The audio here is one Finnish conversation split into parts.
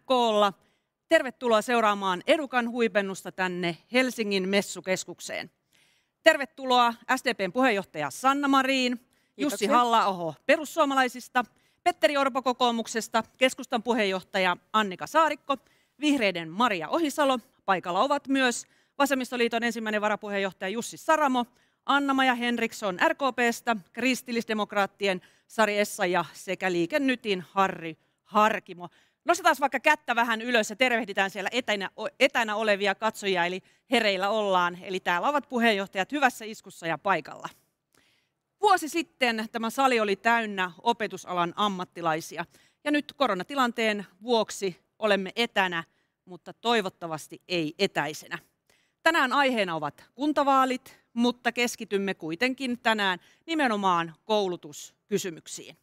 koolla. Tervetuloa seuraamaan Edukan huipennusta tänne Helsingin messukeskukseen. Tervetuloa SDPn puheenjohtaja Sanna Marin, Jussi Halla-aho perussuomalaisista, Petteri Orpo kokoomuksesta, keskustan puheenjohtaja Annika Saarikko, vihreiden Maria Ohisalo, paikalla ovat myös Vasemmistoliiton ensimmäinen varapuheenjohtaja Jussi Saramo, Anna-Maja Henriksson RKPstä, kristillisdemokraattien Sari Essa ja sekä liikennytin Harri Harkimo. Nostetaan vaikka kättä vähän ylös ja tervehditään siellä etänä, etänä olevia katsojia, eli hereillä ollaan. Eli täällä ovat puheenjohtajat hyvässä iskussa ja paikalla. Vuosi sitten tämä sali oli täynnä opetusalan ammattilaisia. Ja nyt koronatilanteen vuoksi olemme etänä, mutta toivottavasti ei etäisenä. Tänään aiheena ovat kuntavaalit, mutta keskitymme kuitenkin tänään nimenomaan koulutuskysymyksiin.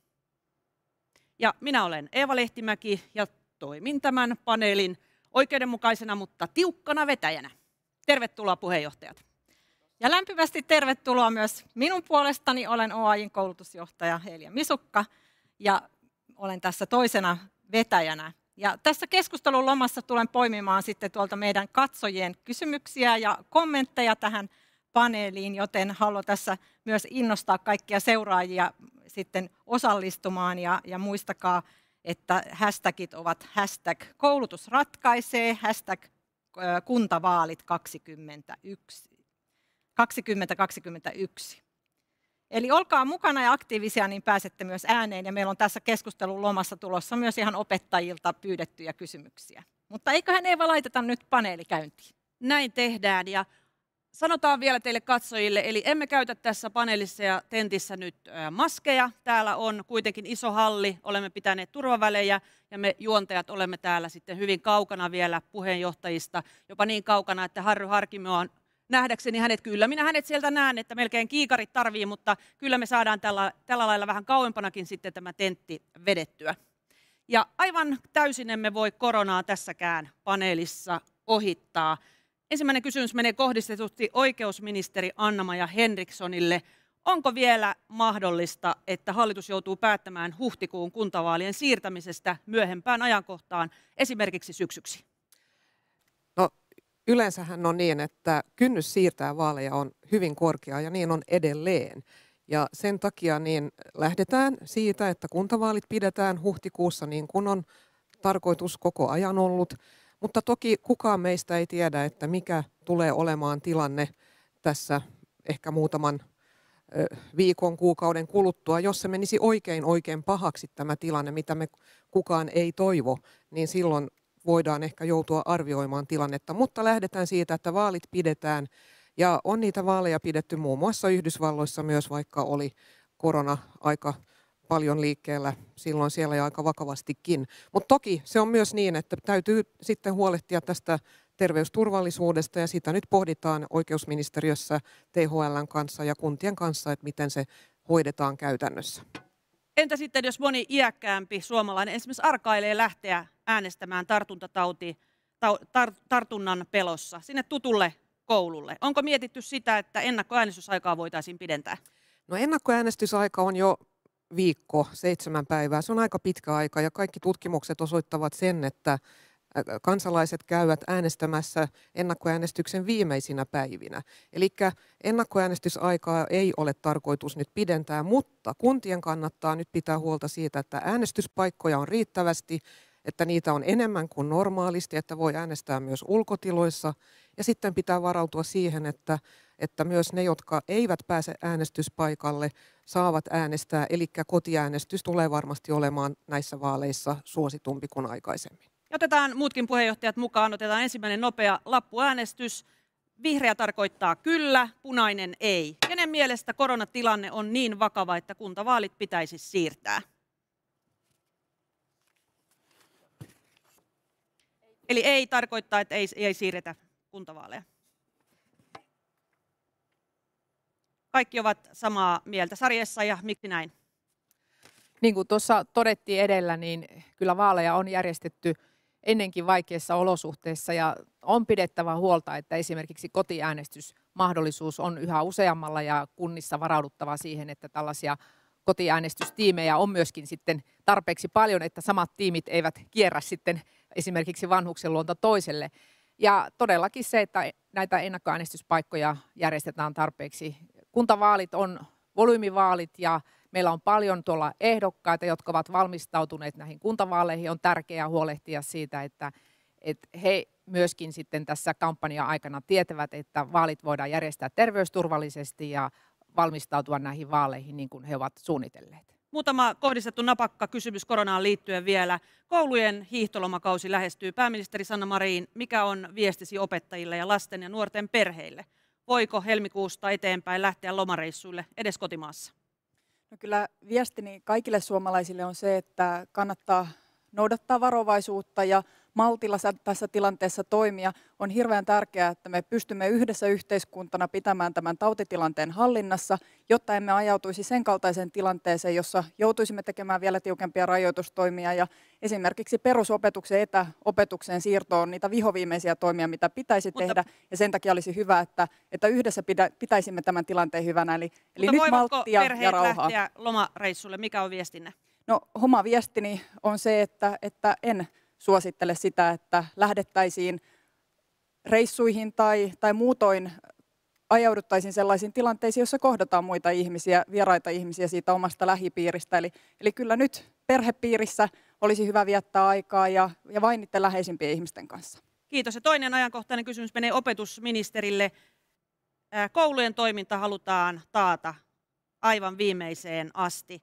Ja minä olen Eeva Lehtimäki ja toimin tämän paneelin oikeudenmukaisena, mutta tiukkana vetäjänä. Tervetuloa puheenjohtajat. Ja lämpimästi tervetuloa myös minun puolestani. Olen OAJin koulutusjohtaja Helja Misukka ja olen tässä toisena vetäjänä. Ja tässä keskustelun lomassa tulen poimimaan sitten tuolta meidän katsojien kysymyksiä ja kommentteja tähän – paneeliin, joten haluan tässä myös innostaa kaikkia seuraajia sitten osallistumaan ja, ja muistakaa, että hashtagit ovat hashtag koulutus ratkaisee, hashtag kuntavaalit 21, 2021. Eli olkaa mukana ja aktiivisia, niin pääsette myös ääneen. Ja meillä on tässä keskustelun lomassa tulossa myös ihan opettajilta pyydettyjä kysymyksiä. Mutta eiköhän Eeva laiteta nyt paneeli käyntiin. Näin tehdään ja sanotaan vielä teille katsojille, eli emme käytä tässä paneelissa ja tentissä nyt maskeja. Täällä on kuitenkin iso halli, olemme pitäneet turvavälejä ja me juontajat olemme täällä sitten hyvin kaukana vielä puheenjohtajista, jopa niin kaukana, että Harry Harkimo on nähdäkseni hänet kyllä. Minä hänet sieltä näen, että melkein kiikarit tarvii, mutta kyllä me saadaan tällä, tällä lailla vähän kauempanakin sitten tämä tentti vedettyä. Ja aivan täysin emme voi koronaa tässäkään paneelissa ohittaa. Ensimmäinen kysymys menee kohdistetusti oikeusministeri Anna-Maja Henrikssonille. Onko vielä mahdollista, että hallitus joutuu päättämään huhtikuun kuntavaalien siirtämisestä myöhempään ajankohtaan, esimerkiksi syksyksi? No, yleensähän on niin, että kynnys siirtää vaaleja on hyvin korkea ja niin on edelleen. Ja sen takia niin lähdetään siitä, että kuntavaalit pidetään huhtikuussa niin kuin on tarkoitus koko ajan ollut. Mutta toki kukaan meistä ei tiedä, että mikä tulee olemaan tilanne tässä ehkä muutaman viikon, kuukauden kuluttua, jos se menisi oikein oikein pahaksi tämä tilanne, mitä me kukaan ei toivo, niin silloin voidaan ehkä joutua arvioimaan tilannetta. Mutta lähdetään siitä, että vaalit pidetään ja on niitä vaaleja pidetty muun muassa Yhdysvalloissa myös, vaikka oli korona aika paljon liikkeellä silloin siellä ja aika vakavastikin. Mutta toki se on myös niin, että täytyy sitten huolehtia tästä terveysturvallisuudesta ja sitä nyt pohditaan oikeusministeriössä THLn kanssa ja kuntien kanssa, että miten se hoidetaan käytännössä. Entä sitten, jos moni iäkkäämpi suomalainen esimerkiksi arkailee lähteä äänestämään tartuntatauti, tar, tartunnan pelossa sinne tutulle koululle? Onko mietitty sitä, että ennakkoäänestysaikaa voitaisiin pidentää? No ennakkoäänestysaika on jo viikko, seitsemän päivää, se on aika pitkä aika ja kaikki tutkimukset osoittavat sen, että kansalaiset käyvät äänestämässä ennakkoäänestyksen viimeisinä päivinä. Eli ennakkoäänestysaikaa ei ole tarkoitus nyt pidentää, mutta kuntien kannattaa nyt pitää huolta siitä, että äänestyspaikkoja on riittävästi, että niitä on enemmän kuin normaalisti, että voi äänestää myös ulkotiloissa. Ja sitten pitää varautua siihen, että, että myös ne, jotka eivät pääse äänestyspaikalle, saavat äänestää. Eli kotiäänestys tulee varmasti olemaan näissä vaaleissa suositumpi kuin aikaisemmin. otetaan muutkin puheenjohtajat mukaan. Otetaan ensimmäinen nopea lappuäänestys. Vihreä tarkoittaa kyllä, punainen ei. Kenen mielestä koronatilanne on niin vakava, että kuntavaalit pitäisi siirtää? Eli ei tarkoittaa, että ei, ei siirretä kuntavaaleja. Kaikki ovat samaa mieltä sarjessa ja miksi näin? Niin kuin tuossa todettiin edellä, niin kyllä vaaleja on järjestetty ennenkin vaikeissa olosuhteissa ja on pidettävä huolta, että esimerkiksi kotiäänestysmahdollisuus on yhä useammalla ja kunnissa varauduttava siihen, että tällaisia kotiäänestystiimejä on myöskin sitten tarpeeksi paljon, että samat tiimit eivät kierrä sitten esimerkiksi vanhuksen luonta toiselle. Ja todellakin se, että näitä ennakkoäänestyspaikkoja järjestetään tarpeeksi. Kuntavaalit on volyymivaalit ja meillä on paljon tuolla ehdokkaita, jotka ovat valmistautuneet näihin kuntavaaleihin. On tärkeää huolehtia siitä, että, että he myöskin sitten tässä kampanjan aikana tietävät, että vaalit voidaan järjestää terveysturvallisesti ja valmistautua näihin vaaleihin niin kuin he ovat suunnitelleet. Muutama kohdistettu napakka kysymys koronaan liittyen vielä. Koulujen hiihtolomakausi lähestyy. Pääministeri Sanna Marin, mikä on viestisi opettajille ja lasten ja nuorten perheille? Voiko helmikuusta eteenpäin lähteä lomareissuille edes kotimaassa? No kyllä viestini kaikille suomalaisille on se, että kannattaa noudattaa varovaisuutta ja maltilla tässä tilanteessa toimia. On hirveän tärkeää, että me pystymme yhdessä yhteiskuntana pitämään tämän tautitilanteen hallinnassa, jotta emme ajautuisi sen kaltaiseen tilanteeseen, jossa joutuisimme tekemään vielä tiukempia rajoitustoimia ja esimerkiksi perusopetuksen etäopetukseen siirto on niitä vihoviimeisiä toimia, mitä pitäisi Mutta... tehdä ja sen takia olisi hyvä, että, että yhdessä pidä, pitäisimme tämän tilanteen hyvänä. Eli, eli nyt malttia ja rauhaa. lähteä lomareissulle? Mikä on viestinne? No oma viestini on se, että, että en suosittele sitä, että lähdettäisiin reissuihin tai, tai muutoin ajauduttaisiin sellaisiin tilanteisiin, joissa kohdataan muita ihmisiä, vieraita ihmisiä siitä omasta lähipiiristä. Eli, eli kyllä nyt perhepiirissä olisi hyvä viettää aikaa ja, ja vain niiden läheisimpien ihmisten kanssa. Kiitos. Ja toinen ajankohtainen kysymys menee opetusministerille. Koulujen toiminta halutaan taata aivan viimeiseen asti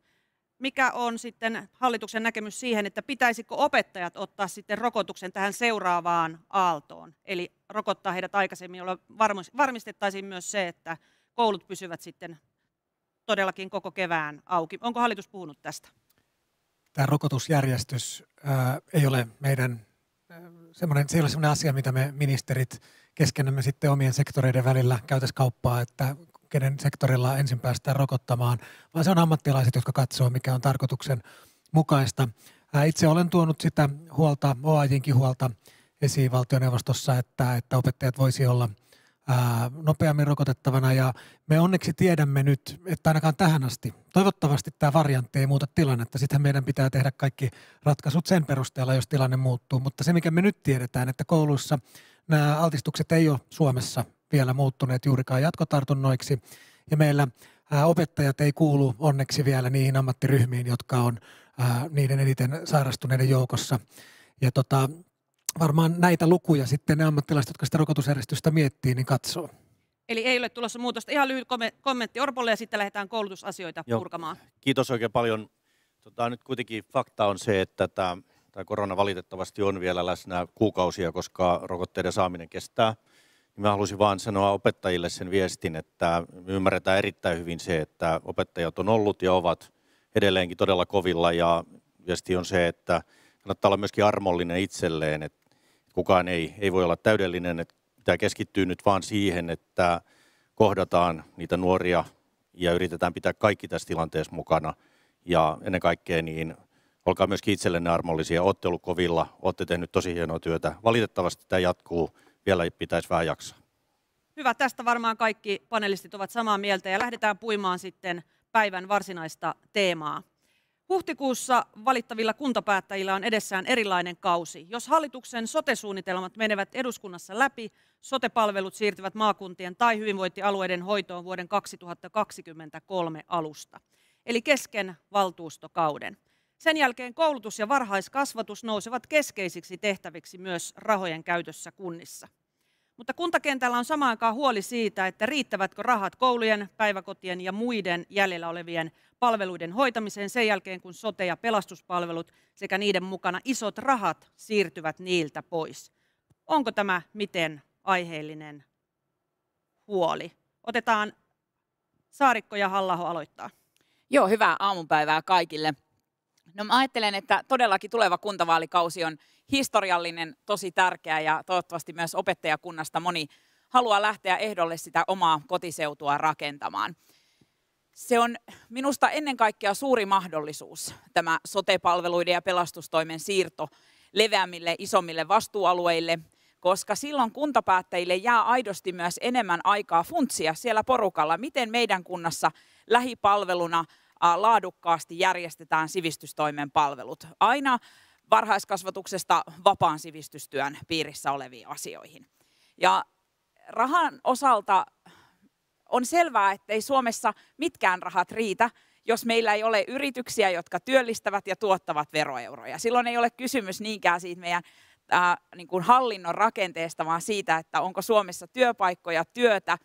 mikä on sitten hallituksen näkemys siihen, että pitäisikö opettajat ottaa sitten rokotuksen tähän seuraavaan aaltoon, eli rokottaa heidät aikaisemmin, jolloin varmistettaisiin myös se, että koulut pysyvät sitten todellakin koko kevään auki. Onko hallitus puhunut tästä? Tämä rokotusjärjestys äh, ei ole meidän semmoinen, se ei ole semmoinen asia, mitä me ministerit keskenämme sitten omien sektoreiden välillä käytäisiin kauppaa, että kenen sektorilla ensin päästään rokottamaan, vaan se on ammattilaiset, jotka katsoo, mikä on tarkoituksen mukaista. Itse olen tuonut sitä huolta, OAJinkin huolta esiin valtioneuvostossa, että, että opettajat voisi olla nopeammin rokotettavana ja me onneksi tiedämme nyt, että ainakaan tähän asti, toivottavasti tämä variantti ei muuta tilannetta, sitten meidän pitää tehdä kaikki ratkaisut sen perusteella, jos tilanne muuttuu, mutta se mikä me nyt tiedetään, että kouluissa nämä altistukset ei ole Suomessa vielä muuttuneet juurikaan jatkotartunnoiksi. Ja meillä opettajat ei kuulu onneksi vielä niihin ammattiryhmiin, jotka on niiden eniten sairastuneiden joukossa. Ja tota, varmaan näitä lukuja sitten ne ammattilaiset, jotka sitä rokotusjärjestystä miettii, niin katsoo. Eli ei ole tulossa muutosta. Ihan lyhyt kommentti Orpolle ja sitten lähdetään koulutusasioita Joo. purkamaan. Kiitos oikein paljon. Tota, nyt kuitenkin fakta on se, että tämä, tämä korona valitettavasti on vielä läsnä kuukausia, koska rokotteiden saaminen kestää. Niin mä halusin vaan sanoa opettajille sen viestin, että me ymmärretään erittäin hyvin se, että opettajat on ollut ja ovat edelleenkin todella kovilla ja viesti on se, että kannattaa olla myöskin armollinen itselleen, että kukaan ei, ei voi olla täydellinen, että pitää keskittyä nyt vaan siihen, että kohdataan niitä nuoria ja yritetään pitää kaikki tässä tilanteessa mukana ja ennen kaikkea niin olkaa myöskin itsellenne armollisia, olette ollut kovilla, olette tehnyt tosi hienoa työtä. Valitettavasti tämä jatkuu vielä pitäisi vähän jaksaa. Hyvä, tästä varmaan kaikki panelistit ovat samaa mieltä ja lähdetään puimaan sitten päivän varsinaista teemaa. Huhtikuussa valittavilla kuntapäättäjillä on edessään erilainen kausi. Jos hallituksen sote suunnitelmat menevät eduskunnassa läpi, sotepalvelut siirtyvät maakuntien tai hyvinvointialueiden hoitoon vuoden 2023 alusta, eli kesken valtuustokauden. Sen jälkeen koulutus ja varhaiskasvatus nousevat keskeisiksi tehtäviksi myös rahojen käytössä kunnissa. Mutta kuntakentällä on samaan aikaan huoli siitä, että riittävätkö rahat koulujen, päiväkotien ja muiden jäljellä olevien palveluiden hoitamiseen sen jälkeen, kun sote- ja pelastuspalvelut sekä niiden mukana isot rahat siirtyvät niiltä pois. Onko tämä miten aiheellinen huoli? Otetaan Saarikko ja Hallaho aloittaa. Joo, hyvää aamupäivää kaikille. No mä ajattelen, että todellakin tuleva kuntavaalikausi on historiallinen, tosi tärkeä ja toivottavasti myös opettajakunnasta moni haluaa lähteä ehdolle sitä omaa kotiseutua rakentamaan. Se on minusta ennen kaikkea suuri mahdollisuus, tämä sotepalveluiden ja pelastustoimen siirto leveämmille, isommille vastuualueille, koska silloin kuntapäättäjille jää aidosti myös enemmän aikaa funtsia siellä porukalla, miten meidän kunnassa lähipalveluna laadukkaasti järjestetään sivistystoimen palvelut. Aina varhaiskasvatuksesta vapaan sivistystyön piirissä oleviin asioihin. Ja rahan osalta on selvää, että ei Suomessa mitkään rahat riitä, jos meillä ei ole yrityksiä, jotka työllistävät ja tuottavat veroeuroja. Silloin ei ole kysymys niinkään siitä meidän äh, niin kuin hallinnon rakenteesta, vaan siitä, että onko Suomessa työpaikkoja, työtä,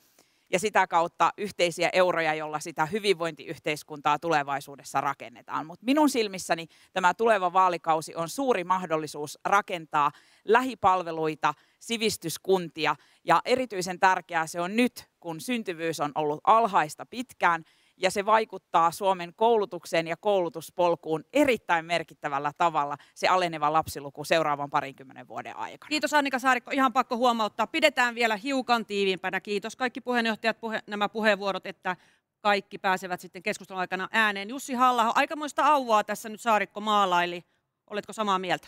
ja sitä kautta yhteisiä euroja, jolla sitä hyvinvointiyhteiskuntaa tulevaisuudessa rakennetaan. Mutta minun silmissäni tämä tuleva vaalikausi on suuri mahdollisuus rakentaa lähipalveluita, sivistyskuntia ja erityisen tärkeää se on nyt, kun syntyvyys on ollut alhaista pitkään – ja se vaikuttaa Suomen koulutukseen ja koulutuspolkuun erittäin merkittävällä tavalla se aleneva lapsiluku seuraavan parinkymmenen vuoden aikana. Kiitos Annika Saarikko, ihan pakko huomauttaa. Pidetään vielä hiukan tiiviimpänä. Kiitos kaikki puheenjohtajat puhe, nämä puheenvuorot, että kaikki pääsevät sitten keskustelun aikana ääneen. Jussi halla aikamoista auvaa tässä nyt Saarikko maalaili. Oletko samaa mieltä?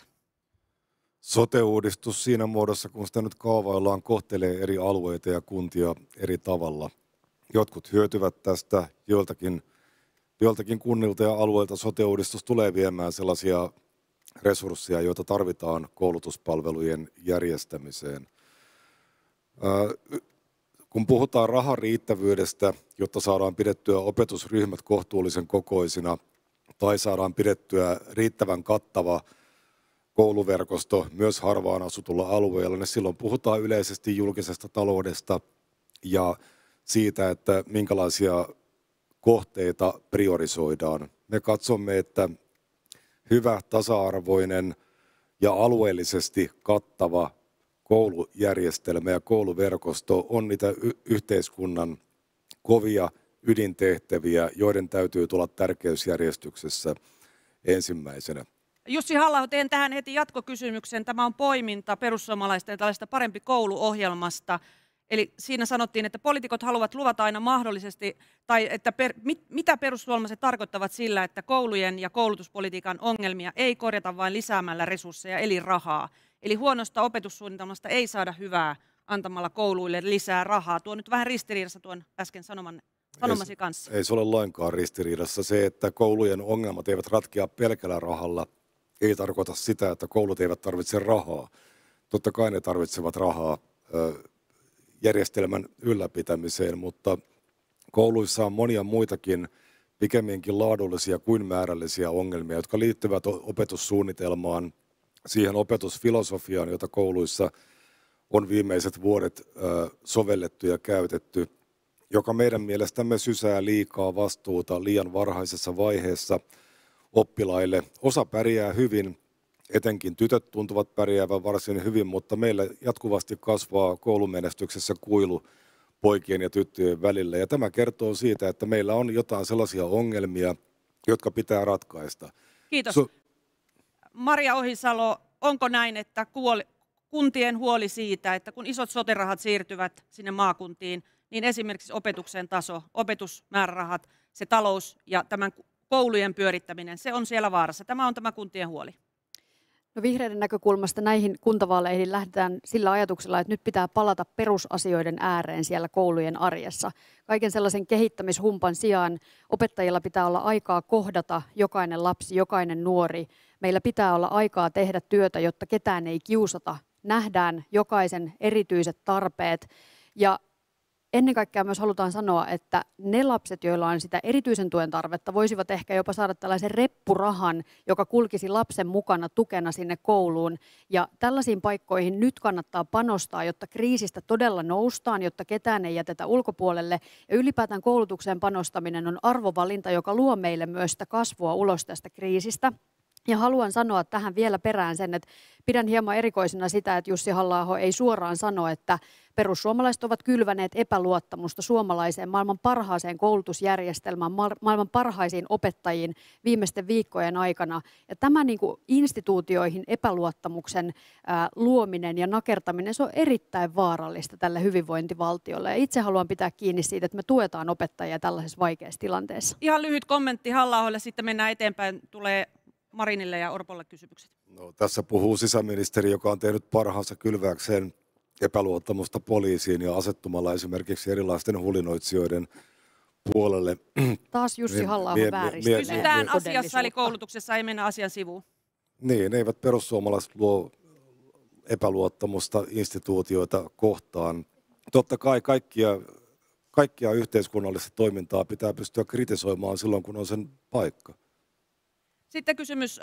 Sote-uudistus siinä muodossa, kun sitä nyt kaavaillaan, kohtelee eri alueita ja kuntia eri tavalla – Jotkut hyötyvät tästä, joiltakin, joiltakin kunnilta ja alueilta sote tulee viemään sellaisia resursseja, joita tarvitaan koulutuspalvelujen järjestämiseen. Kun puhutaan rahan riittävyydestä, jotta saadaan pidettyä opetusryhmät kohtuullisen kokoisina tai saadaan pidettyä riittävän kattava kouluverkosto myös harvaan asutulla alueella, niin silloin puhutaan yleisesti julkisesta taloudesta ja siitä, että minkälaisia kohteita priorisoidaan. Me katsomme, että hyvä, tasa-arvoinen ja alueellisesti kattava koulujärjestelmä ja kouluverkosto on niitä yhteiskunnan kovia ydintehtäviä, joiden täytyy tulla tärkeysjärjestyksessä ensimmäisenä. Jussi halla teen tähän heti jatkokysymyksen. Tämä on poiminta perussuomalaisten tällaista parempi kouluohjelmasta. Eli siinä sanottiin, että poliitikot haluavat luvata aina mahdollisesti, tai että per, mit, mitä perussuomalaiset tarkoittavat sillä, että koulujen ja koulutuspolitiikan ongelmia ei korjata vain lisäämällä resursseja eli rahaa. Eli huonosta opetussuunnitelmasta ei saada hyvää antamalla kouluille lisää rahaa. Tuo on nyt vähän ristiriidassa tuon äsken sanoman, sanomasi ei, kanssa. Ei se ole lainkaan ristiriidassa. Se, että koulujen ongelmat eivät ratkea pelkällä rahalla, ei tarkoita sitä, että koulut eivät tarvitse rahaa. Totta kai ne tarvitsevat rahaa järjestelmän ylläpitämiseen, mutta kouluissa on monia muitakin pikemminkin laadullisia kuin määrällisiä ongelmia, jotka liittyvät opetussuunnitelmaan, siihen opetusfilosofiaan, jota kouluissa on viimeiset vuodet sovellettu ja käytetty, joka meidän mielestämme sysää liikaa vastuuta liian varhaisessa vaiheessa oppilaille. Osa pärjää hyvin, Etenkin tytöt tuntuvat pärjäävän varsin hyvin, mutta meillä jatkuvasti kasvaa koulumenestyksessä kuilu poikien ja tyttöjen välillä. Ja tämä kertoo siitä, että meillä on jotain sellaisia ongelmia, jotka pitää ratkaista. Kiitos. So- Maria Ohisalo, onko näin, että kuoli, kuntien huoli siitä, että kun isot soterahat siirtyvät sinne maakuntiin, niin esimerkiksi opetuksen taso, opetusmäärärahat, se talous ja tämän koulujen pyörittäminen, se on siellä vaarassa. Tämä on tämä kuntien huoli. No vihreiden näkökulmasta näihin kuntavaaleihin lähdetään sillä ajatuksella, että nyt pitää palata perusasioiden ääreen siellä koulujen arjessa. Kaiken sellaisen kehittämishumpan sijaan opettajilla pitää olla aikaa kohdata jokainen lapsi, jokainen nuori. Meillä pitää olla aikaa tehdä työtä, jotta ketään ei kiusata. Nähdään jokaisen erityiset tarpeet. Ja ennen kaikkea myös halutaan sanoa, että ne lapset, joilla on sitä erityisen tuen tarvetta, voisivat ehkä jopa saada tällaisen reppurahan, joka kulkisi lapsen mukana tukena sinne kouluun. Ja tällaisiin paikkoihin nyt kannattaa panostaa, jotta kriisistä todella noustaan, jotta ketään ei jätetä ulkopuolelle. Ja ylipäätään koulutukseen panostaminen on arvovalinta, joka luo meille myös sitä kasvua ulos tästä kriisistä. Ja haluan sanoa tähän vielä perään sen, että pidän hieman erikoisena sitä, että Jussi halla ei suoraan sano, että Perussuomalaiset ovat kylväneet epäluottamusta suomalaiseen maailman parhaaseen koulutusjärjestelmään, maailman parhaisiin opettajiin viimeisten viikkojen aikana. Ja tämä niin kuin instituutioihin epäluottamuksen luominen ja nakertaminen, se on erittäin vaarallista tälle hyvinvointivaltiolle. Ja itse haluan pitää kiinni siitä, että me tuetaan opettajia tällaisessa vaikeassa tilanteessa. Ihan lyhyt kommentti halla sitten mennään eteenpäin. Tulee Marinille ja Orpolle kysymykset. No, tässä puhuu sisäministeri, joka on tehnyt parhaansa kylväkseen epäluottamusta poliisiin ja asettumalla esimerkiksi erilaisten hulinoitsijoiden puolelle. Taas Jussi niin, halla on väärin. Pysytään asiassa, eli koulutuksessa ei mennä asian sivuun. Niin, eivät perussuomalaiset luo epäluottamusta instituutioita kohtaan. Totta kai kaikkia, kaikkia yhteiskunnallista toimintaa pitää pystyä kritisoimaan silloin, kun on sen paikka. Sitten kysymys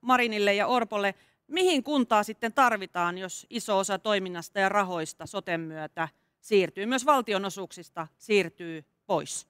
Marinille ja Orpolle mihin kuntaa sitten tarvitaan, jos iso osa toiminnasta ja rahoista soten myötä siirtyy, myös valtionosuuksista siirtyy pois?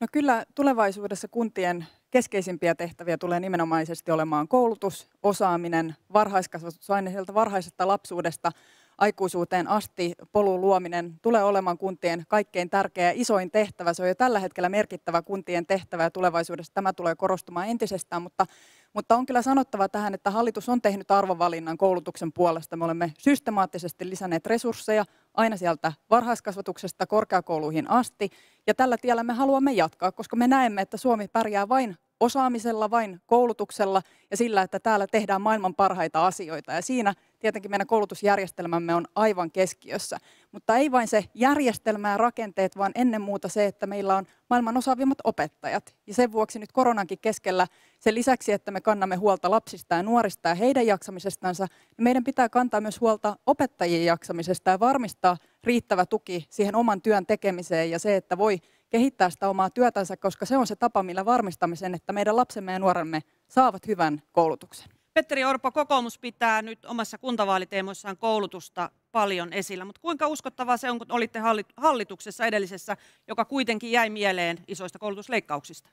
No kyllä tulevaisuudessa kuntien keskeisimpiä tehtäviä tulee nimenomaisesti olemaan koulutus, osaaminen, varhaiskasvatus aina sieltä varhaisesta lapsuudesta aikuisuuteen asti polun luominen tulee olemaan kuntien kaikkein tärkeä ja isoin tehtävä. Se on jo tällä hetkellä merkittävä kuntien tehtävä ja tulevaisuudessa tämä tulee korostumaan entisestään, mutta, mutta on kyllä sanottava tähän, että hallitus on tehnyt arvovalinnan koulutuksen puolesta. Me olemme systemaattisesti lisänneet resursseja aina sieltä varhaiskasvatuksesta korkeakouluihin asti ja tällä tiellä me haluamme jatkaa, koska me näemme, että Suomi pärjää vain osaamisella, vain koulutuksella ja sillä, että täällä tehdään maailman parhaita asioita. Ja siinä tietenkin meidän koulutusjärjestelmämme on aivan keskiössä. Mutta ei vain se järjestelmä ja rakenteet, vaan ennen muuta se, että meillä on maailman osaavimmat opettajat. Ja sen vuoksi nyt koronankin keskellä, sen lisäksi, että me kannamme huolta lapsista ja nuorista ja heidän jaksamisestansa, niin meidän pitää kantaa myös huolta opettajien jaksamisesta ja varmistaa riittävä tuki siihen oman työn tekemiseen ja se, että voi kehittää sitä omaa työtänsä, koska se on se tapa, millä varmistamme sen, että meidän lapsemme ja nuoremme saavat hyvän koulutuksen. Petteri Orpo, kokoomus pitää nyt omassa kuntavaaliteemoissaan koulutusta paljon esillä, mutta kuinka uskottavaa se on, kun olitte hallituksessa edellisessä, joka kuitenkin jäi mieleen isoista koulutusleikkauksista?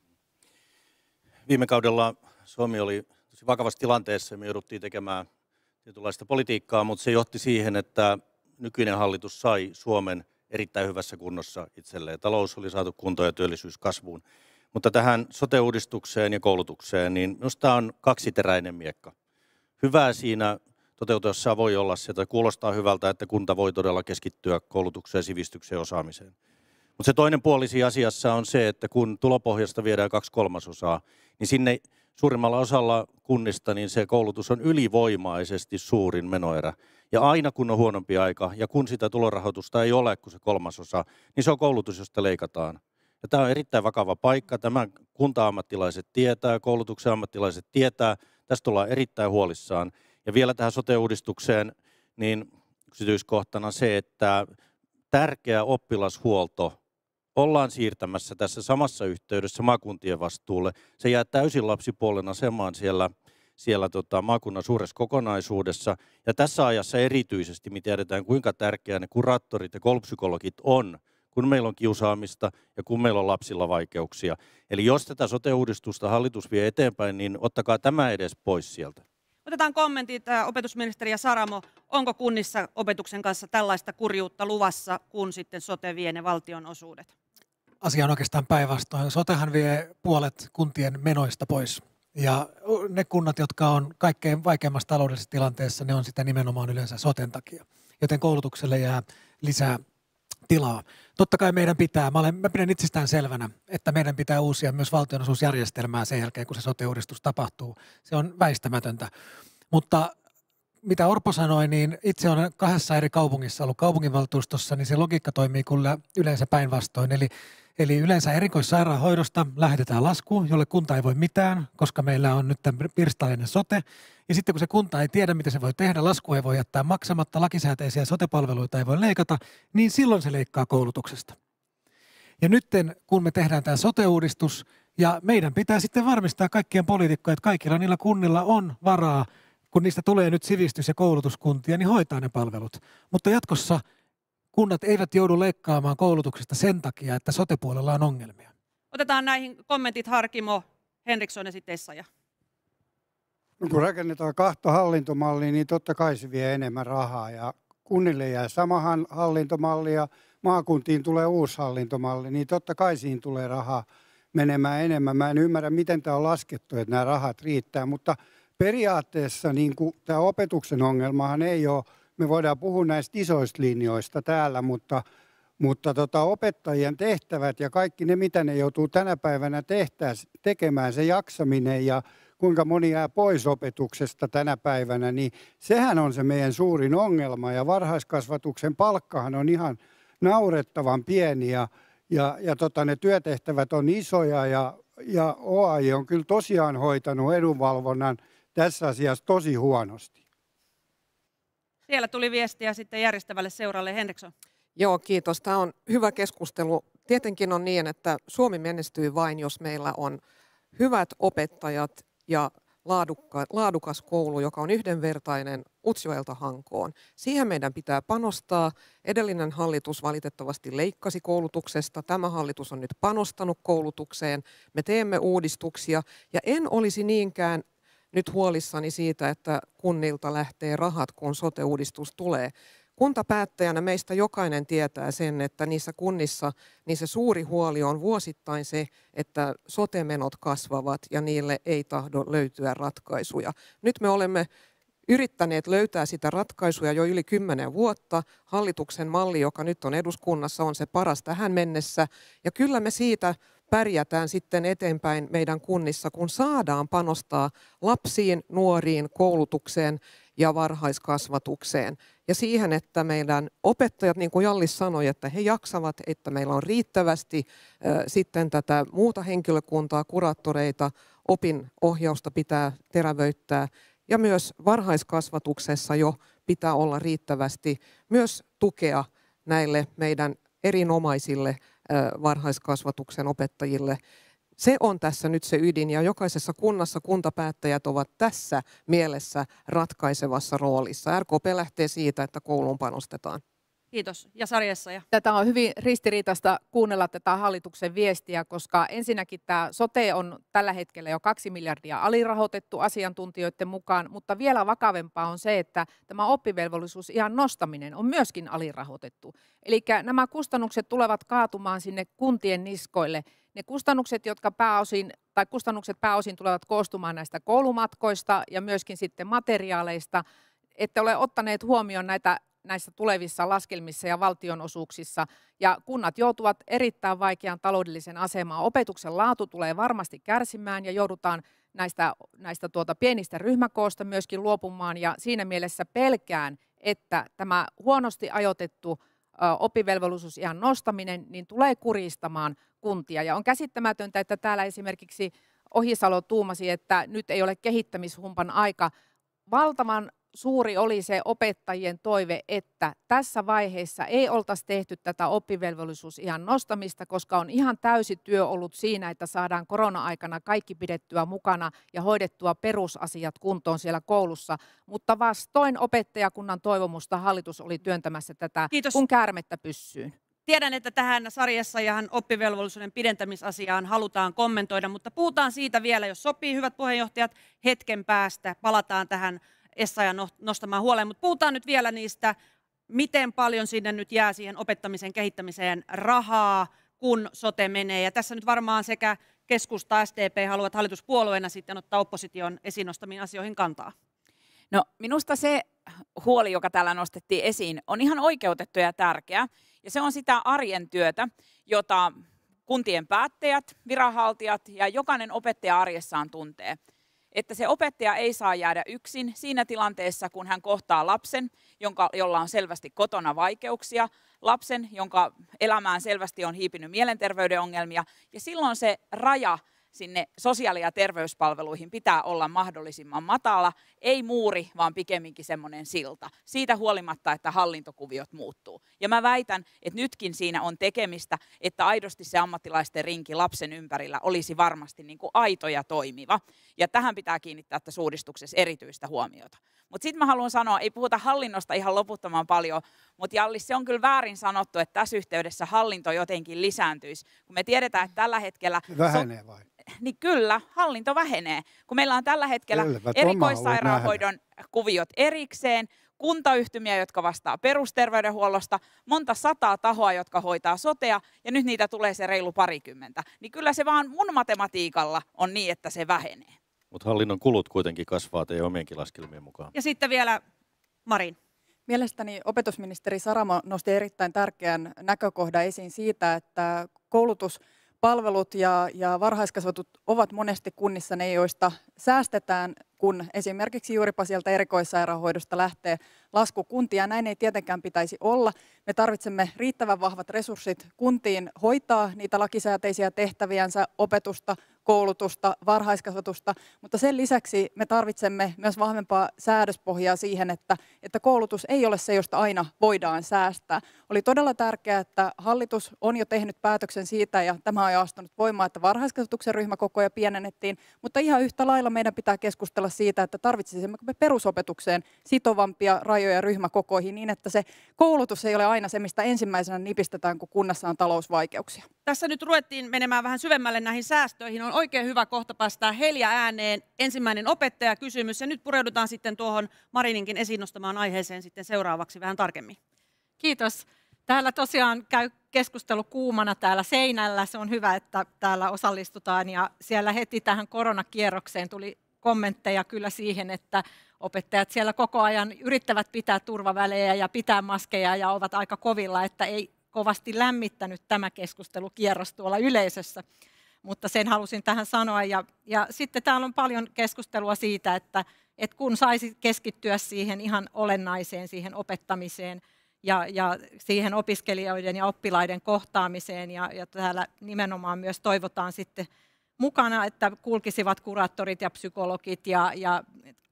Viime kaudella Suomi oli tosi vakavassa tilanteessa ja me jouduttiin tekemään tietynlaista politiikkaa, mutta se johti siihen, että nykyinen hallitus sai Suomen erittäin hyvässä kunnossa itselleen. Talous oli saatu kuntoon ja työllisyys kasvuun. Mutta tähän sote-uudistukseen ja koulutukseen, niin minusta on kaksiteräinen miekka. Hyvää siinä toteutuessa voi olla se, että kuulostaa hyvältä, että kunta voi todella keskittyä koulutukseen, sivistykseen ja osaamiseen. Mutta se toinen puolisi asiassa on se, että kun tulopohjasta viedään kaksi kolmasosaa, niin sinne suurimmalla osalla kunnista niin se koulutus on ylivoimaisesti suurin menoerä. Ja aina kun on huonompi aika ja kun sitä tulorahoitusta ei ole kuin se kolmasosa, niin se on koulutus, josta leikataan. Ja tämä on erittäin vakava paikka. Tämän kunta-ammattilaiset tietää, koulutuksen ammattilaiset tietää. Tästä ollaan erittäin huolissaan. Ja vielä tähän sote-uudistukseen, niin yksityiskohtana se, että tärkeä oppilashuolto ollaan siirtämässä tässä samassa yhteydessä maakuntien vastuulle. Se jää täysin lapsipuolen asemaan siellä, siellä tota, maakunnan suuressa kokonaisuudessa. Ja tässä ajassa erityisesti me tiedetään, kuinka tärkeää ne kuraattorit ja koulupsykologit on, kun meillä on kiusaamista ja kun meillä on lapsilla vaikeuksia. Eli jos tätä sote hallitus vie eteenpäin, niin ottakaa tämä edes pois sieltä. Otetaan kommentit äh, opetusministeri Saramo. Onko kunnissa opetuksen kanssa tällaista kurjuutta luvassa, kun sitten sote vie ne valtion osuudet? asia on oikeastaan päinvastoin. Sotehan vie puolet kuntien menoista pois. Ja ne kunnat, jotka on kaikkein vaikeimmassa taloudellisessa tilanteessa, ne on sitä nimenomaan yleensä soten takia. Joten koulutukselle jää lisää tilaa. Totta kai meidän pitää, mä, olen, mä pidän itsestään selvänä, että meidän pitää uusia myös valtionosuusjärjestelmää sen jälkeen, kun se sote tapahtuu. Se on väistämätöntä. Mutta mitä Orpo sanoi, niin itse on kahdessa eri kaupungissa ollut kaupunginvaltuustossa, niin se logiikka toimii kyllä yleensä päinvastoin. Eli, eli yleensä erikoissairaanhoidosta lähetetään lasku, jolle kunta ei voi mitään, koska meillä on nyt tämä pirstallinen sote. Ja sitten kun se kunta ei tiedä, mitä se voi tehdä, lasku ei voi jättää maksamatta, lakisääteisiä sotepalveluita ei voi leikata, niin silloin se leikkaa koulutuksesta. Ja nyt kun me tehdään tämä sote-uudistus, ja meidän pitää sitten varmistaa kaikkien poliitikkojen, että kaikilla niillä kunnilla on varaa – kun niistä tulee nyt sivistys- ja koulutuskuntia, niin hoitaa ne palvelut. Mutta jatkossa kunnat eivät joudu leikkaamaan koulutuksesta sen takia, että sotepuolella on ongelmia. Otetaan näihin kommentit Harkimo, Henriksson ja sitten Essaja. No, kun rakennetaan kahta hallintomallia, niin totta kai se vie enemmän rahaa ja kunnille jää sama hallintomalli ja maakuntiin tulee uusi hallintomalli, niin totta kai siihen tulee rahaa menemään enemmän. Mä en ymmärrä, miten tämä on laskettu, että nämä rahat riittää, mutta – periaatteessa niin kuin, tämä opetuksen ongelmahan ei ole, me voidaan puhua näistä isoista linjoista täällä, mutta, mutta tota, opettajien tehtävät ja kaikki ne, mitä ne joutuu tänä päivänä tehtää, tekemään, se jaksaminen ja kuinka moni jää pois opetuksesta tänä päivänä, niin sehän on se meidän suurin ongelma. Ja varhaiskasvatuksen palkkahan on ihan naurettavan pieni ja, ja, ja tota, ne työtehtävät on isoja ja ja OAI on kyllä tosiaan hoitanut edunvalvonnan tässä asiassa tosi huonosti. Siellä tuli viestiä sitten järjestävälle seuralle. Henriksson. Joo, kiitos. Tämä on hyvä keskustelu. Tietenkin on niin, että Suomi menestyy vain, jos meillä on hyvät opettajat ja laadukka, laadukas koulu, joka on yhdenvertainen Utsjoelta Hankoon. Siihen meidän pitää panostaa. Edellinen hallitus valitettavasti leikkasi koulutuksesta. Tämä hallitus on nyt panostanut koulutukseen. Me teemme uudistuksia ja en olisi niinkään nyt huolissani siitä, että kunnilta lähtee rahat, kun sote-uudistus tulee. Kuntapäättäjänä meistä jokainen tietää sen, että niissä kunnissa niin se suuri huoli on vuosittain se, että sotemenot kasvavat ja niille ei tahdo löytyä ratkaisuja. Nyt me olemme yrittäneet löytää sitä ratkaisuja jo yli kymmenen vuotta. Hallituksen malli, joka nyt on eduskunnassa, on se paras tähän mennessä. Ja kyllä me siitä pärjätään sitten eteenpäin meidän kunnissa, kun saadaan panostaa lapsiin, nuoriin, koulutukseen ja varhaiskasvatukseen. Ja siihen, että meidän opettajat, niin kuin Jallis sanoi, että he jaksavat, että meillä on riittävästi äh, sitten tätä muuta henkilökuntaa, kuraattoreita, opinohjausta pitää terävöittää. Ja myös varhaiskasvatuksessa jo pitää olla riittävästi myös tukea näille meidän erinomaisille varhaiskasvatuksen opettajille. Se on tässä nyt se ydin ja jokaisessa kunnassa kuntapäättäjät ovat tässä mielessä ratkaisevassa roolissa. RKP lähtee siitä, että kouluun panostetaan. Kiitos. Ja sarjassa. Ja. Tätä on hyvin ristiriitasta kuunnella tätä hallituksen viestiä, koska ensinnäkin tämä sote on tällä hetkellä jo kaksi miljardia alirahoitettu asiantuntijoiden mukaan, mutta vielä vakavempaa on se, että tämä oppivelvollisuus ihan nostaminen on myöskin alirahoitettu. Eli nämä kustannukset tulevat kaatumaan sinne kuntien niskoille. Ne kustannukset, jotka pääosin tai kustannukset pääosin tulevat koostumaan näistä koulumatkoista ja myöskin sitten materiaaleista, että ole ottaneet huomioon näitä näissä tulevissa laskelmissa ja valtionosuuksissa. Ja kunnat joutuvat erittäin vaikeaan taloudellisen asemaan. Opetuksen laatu tulee varmasti kärsimään ja joudutaan näistä, näistä tuota pienistä ryhmäkoosta myöskin luopumaan. Ja siinä mielessä pelkään, että tämä huonosti ajoitettu ihan nostaminen niin tulee kuristamaan kuntia. Ja on käsittämätöntä, että täällä esimerkiksi Ohisalo tuumasi, että nyt ei ole kehittämishumpan aika. Valtavan suuri oli se opettajien toive, että tässä vaiheessa ei oltaisi tehty tätä oppivelvollisuus ihan nostamista, koska on ihan täysi työ ollut siinä, että saadaan korona-aikana kaikki pidettyä mukana ja hoidettua perusasiat kuntoon siellä koulussa. Mutta vastoin opettajakunnan toivomusta hallitus oli työntämässä tätä Kiitos. kun käärmettä pyssyyn. Tiedän, että tähän sarjassa ja oppivelvollisuuden pidentämisasiaan halutaan kommentoida, mutta puhutaan siitä vielä, jos sopii, hyvät puheenjohtajat, hetken päästä. Palataan tähän Essaja no-, nostamaan huoleen. Mutta puhutaan nyt vielä niistä, miten paljon sinne nyt jää siihen opettamisen kehittämiseen rahaa, kun sote menee. Ja tässä nyt varmaan sekä keskusta, SDP haluat hallituspuolueena sitten ottaa opposition esiin nostamiin asioihin kantaa. No minusta se huoli, joka täällä nostettiin esiin, on ihan oikeutettu ja tärkeä. Ja se on sitä arjen työtä, jota kuntien päättäjät, viranhaltijat ja jokainen opettaja arjessaan tuntee että se opettaja ei saa jäädä yksin siinä tilanteessa, kun hän kohtaa lapsen, jonka, jolla on selvästi kotona vaikeuksia, lapsen, jonka elämään selvästi on hiipinyt mielenterveyden ongelmia, ja silloin se raja sinne sosiaali- ja terveyspalveluihin pitää olla mahdollisimman matala, ei muuri, vaan pikemminkin semmoinen silta. Siitä huolimatta, että hallintokuviot muuttuu. Ja mä väitän, että nytkin siinä on tekemistä, että aidosti se ammattilaisten rinki lapsen ympärillä olisi varmasti niin kuin aito ja toimiva. Ja tähän pitää kiinnittää tässä uudistuksessa erityistä huomiota. Mutta sitten mä haluan sanoa, ei puhuta hallinnosta ihan loputtoman paljon, mutta Jallis, se on kyllä väärin sanottu, että tässä yhteydessä hallinto jotenkin lisääntyisi, kun me tiedetään, että tällä hetkellä... Vähenee vai? niin kyllä, hallinto vähenee. Kun meillä on tällä hetkellä Elvät erikoissairaanhoidon kuviot erikseen, kuntayhtymiä, jotka vastaa perusterveydenhuollosta, monta sataa tahoa, jotka hoitaa sotea, ja nyt niitä tulee se reilu parikymmentä. Niin kyllä se vaan mun matematiikalla on niin, että se vähenee. Mutta hallinnon kulut kuitenkin kasvaa teidän omienkin laskelmien mukaan. Ja sitten vielä Marin. Mielestäni opetusministeri Saramo nosti erittäin tärkeän näkökohdan esiin siitä, että koulutus palvelut ja, ja varhaiskasvatut ovat monesti kunnissa ne, joista säästetään kun esimerkiksi juuripa sieltä erikoissairaanhoidosta lähtee lasku kuntia. Näin ei tietenkään pitäisi olla. Me tarvitsemme riittävän vahvat resurssit kuntiin hoitaa niitä lakisääteisiä tehtäviänsä, opetusta, koulutusta, varhaiskasvatusta, mutta sen lisäksi me tarvitsemme myös vahvempaa säädöspohjaa siihen, että, että koulutus ei ole se, josta aina voidaan säästää. Oli todella tärkeää, että hallitus on jo tehnyt päätöksen siitä ja tämä on jo astunut voimaan, että varhaiskasvatuksen ryhmäkokoja pienennettiin, mutta ihan yhtä lailla meidän pitää keskustella siitä, että tarvitsisimme perusopetukseen sitovampia rajoja ryhmäkokoihin niin, että se koulutus ei ole aina se, mistä ensimmäisenä nipistetään, kun kunnassa on talousvaikeuksia. Tässä nyt ruvettiin menemään vähän syvemmälle näihin säästöihin. On oikein hyvä kohta päästää Helja ääneen ensimmäinen opettajakysymys ja nyt pureudutaan sitten tuohon Marininkin esiin nostamaan aiheeseen sitten seuraavaksi vähän tarkemmin. Kiitos. Täällä tosiaan käy keskustelu kuumana täällä seinällä. Se on hyvä, että täällä osallistutaan ja siellä heti tähän koronakierrokseen tuli kommentteja kyllä siihen, että opettajat siellä koko ajan yrittävät pitää turvavälejä ja pitää maskeja ja ovat aika kovilla, että ei kovasti lämmittänyt tämä keskustelukierros tuolla yleisössä. Mutta sen halusin tähän sanoa. Ja, ja sitten täällä on paljon keskustelua siitä, että, että kun saisi keskittyä siihen ihan olennaiseen, siihen opettamiseen ja, ja siihen opiskelijoiden ja oppilaiden kohtaamiseen. Ja, ja täällä nimenomaan myös toivotaan sitten mukana, että kulkisivat kuraattorit ja psykologit ja, ja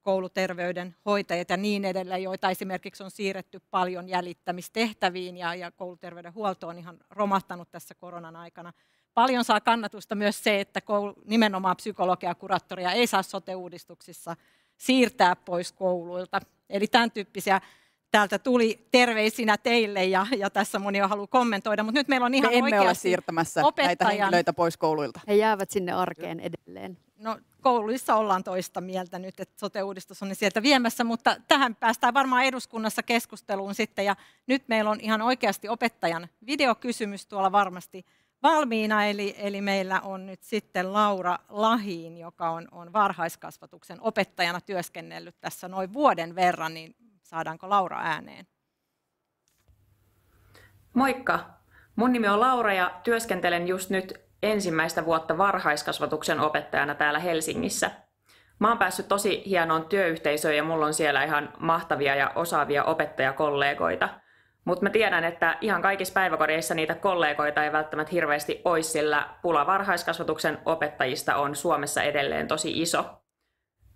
kouluterveydenhoitajat ja niin edelleen, joita esimerkiksi on siirretty paljon jäljittämistehtäviin ja, ja kouluterveydenhuolto on ihan romahtanut tässä koronan aikana. Paljon saa kannatusta myös se, että koulu, nimenomaan psykologia kuraattoria ei saa sote-uudistuksissa siirtää pois kouluilta. Eli tämän tyyppisiä täältä tuli terveisinä teille ja, ja tässä moni on haluaa kommentoida, mutta nyt meillä on ihan Me emme ole siirtämässä opettajan. näitä henkilöitä pois kouluilta. He jäävät sinne arkeen edelleen. No kouluissa ollaan toista mieltä nyt, että sote-uudistus on sieltä viemässä, mutta tähän päästään varmaan eduskunnassa keskusteluun sitten ja nyt meillä on ihan oikeasti opettajan videokysymys tuolla varmasti valmiina, eli, eli meillä on nyt sitten Laura Lahiin, joka on, on varhaiskasvatuksen opettajana työskennellyt tässä noin vuoden verran, niin saadaanko Laura ääneen. Moikka! Mun nimi on Laura ja työskentelen just nyt ensimmäistä vuotta varhaiskasvatuksen opettajana täällä Helsingissä. Mä oon päässyt tosi hienoon työyhteisöön ja mulla on siellä ihan mahtavia ja osaavia opettajakollegoita. Mutta mä tiedän, että ihan kaikissa päiväkodeissa niitä kollegoita ei välttämättä hirveästi ois, sillä pula varhaiskasvatuksen opettajista on Suomessa edelleen tosi iso.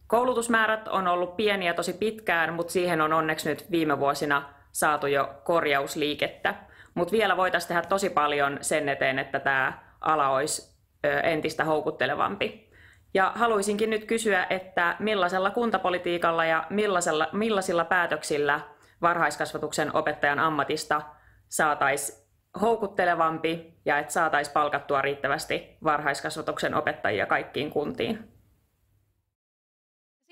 Koulutusmäärät on ollut pieniä tosi pitkään, mutta siihen on onneksi nyt viime vuosina saatu jo korjausliikettä. Mutta vielä voitaisiin tehdä tosi paljon sen eteen, että tämä ala olisi entistä houkuttelevampi. Ja haluaisinkin nyt kysyä, että millaisella kuntapolitiikalla ja millaisella, millaisilla päätöksillä varhaiskasvatuksen opettajan ammatista saataisiin houkuttelevampi ja että saataisiin palkattua riittävästi varhaiskasvatuksen opettajia kaikkiin kuntiin?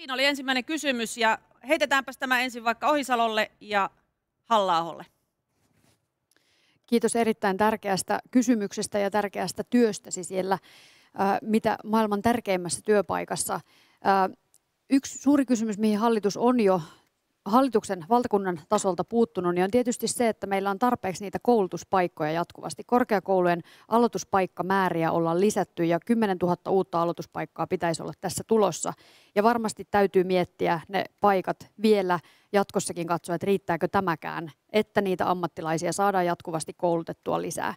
Siinä oli ensimmäinen kysymys ja heitetäänpäs tämä ensin vaikka Ohisalolle ja halla Kiitos erittäin tärkeästä kysymyksestä ja tärkeästä työstäsi siellä, mitä maailman tärkeimmässä työpaikassa. Yksi suuri kysymys, mihin hallitus on jo hallituksen valtakunnan tasolta puuttunut, niin on tietysti se, että meillä on tarpeeksi niitä koulutuspaikkoja jatkuvasti. Korkeakoulujen aloituspaikkamääriä ollaan lisätty ja 10 000 uutta aloituspaikkaa pitäisi olla tässä tulossa. Ja varmasti täytyy miettiä ne paikat vielä jatkossakin katsoa, että riittääkö tämäkään, että niitä ammattilaisia saadaan jatkuvasti koulutettua lisää.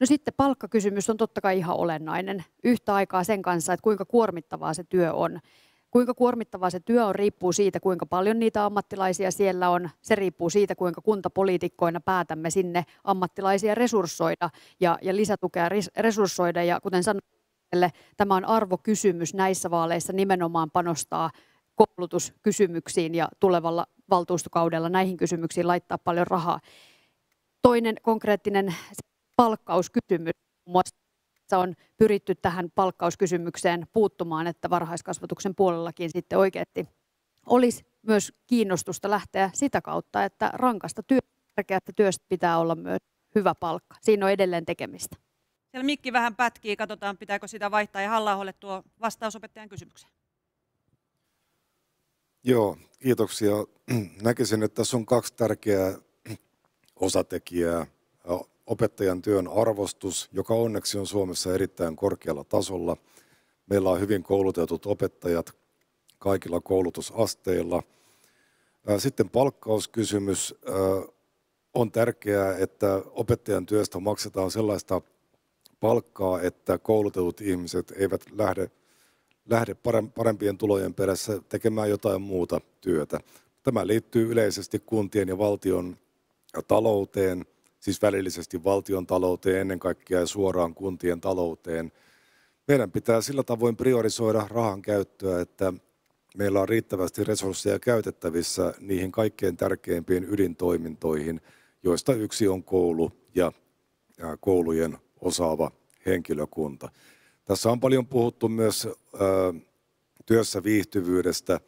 No sitten palkkakysymys on totta kai ihan olennainen yhtä aikaa sen kanssa, että kuinka kuormittavaa se työ on. Kuinka kuormittavaa se työ on, riippuu siitä, kuinka paljon niitä ammattilaisia siellä on. Se riippuu siitä, kuinka kuntapoliitikkoina päätämme sinne ammattilaisia resurssoida ja, ja lisätukea resurssoida. Ja kuten sanoin, tämä on arvokysymys näissä vaaleissa nimenomaan panostaa koulutuskysymyksiin ja tulevalla valtuustokaudella näihin kysymyksiin laittaa paljon rahaa. Toinen konkreettinen palkkauskysymys muun muassa tässä on pyritty tähän palkkauskysymykseen puuttumaan, että varhaiskasvatuksen puolellakin sitten oikeasti olisi myös kiinnostusta lähteä sitä kautta, että rankasta työ, tärkeästä työstä pitää olla myös hyvä palkka. Siinä on edelleen tekemistä. Siellä mikki vähän pätkii, katsotaan pitääkö sitä vaihtaa ja halla tuo vastaus opettajan kysymykseen. Joo, kiitoksia. Näkisin, että tässä on kaksi tärkeää osatekijää opettajan työn arvostus, joka onneksi on Suomessa erittäin korkealla tasolla. Meillä on hyvin koulutetut opettajat kaikilla koulutusasteilla. Sitten palkkauskysymys. On tärkeää, että opettajan työstä maksetaan sellaista palkkaa, että koulutetut ihmiset eivät lähde, lähde parempien tulojen perässä tekemään jotain muuta työtä. Tämä liittyy yleisesti kuntien ja valtion talouteen – siis välillisesti valtion talouteen ennen kaikkea suoraan kuntien talouteen. Meidän pitää sillä tavoin priorisoida rahan käyttöä, että meillä on riittävästi resursseja käytettävissä niihin kaikkein tärkeimpiin ydintoimintoihin, joista yksi on koulu ja koulujen osaava henkilökunta. Tässä on paljon puhuttu myös työssä viihtyvyydestä –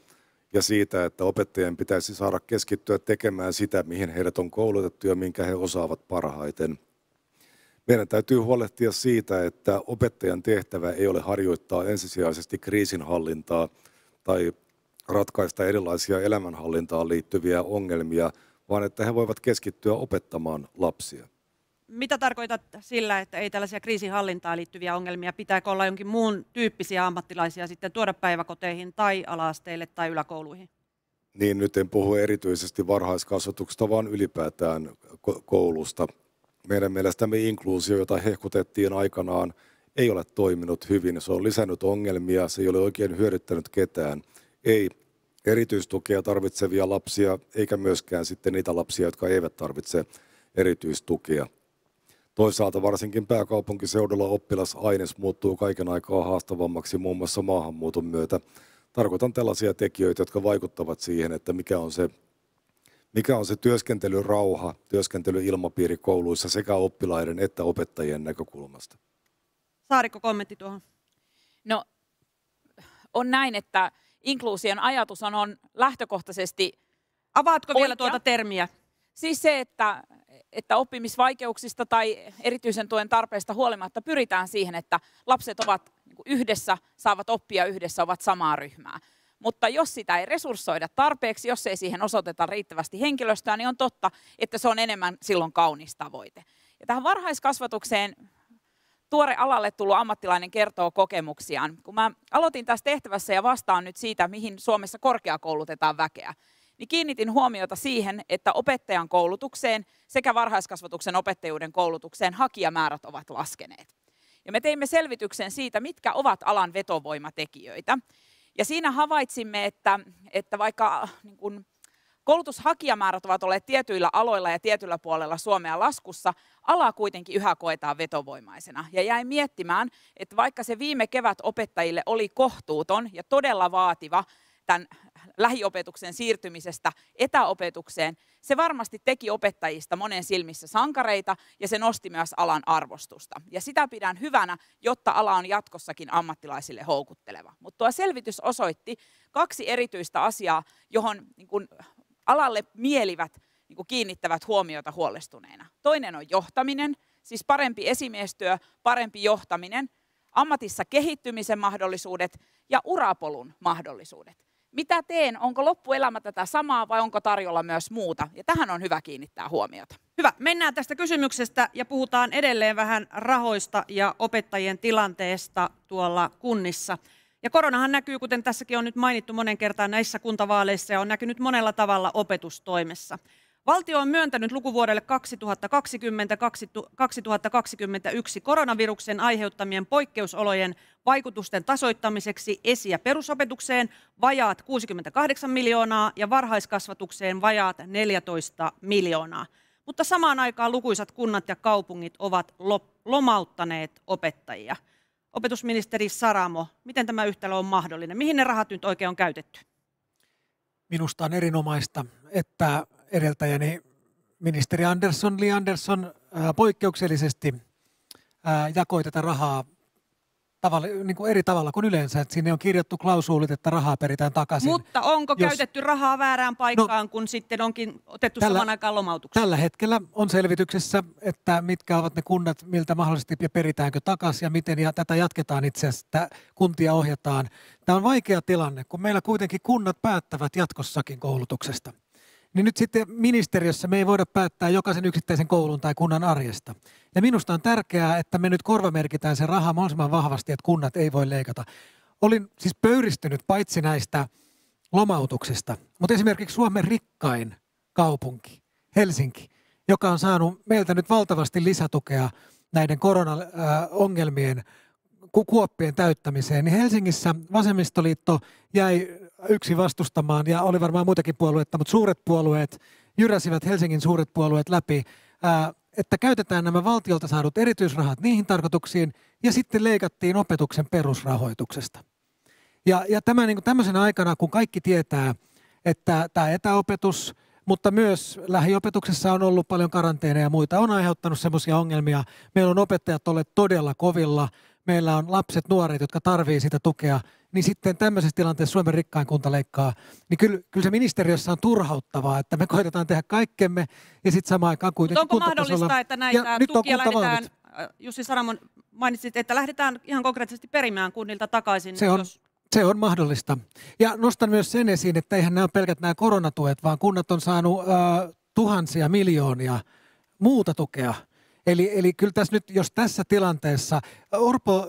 ja siitä, että opettajien pitäisi saada keskittyä tekemään sitä, mihin heidät on koulutettu ja minkä he osaavat parhaiten. Meidän täytyy huolehtia siitä, että opettajan tehtävä ei ole harjoittaa ensisijaisesti kriisinhallintaa tai ratkaista erilaisia elämänhallintaan liittyviä ongelmia, vaan että he voivat keskittyä opettamaan lapsia mitä tarkoitat sillä, että ei tällaisia kriisinhallintaan liittyviä ongelmia, pitääkö olla jonkin muun tyyppisiä ammattilaisia sitten tuoda päiväkoteihin tai alaasteille tai yläkouluihin? Niin, nyt en puhu erityisesti varhaiskasvatuksesta, vaan ylipäätään koulusta. Meidän mielestämme inkluusio, jota hehkutettiin aikanaan, ei ole toiminut hyvin. Se on lisännyt ongelmia, se ei ole oikein hyödyttänyt ketään. Ei erityistukea tarvitsevia lapsia, eikä myöskään sitten niitä lapsia, jotka eivät tarvitse erityistukea. Toisaalta varsinkin pääkaupunkiseudulla oppilasaines muuttuu kaiken aikaa haastavammaksi muun muassa maahanmuuton myötä. Tarkoitan tällaisia tekijöitä, jotka vaikuttavat siihen, että mikä on se, mikä on se työskentelyrauha, työskentelyilmapiiri kouluissa sekä oppilaiden että opettajien näkökulmasta. Saarikko kommentti tuohon. No on näin, että inkluusion ajatus on, on lähtökohtaisesti Avaatko vielä tuota termiä? Siis se, että että oppimisvaikeuksista tai erityisen tuen tarpeesta huolimatta pyritään siihen, että lapset ovat niin yhdessä, saavat oppia yhdessä, ovat samaa ryhmää. Mutta jos sitä ei resurssoida tarpeeksi, jos ei siihen osoiteta riittävästi henkilöstöä, niin on totta, että se on enemmän silloin kaunis tavoite. Ja tähän varhaiskasvatukseen tuore alalle tullut ammattilainen kertoo kokemuksiaan. Kun mä aloitin tässä tehtävässä ja vastaan nyt siitä, mihin Suomessa korkeakoulutetaan väkeä, niin kiinnitin huomiota siihen, että opettajan koulutukseen sekä varhaiskasvatuksen opettajuuden koulutukseen hakijamäärät ovat laskeneet. Ja me teimme selvityksen siitä, mitkä ovat alan vetovoimatekijöitä. Ja siinä havaitsimme, että, että vaikka niin kun, koulutushakijamäärät ovat olleet tietyillä aloilla ja tietyllä puolella Suomea laskussa, ala kuitenkin yhä koetaan vetovoimaisena. Ja jäin miettimään, että vaikka se viime kevät opettajille oli kohtuuton ja todella vaativa tämän lähiopetuksen siirtymisestä etäopetukseen, se varmasti teki opettajista monen silmissä sankareita ja se nosti myös alan arvostusta. Ja sitä pidän hyvänä, jotta ala on jatkossakin ammattilaisille houkutteleva. Mutta tuo selvitys osoitti kaksi erityistä asiaa, johon niin kun alalle mielivät niin kun kiinnittävät huomiota huolestuneena. Toinen on johtaminen, siis parempi esimiestyö, parempi johtaminen, ammatissa kehittymisen mahdollisuudet ja urapolun mahdollisuudet mitä teen, onko loppuelämä tätä samaa vai onko tarjolla myös muuta. Ja tähän on hyvä kiinnittää huomiota. Hyvä, mennään tästä kysymyksestä ja puhutaan edelleen vähän rahoista ja opettajien tilanteesta tuolla kunnissa. Ja koronahan näkyy, kuten tässäkin on nyt mainittu monen kertaan näissä kuntavaaleissa ja on näkynyt monella tavalla opetustoimessa. Valtio on myöntänyt lukuvuodelle 2020-2021 koronaviruksen aiheuttamien poikkeusolojen vaikutusten tasoittamiseksi esi- ja perusopetukseen vajaat 68 miljoonaa ja varhaiskasvatukseen vajaat 14 miljoonaa. Mutta samaan aikaan lukuisat kunnat ja kaupungit ovat lomauttaneet opettajia. Opetusministeri Saramo, miten tämä yhtälö on mahdollinen? Mihin ne rahat nyt oikein on käytetty? Minusta on erinomaista, että edeltäjäni ministeri Andersson, Li Andersson poikkeuksellisesti jakoi tätä rahaa tavalla, niin kuin eri tavalla kuin yleensä. Että sinne on kirjattu klausuulit, että rahaa peritään takaisin. Mutta onko jos... käytetty rahaa väärään no, paikkaan, no, kun sitten onkin otettu tällä, saman aikaan lomautuksen? Tällä hetkellä on selvityksessä, että mitkä ovat ne kunnat, miltä mahdollisesti ja peritäänkö takaisin ja miten. Ja tätä jatketaan itse asiassa, kuntia ohjataan. Tämä on vaikea tilanne, kun meillä kuitenkin kunnat päättävät jatkossakin koulutuksesta niin nyt sitten ministeriössä me ei voida päättää jokaisen yksittäisen koulun tai kunnan arjesta. Ja minusta on tärkeää, että me nyt korvamerkitään se raha mahdollisimman vahvasti, että kunnat ei voi leikata. Olin siis pöyristynyt paitsi näistä lomautuksista, mutta esimerkiksi Suomen rikkain kaupunki, Helsinki, joka on saanut meiltä nyt valtavasti lisätukea näiden koronaongelmien kuoppien täyttämiseen, niin Helsingissä vasemmistoliitto jäi yksi vastustamaan ja oli varmaan muitakin puolueita, mutta suuret puolueet jyräsivät Helsingin suuret puolueet läpi, että käytetään nämä valtiolta saadut erityisrahat niihin tarkoituksiin ja sitten leikattiin opetuksen perusrahoituksesta. Ja, ja tämä, niin kuin tämmöisenä aikana, kun kaikki tietää, että tämä etäopetus, mutta myös lähiopetuksessa on ollut paljon karanteeneja ja muita, on aiheuttanut semmoisia ongelmia. Meillä on opettajat olleet todella kovilla. Meillä on lapset, nuoret, jotka tarvii sitä tukea niin sitten tämmöisessä tilanteessa Suomen rikkain kunta leikkaa, niin kyllä, kyllä se ministeriössä on turhauttavaa, että me koitetaan tehdä kaikkemme ja sitten samaan aikaan kuitenkin Mutta onko mahdollista, että näitä ja tukia lähdetään, äh, Jussi Saramon mainitsit, että lähdetään ihan konkreettisesti perimään kunnilta takaisin, se on, jos se on mahdollista. Ja nostan myös sen esiin, että eihän nämä ole pelkät nämä koronatuet, vaan kunnat on saanut äh, tuhansia miljoonia muuta tukea – Eli, eli kyllä tässä nyt, jos tässä tilanteessa, Orpo,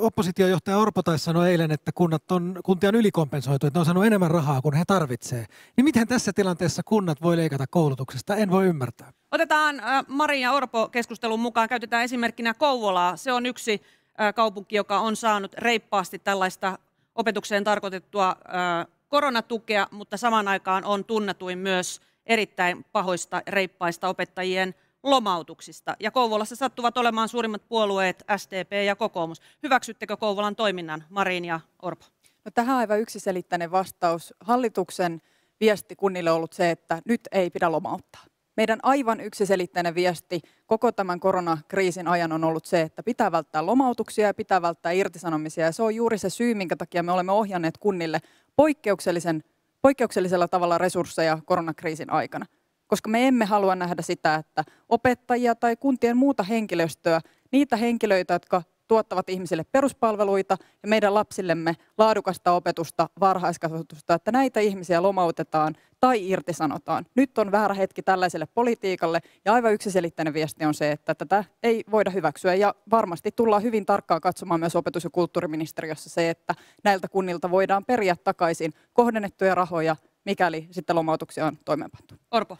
oppositiojohtaja Orpo taisi sanoa eilen, että kunnat on, kuntia on ylikompensoitu, että ne on saanut enemmän rahaa kuin he tarvitsevat. Niin miten tässä tilanteessa kunnat voi leikata koulutuksesta? En voi ymmärtää. Otetaan äh, Maria Orpo keskustelun mukaan. Käytetään esimerkkinä Kouvolaa. Se on yksi äh, kaupunki, joka on saanut reippaasti tällaista opetukseen tarkoitettua äh, koronatukea, mutta samaan aikaan on tunnetuin myös erittäin pahoista reippaista opettajien lomautuksista. Ja Kouvolassa sattuvat olemaan suurimmat puolueet STP ja kokoomus. Hyväksyttekö Kouvolan toiminnan, Marin ja Orpo? No, tähän on aivan yksiselittäinen vastaus. Hallituksen viesti kunnille on ollut se, että nyt ei pidä lomauttaa. Meidän aivan yksiselitteinen viesti koko tämän koronakriisin ajan on ollut se, että pitää välttää lomautuksia ja pitää välttää irtisanomisia. Ja se on juuri se syy, minkä takia me olemme ohjanneet kunnille poikkeuksellisen, poikkeuksellisella tavalla resursseja koronakriisin aikana koska me emme halua nähdä sitä, että opettajia tai kuntien muuta henkilöstöä, niitä henkilöitä, jotka tuottavat ihmisille peruspalveluita ja meidän lapsillemme laadukasta opetusta, varhaiskasvatusta, että näitä ihmisiä lomautetaan tai irtisanotaan. Nyt on väärä hetki tällaiselle politiikalle ja aivan yksiselitteinen viesti on se, että tätä ei voida hyväksyä ja varmasti tullaan hyvin tarkkaan katsomaan myös opetus- ja kulttuuriministeriössä se, että näiltä kunnilta voidaan periä takaisin kohdennettuja rahoja, mikäli sitten lomautuksia on toimeenpantu. Orpo.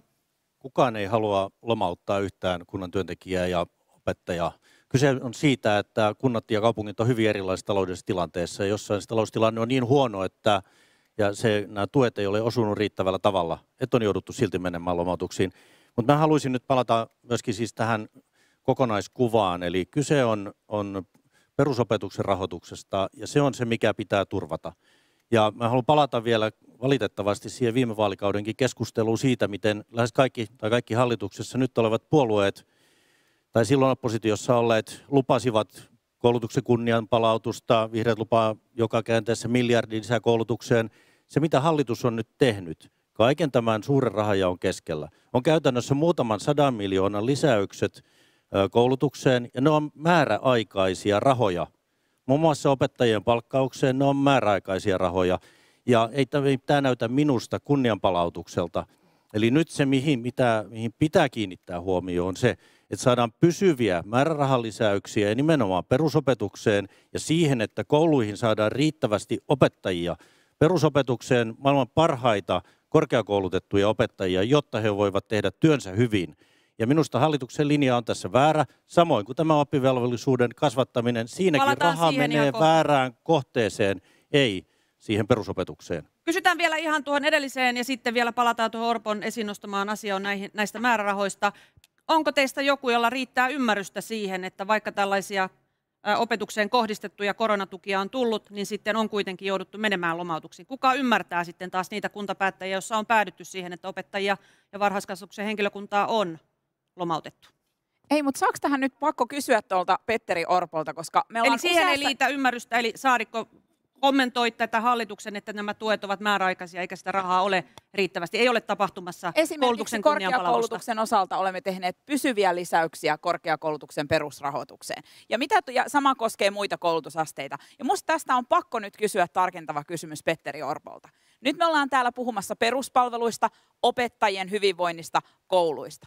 Kukaan ei halua lomauttaa yhtään kunnan työntekijää ja opettajaa. Kyse on siitä, että kunnat ja kaupungit ovat hyvin erilaisissa taloudellisissa tilanteissa, Jossain se taloustilanne on niin huono, että ja se, nämä tuet ei ole osunut riittävällä tavalla, että on jouduttu silti menemään lomautuksiin. Mutta mä haluaisin nyt palata myöskin siis tähän kokonaiskuvaan. Eli kyse on, on perusopetuksen rahoituksesta ja se on se, mikä pitää turvata. Ja mä haluan palata vielä valitettavasti siihen viime vaalikaudenkin keskusteluun siitä, miten lähes kaikki, tai kaikki hallituksessa nyt olevat puolueet tai silloin oppositiossa olleet lupasivat koulutuksen kunnianpalautusta, vihreät lupaa joka käänteessä miljardin lisää koulutukseen. Se, mitä hallitus on nyt tehnyt kaiken tämän suuren on keskellä, on käytännössä muutaman sadan miljoonan lisäykset koulutukseen, ja ne on määräaikaisia rahoja, Muun muassa opettajien palkkaukseen ne on määräaikaisia rahoja. Ja ei tämä näytä minusta kunnianpalautukselta. Eli nyt se, mihin, mitä, mihin pitää kiinnittää huomioon, on se, että saadaan pysyviä määrärahalisäyksiä ja nimenomaan perusopetukseen ja siihen, että kouluihin saadaan riittävästi opettajia. Perusopetukseen maailman parhaita korkeakoulutettuja opettajia, jotta he voivat tehdä työnsä hyvin – ja minusta hallituksen linja on tässä väärä, samoin kuin tämä oppivelvollisuuden kasvattaminen. Siinäkin Palataan raha menee väärään kohteeseen, ei siihen perusopetukseen. Kysytään vielä ihan tuohon edelliseen ja sitten vielä palataan tuohon Orpon esiin nostamaan asiaan näihin, näistä määrärahoista. Onko teistä joku, jolla riittää ymmärrystä siihen, että vaikka tällaisia opetukseen kohdistettuja koronatukia on tullut, niin sitten on kuitenkin jouduttu menemään lomautuksiin. Kuka ymmärtää sitten taas niitä kuntapäättäjiä, joissa on päädytty siihen, että opettajia ja varhaiskasvatuksen henkilökuntaa on lomautettu. Ei, mutta saako tähän nyt pakko kysyä tuolta Petteri Orpolta, koska me ollaan Eli siihen useasta... ei liitä ymmärrystä, eli Saarikko kommentoi tätä hallituksen, että nämä tuet ovat määräaikaisia eikä sitä rahaa ole riittävästi. Ei ole tapahtumassa Esimerkiksi koulutuksen korkeakoulutuksen osalta olemme tehneet pysyviä lisäyksiä korkeakoulutuksen perusrahoitukseen. Ja, mitä, ja sama koskee muita koulutusasteita. Ja minusta tästä on pakko nyt kysyä tarkentava kysymys Petteri Orpolta. Nyt me ollaan täällä puhumassa peruspalveluista, opettajien hyvinvoinnista, kouluista.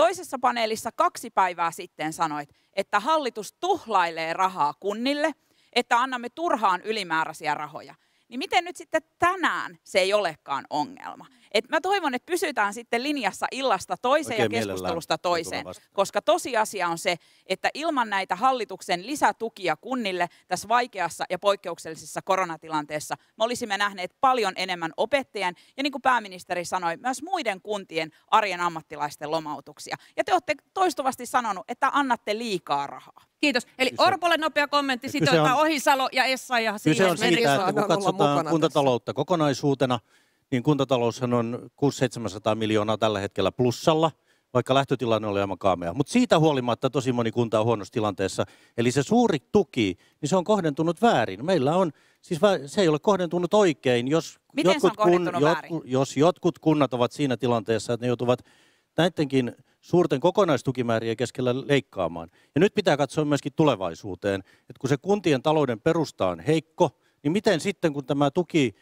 Toisessa paneelissa kaksi päivää sitten sanoit, että hallitus tuhlailee rahaa kunnille, että annamme turhaan ylimääräisiä rahoja. Niin miten nyt sitten tänään se ei olekaan ongelma? Et mä toivon, että pysytään sitten linjassa illasta toiseen Oikein ja keskustelusta toiseen, koska tosiasia on se, että ilman näitä hallituksen lisätukia kunnille tässä vaikeassa ja poikkeuksellisessa koronatilanteessa me olisimme nähneet paljon enemmän opettajien ja niin kuin pääministeri sanoi, myös muiden kuntien arjen ammattilaisten lomautuksia. Ja te olette toistuvasti sanonut, että annatte liikaa rahaa. Kiitos. Eli kyse, Orpolle nopea kommentti, sitten Ohisalo ja essa ja siihen. Kyse on siitä, että kun katsotaan kuntataloutta tässä. kokonaisuutena, niin kuntataloushan on 600-700 miljoonaa tällä hetkellä plussalla, vaikka lähtötilanne oli aivan kaamea. Mutta siitä huolimatta tosi moni kunta on huonossa tilanteessa. Eli se suuri tuki, niin se on kohdentunut väärin. Meillä on, siis se ei ole kohdentunut oikein, jos, Miten jotkut, kun, jotkut, jos jotkut kunnat ovat siinä tilanteessa, että ne joutuvat näidenkin suurten kokonaistukimäärien keskellä leikkaamaan. Ja nyt pitää katsoa myöskin tulevaisuuteen, että kun se kuntien talouden perusta on heikko, niin miten sitten kun tämä tuki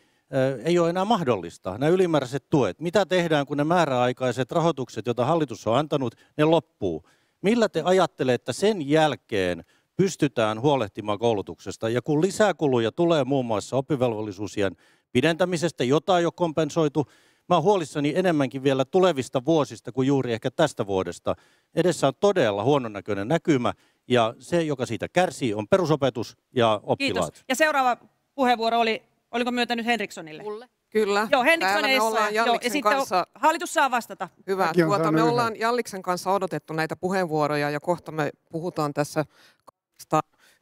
ei ole enää mahdollista, nämä ylimääräiset tuet. Mitä tehdään, kun ne määräaikaiset rahoitukset, joita hallitus on antanut, ne loppuu? Millä te ajattelette, että sen jälkeen pystytään huolehtimaan koulutuksesta? Ja kun lisäkuluja tulee muun muassa oppivelvollisuusien pidentämisestä, jota ei ole kompensoitu, mä olen huolissani enemmänkin vielä tulevista vuosista kuin juuri ehkä tästä vuodesta. Edessä on todella huononnäköinen näkymä, ja se, joka siitä kärsii, on perusopetus ja oppilaat. Kiitos. Ja seuraava puheenvuoro oli Oliko myöntänyt Henrikssonille? Mulle. Kyllä. Joo, Henriksson ei saa. Joo, ja sitten kanssa... hallitus saa vastata. Hyvä. Tuota, me ollaan yhden. Jalliksen kanssa odotettu näitä puheenvuoroja ja kohta me puhutaan tässä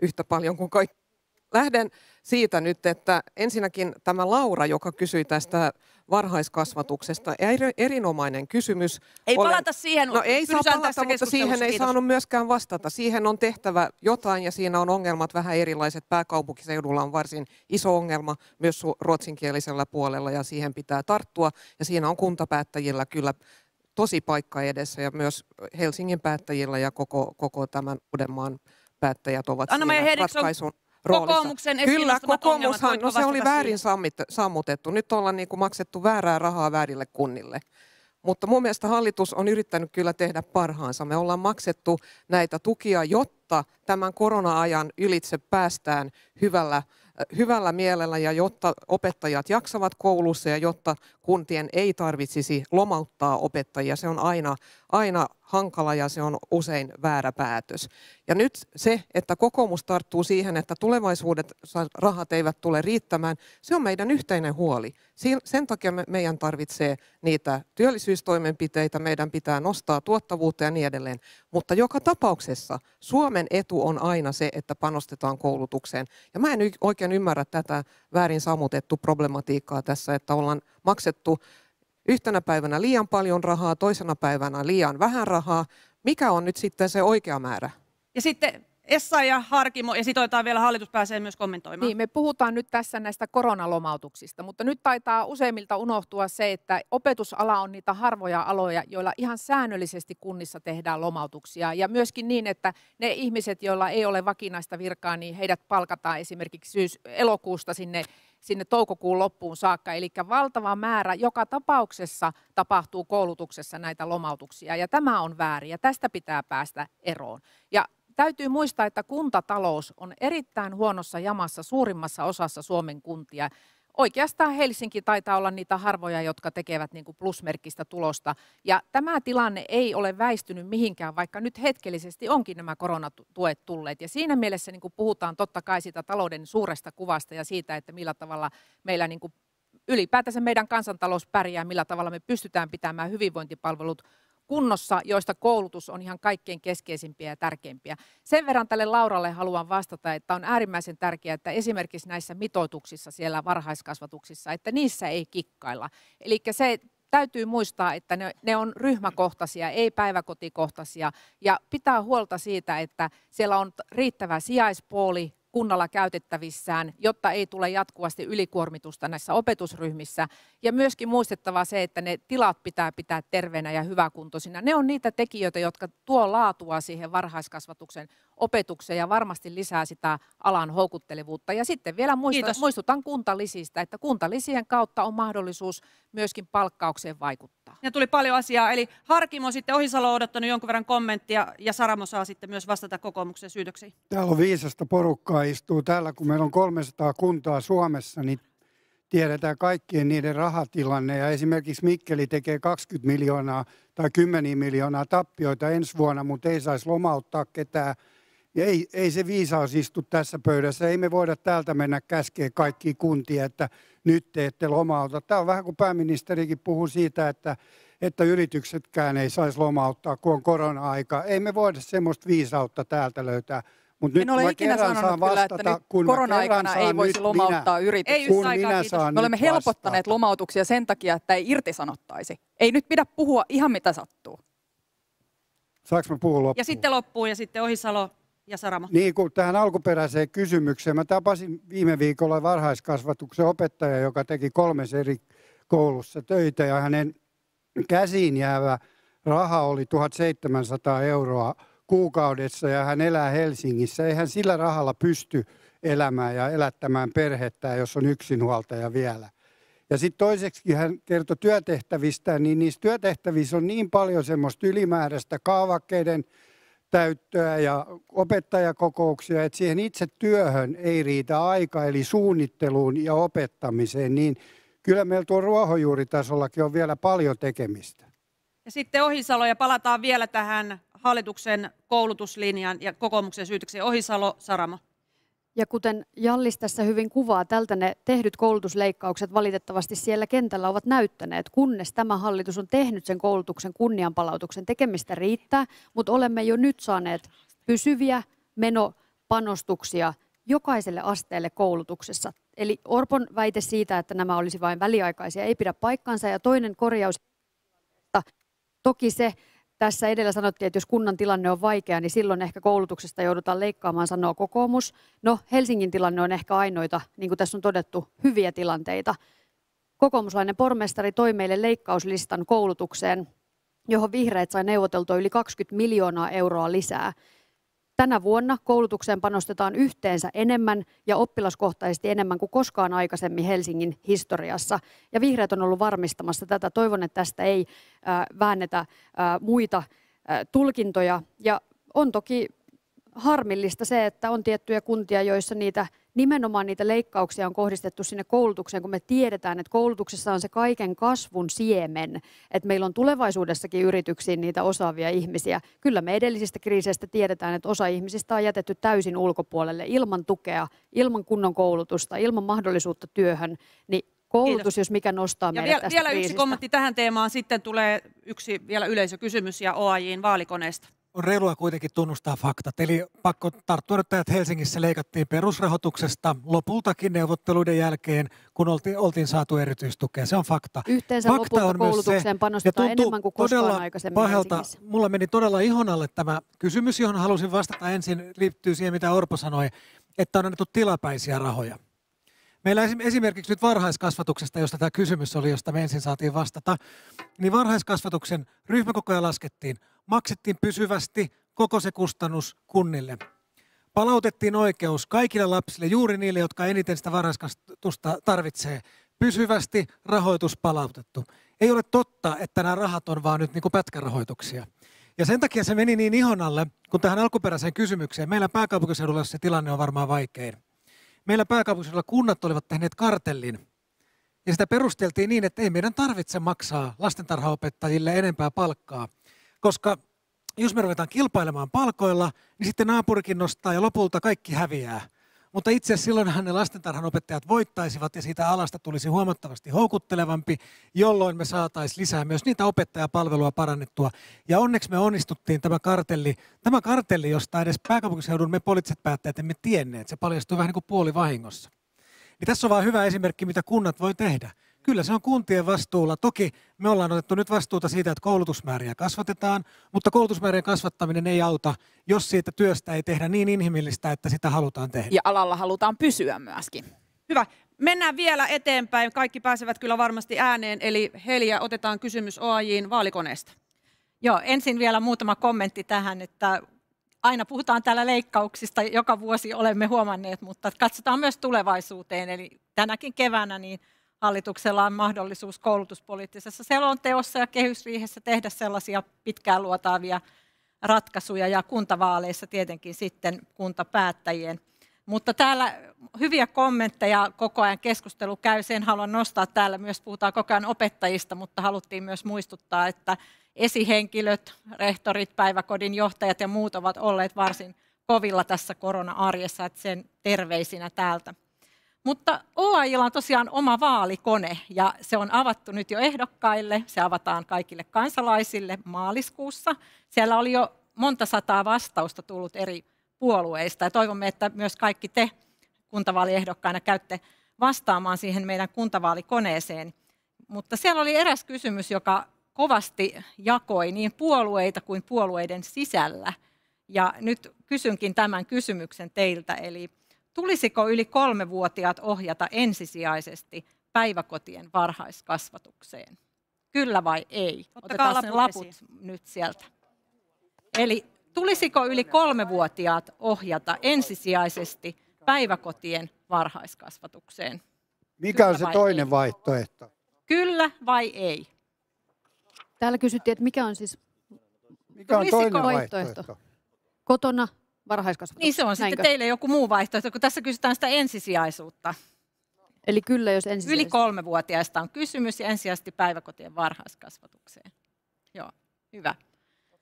yhtä paljon kuin kaikki lähden siitä nyt, että ensinnäkin tämä Laura, joka kysyi tästä varhaiskasvatuksesta, erinomainen kysymys. Ei Olen... palata siihen, no, ei saa palata, mutta siihen ei kiitos. saanut myöskään vastata. Siihen on tehtävä jotain ja siinä on ongelmat vähän erilaiset. Pääkaupunkiseudulla on varsin iso ongelma myös ruotsinkielisellä puolella ja siihen pitää tarttua. Ja siinä on kuntapäättäjillä kyllä tosi paikka edessä ja myös Helsingin päättäjillä ja koko, koko tämän Uudenmaan päättäjät ovat anna siinä ratkaisun. ratkaisun Kokoomuksen Kyllä, kokoomushan, no se oli väärin sammit, sammutettu. Nyt ollaan niin kuin maksettu väärää rahaa väärille kunnille. Mutta mun mielestä hallitus on yrittänyt kyllä tehdä parhaansa. Me ollaan maksettu näitä tukia, jotta tämän korona-ajan ylitse päästään hyvällä, äh, hyvällä mielellä ja jotta opettajat jaksavat koulussa ja jotta kuntien ei tarvitsisi lomauttaa opettajia. Se on aina, aina hankala ja se on usein väärä päätös. Ja nyt se, että kokoomus tarttuu siihen, että tulevaisuudet rahat eivät tule riittämään, se on meidän yhteinen huoli. Sen takia me, meidän tarvitsee niitä työllisyystoimenpiteitä, meidän pitää nostaa tuottavuutta ja niin edelleen. Mutta joka tapauksessa Suomen etu on aina se, että panostetaan koulutukseen. Ja mä en oikein ymmärrä tätä väärin sammutettu problematiikkaa tässä, että ollaan maksettu yhtenä päivänä liian paljon rahaa, toisena päivänä liian vähän rahaa. Mikä on nyt sitten se oikea määrä? Ja sitten Essa ja Harkimo, ja sitten otetaan vielä hallitus pääsee myös kommentoimaan. Niin, me puhutaan nyt tässä näistä koronalomautuksista, mutta nyt taitaa useimmilta unohtua se, että opetusala on niitä harvoja aloja, joilla ihan säännöllisesti kunnissa tehdään lomautuksia. Ja myöskin niin, että ne ihmiset, joilla ei ole vakinaista virkaa, niin heidät palkataan esimerkiksi syys, elokuusta sinne sinne toukokuun loppuun saakka. Eli valtava määrä joka tapauksessa tapahtuu koulutuksessa näitä lomautuksia ja tämä on väärin ja tästä pitää päästä eroon. Ja Täytyy muistaa, että kuntatalous on erittäin huonossa jamassa suurimmassa osassa Suomen kuntia. Oikeastaan Helsinki taitaa olla niitä harvoja, jotka tekevät niin kuin plusmerkistä tulosta. Ja tämä tilanne ei ole väistynyt mihinkään, vaikka nyt hetkellisesti onkin nämä koronatuet tulleet. Ja siinä mielessä niin kuin puhutaan totta kai siitä talouden suuresta kuvasta ja siitä, että millä tavalla meillä niin kuin ylipäätänsä meidän kansantalous pärjää, millä tavalla me pystytään pitämään hyvinvointipalvelut kunnossa, joista koulutus on ihan kaikkein keskeisimpiä ja tärkeimpiä. Sen verran tälle Lauralle haluan vastata, että on äärimmäisen tärkeää, että esimerkiksi näissä mitoituksissa siellä varhaiskasvatuksissa, että niissä ei kikkailla. Eli se täytyy muistaa, että ne, ne on ryhmäkohtaisia, ei päiväkotikohtaisia. Ja pitää huolta siitä, että siellä on riittävä sijaispuoli, kunnalla käytettävissään, jotta ei tule jatkuvasti ylikuormitusta näissä opetusryhmissä. Ja myöskin muistettava se, että ne tilat pitää pitää terveenä ja hyväkuntoisina. Ne on niitä tekijöitä, jotka tuo laatua siihen varhaiskasvatuksen opetukseen ja varmasti lisää sitä alan houkuttelevuutta. Ja sitten vielä muistutan, muistutan kuntalisistä, että kuntalisien kautta on mahdollisuus myöskin palkkaukseen vaikuttaa. Ja tuli paljon asiaa, eli Harkimo sitten Ohisalo on odottanut jonkun verran kommenttia ja Saramo saa sitten myös vastata kokoomuksen syytöksiin. Täällä on viisasta porukkaa istuu täällä, kun meillä on 300 kuntaa Suomessa, niin tiedetään kaikkien niiden rahatilanne ja esimerkiksi Mikkeli tekee 20 miljoonaa tai 10 miljoonaa tappioita ensi vuonna, mutta ei saisi lomauttaa ketään ja ei, ei se viisaus istu tässä pöydässä. Ei me voida täältä mennä käskeen kaikki kuntia, että nyt te ette lomauta. Tämä on vähän kuin pääministerikin puhuu siitä, että, että yrityksetkään ei saisi lomauttaa, kun on korona-aika. Ei me voida semmoista viisautta täältä löytää. Mut nyt ole ikinä sanonut saan kyllä, että nyt kun korona-aikana ei voisi lomauttaa yrityksiä. Kun minä Me olemme helpottaneet vastata. lomautuksia sen takia, että ei irtisanottaisi. Ei nyt pidä puhua ihan mitä sattuu. Saanko mä puhua loppuun? Ja sitten loppuun ja sitten Ohisalo ja Sarama. Niin kuin tähän alkuperäiseen kysymykseen. Mä tapasin viime viikolla varhaiskasvatuksen opettaja, joka teki kolmes eri koulussa töitä ja hänen käsiin jäävä raha oli 1700 euroa kuukaudessa ja hän elää Helsingissä. Eihän sillä rahalla pysty elämään ja elättämään perhettä, jos on yksinhuoltaja vielä. Ja sitten toiseksi hän kertoi työtehtävistä, niin niissä työtehtävissä on niin paljon semmoista ylimääräistä kaavakkeiden täyttöä ja opettajakokouksia, että siihen itse työhön ei riitä aika, eli suunnitteluun ja opettamiseen, niin kyllä meillä tuo ruohonjuuritasollakin on vielä paljon tekemistä. Ja sitten Ohisalo, ja palataan vielä tähän hallituksen koulutuslinjan ja kokoomuksen syytökseen. Ohisalo, Saramo. Ja kuten Jallis tässä hyvin kuvaa, tältä ne tehdyt koulutusleikkaukset valitettavasti siellä kentällä ovat näyttäneet, kunnes tämä hallitus on tehnyt sen koulutuksen kunnianpalautuksen. Tekemistä riittää, mutta olemme jo nyt saaneet pysyviä menopanostuksia jokaiselle asteelle koulutuksessa. Eli Orpon väite siitä, että nämä olisi vain väliaikaisia, ei pidä paikkansa. Ja toinen korjaus, toki se tässä edellä sanottiin, että jos kunnan tilanne on vaikea, niin silloin ehkä koulutuksesta joudutaan leikkaamaan, sanoo kokoomus. No Helsingin tilanne on ehkä ainoita, niin kuin tässä on todettu, hyviä tilanteita. Kokoomuslainen pormestari toi meille leikkauslistan koulutukseen, johon vihreät sai neuvoteltua yli 20 miljoonaa euroa lisää. Tänä vuonna koulutukseen panostetaan yhteensä enemmän ja oppilaskohtaisesti enemmän kuin koskaan aikaisemmin Helsingin historiassa. Ja vihreät on ollut varmistamassa tätä. Toivon, että tästä ei äh, väännetä äh, muita äh, tulkintoja. Ja on toki harmillista se, että on tiettyjä kuntia, joissa niitä, nimenomaan niitä leikkauksia on kohdistettu sinne koulutukseen, kun me tiedetään, että koulutuksessa on se kaiken kasvun siemen, että meillä on tulevaisuudessakin yrityksiin niitä osaavia ihmisiä. Kyllä me edellisistä kriiseistä tiedetään, että osa ihmisistä on jätetty täysin ulkopuolelle ilman tukea, ilman kunnon koulutusta, ilman mahdollisuutta työhön, niin Koulutus, Kiitos. jos mikä nostaa ja vielä, tästä vielä kriisistä. yksi kommentti tähän teemaan. Sitten tulee yksi vielä yleisökysymys ja OAJin vaalikoneesta on reilua kuitenkin tunnustaa faktat. Eli pakko tarttua että Helsingissä leikattiin perusrahoituksesta lopultakin neuvotteluiden jälkeen, kun oltiin, oltiin saatu erityistukea. Se on fakta. Yhteensä fakta on koulutukseen se, panostetaan enemmän kuin koskaan todella aikaisemmin pahelta, Helsingissä. Mulla meni todella ihon alle tämä kysymys, johon halusin vastata ensin, liittyy siihen, mitä Orpo sanoi, että on annettu tilapäisiä rahoja. Meillä esimerkiksi nyt varhaiskasvatuksesta, josta tämä kysymys oli, josta me ensin saatiin vastata, niin varhaiskasvatuksen ryhmäkokoja laskettiin, maksettiin pysyvästi koko se kustannus kunnille. Palautettiin oikeus kaikille lapsille, juuri niille, jotka eniten sitä varhaiskasvatusta tarvitsee. Pysyvästi rahoitus palautettu. Ei ole totta, että nämä rahat on vaan nyt niin kuin pätkärahoituksia. Ja sen takia se meni niin ihon alle, kun tähän alkuperäiseen kysymykseen. Meillä pääkaupunkiseudulla se tilanne on varmaan vaikein. Meillä pääkaupunkiseudulla kunnat olivat tehneet kartellin. Ja sitä perusteltiin niin, että ei meidän tarvitse maksaa lastentarhaopettajille enempää palkkaa – koska jos me ruvetaan kilpailemaan palkoilla, niin sitten naapurikin nostaa ja lopulta kaikki häviää. Mutta itse asiassa silloinhan ne lastentarhanopettajat voittaisivat ja siitä alasta tulisi huomattavasti houkuttelevampi, jolloin me saataisiin lisää myös niitä opettajapalvelua parannettua. Ja onneksi me onnistuttiin tämä kartelli, tämä kartelli, josta edes pääkaupunkiseudun me poliittiset päättäjät emme tienneet. Se paljastui vähän niin kuin puolivahingossa. Niin tässä on vain hyvä esimerkki, mitä kunnat voi tehdä. Kyllä se on kuntien vastuulla. Toki me ollaan otettu nyt vastuuta siitä, että koulutusmääriä kasvatetaan, mutta koulutusmäärien kasvattaminen ei auta, jos siitä työstä ei tehdä niin inhimillistä, että sitä halutaan tehdä. Ja alalla halutaan pysyä myöskin. Hyvä. Mennään vielä eteenpäin. Kaikki pääsevät kyllä varmasti ääneen. Eli Helja, otetaan kysymys OAJin vaalikoneesta. Joo, ensin vielä muutama kommentti tähän, että aina puhutaan täällä leikkauksista, joka vuosi olemme huomanneet, mutta katsotaan myös tulevaisuuteen. Eli tänäkin keväänä niin – hallituksella on mahdollisuus koulutuspoliittisessa selonteossa ja kehysriihessä tehdä sellaisia pitkään luotaavia ratkaisuja ja kuntavaaleissa tietenkin sitten kuntapäättäjien. Mutta täällä hyviä kommentteja koko ajan keskustelu käy, sen haluan nostaa täällä myös, puhutaan koko ajan opettajista, mutta haluttiin myös muistuttaa, että esihenkilöt, rehtorit, päiväkodin johtajat ja muut ovat olleet varsin kovilla tässä korona-arjessa, että sen terveisinä täältä. Mutta OAIlla on tosiaan oma vaalikone ja se on avattu nyt jo ehdokkaille. Se avataan kaikille kansalaisille maaliskuussa. Siellä oli jo monta sataa vastausta tullut eri puolueista ja toivomme, että myös kaikki te kuntavaaliehdokkaina käytte vastaamaan siihen meidän kuntavaalikoneeseen. Mutta siellä oli eräs kysymys, joka kovasti jakoi niin puolueita kuin puolueiden sisällä. Ja nyt kysynkin tämän kysymyksen teiltä, eli tulisiko yli kolmevuotiaat ohjata ensisijaisesti päiväkotien varhaiskasvatukseen? Kyllä vai ei? Ottakaa Otetaan laput nyt sieltä. Eli tulisiko yli kolmevuotiaat ohjata ensisijaisesti päiväkotien varhaiskasvatukseen? Mikä on se toinen ei? vaihtoehto? Kyllä vai ei? Täällä kysyttiin, että mikä on siis mikä on toinen vaihtoehto? vaihtoehto? Kotona varhaiskasvatuksessa. Niin se on Näinkö? sitten teille joku muu vaihtoehto, kun tässä kysytään sitä ensisijaisuutta. Eli kyllä, jos ensisijaisesti... Yli kolmevuotiaista on kysymys ja ensisijaisesti päiväkotien varhaiskasvatukseen. Joo, hyvä.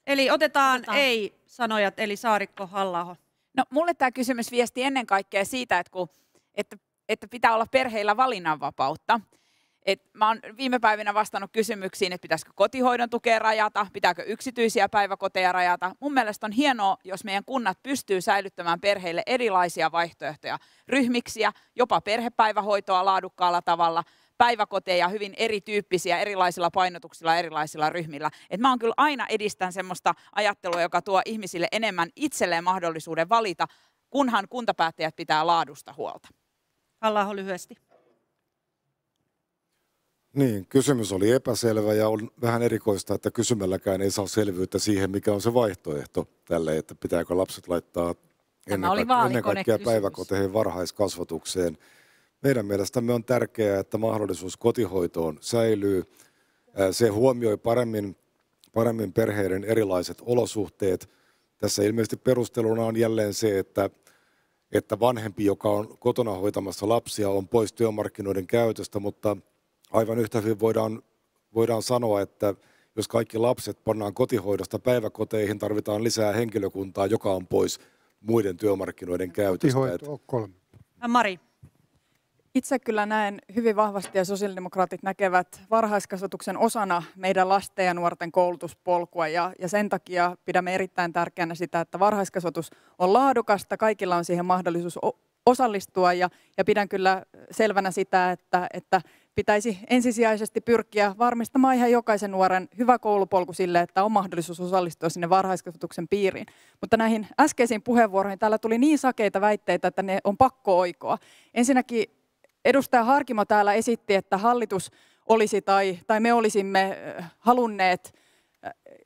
Eli otetaan, otetaan. ei-sanojat, eli Saarikko halla No mulle tämä kysymys viesti ennen kaikkea siitä, että, kun, että, että pitää olla perheillä valinnanvapautta. Et mä oon viime päivinä vastannut kysymyksiin, että pitäisikö kotihoidon tukea rajata, pitääkö yksityisiä päiväkoteja rajata. Mun mielestä on hienoa, jos meidän kunnat pystyy säilyttämään perheille erilaisia vaihtoehtoja, ryhmiksiä, jopa perhepäivähoitoa laadukkaalla tavalla, päiväkoteja hyvin erityyppisiä, erilaisilla painotuksilla, erilaisilla ryhmillä. Et mä oon kyllä aina edistän semmoista ajattelua, joka tuo ihmisille enemmän itselleen mahdollisuuden valita, kunhan kuntapäättäjät pitää laadusta huolta. halla lyhyesti. Niin, kysymys oli epäselvä ja on vähän erikoista, että kysymälläkään ei saa selvyyttä siihen, mikä on se vaihtoehto tälle, että pitääkö lapset laittaa ennen, ka- ennen kaikkea päiväkoteihin varhaiskasvatukseen. Meidän mielestämme on tärkeää, että mahdollisuus kotihoitoon säilyy. Se huomioi paremmin, paremmin perheiden erilaiset olosuhteet. Tässä ilmeisesti perusteluna on jälleen se, että että vanhempi, joka on kotona hoitamassa lapsia, on pois työmarkkinoiden käytöstä, mutta aivan yhtä hyvin voidaan, voidaan sanoa, että jos kaikki lapset pannaan kotihoidosta päiväkoteihin, tarvitaan lisää henkilökuntaa, joka on pois muiden työmarkkinoiden käytöstä. Kotihoito, kolme. Äh, Mari. Itse kyllä näen hyvin vahvasti ja sosiaalidemokraatit näkevät varhaiskasvatuksen osana meidän lasten ja nuorten koulutuspolkua ja, ja sen takia pidämme erittäin tärkeänä sitä, että varhaiskasvatus on laadukasta, kaikilla on siihen mahdollisuus osallistua ja, ja pidän kyllä selvänä sitä, että, että pitäisi ensisijaisesti pyrkiä varmistamaan ihan jokaisen nuoren hyvä koulupolku sille, että on mahdollisuus osallistua sinne varhaiskasvatuksen piiriin. Mutta näihin äskeisiin puheenvuoroihin täällä tuli niin sakeita väitteitä, että ne on pakko oikoa. Ensinnäkin edustaja Harkimo täällä esitti, että hallitus olisi tai, tai me olisimme äh, halunneet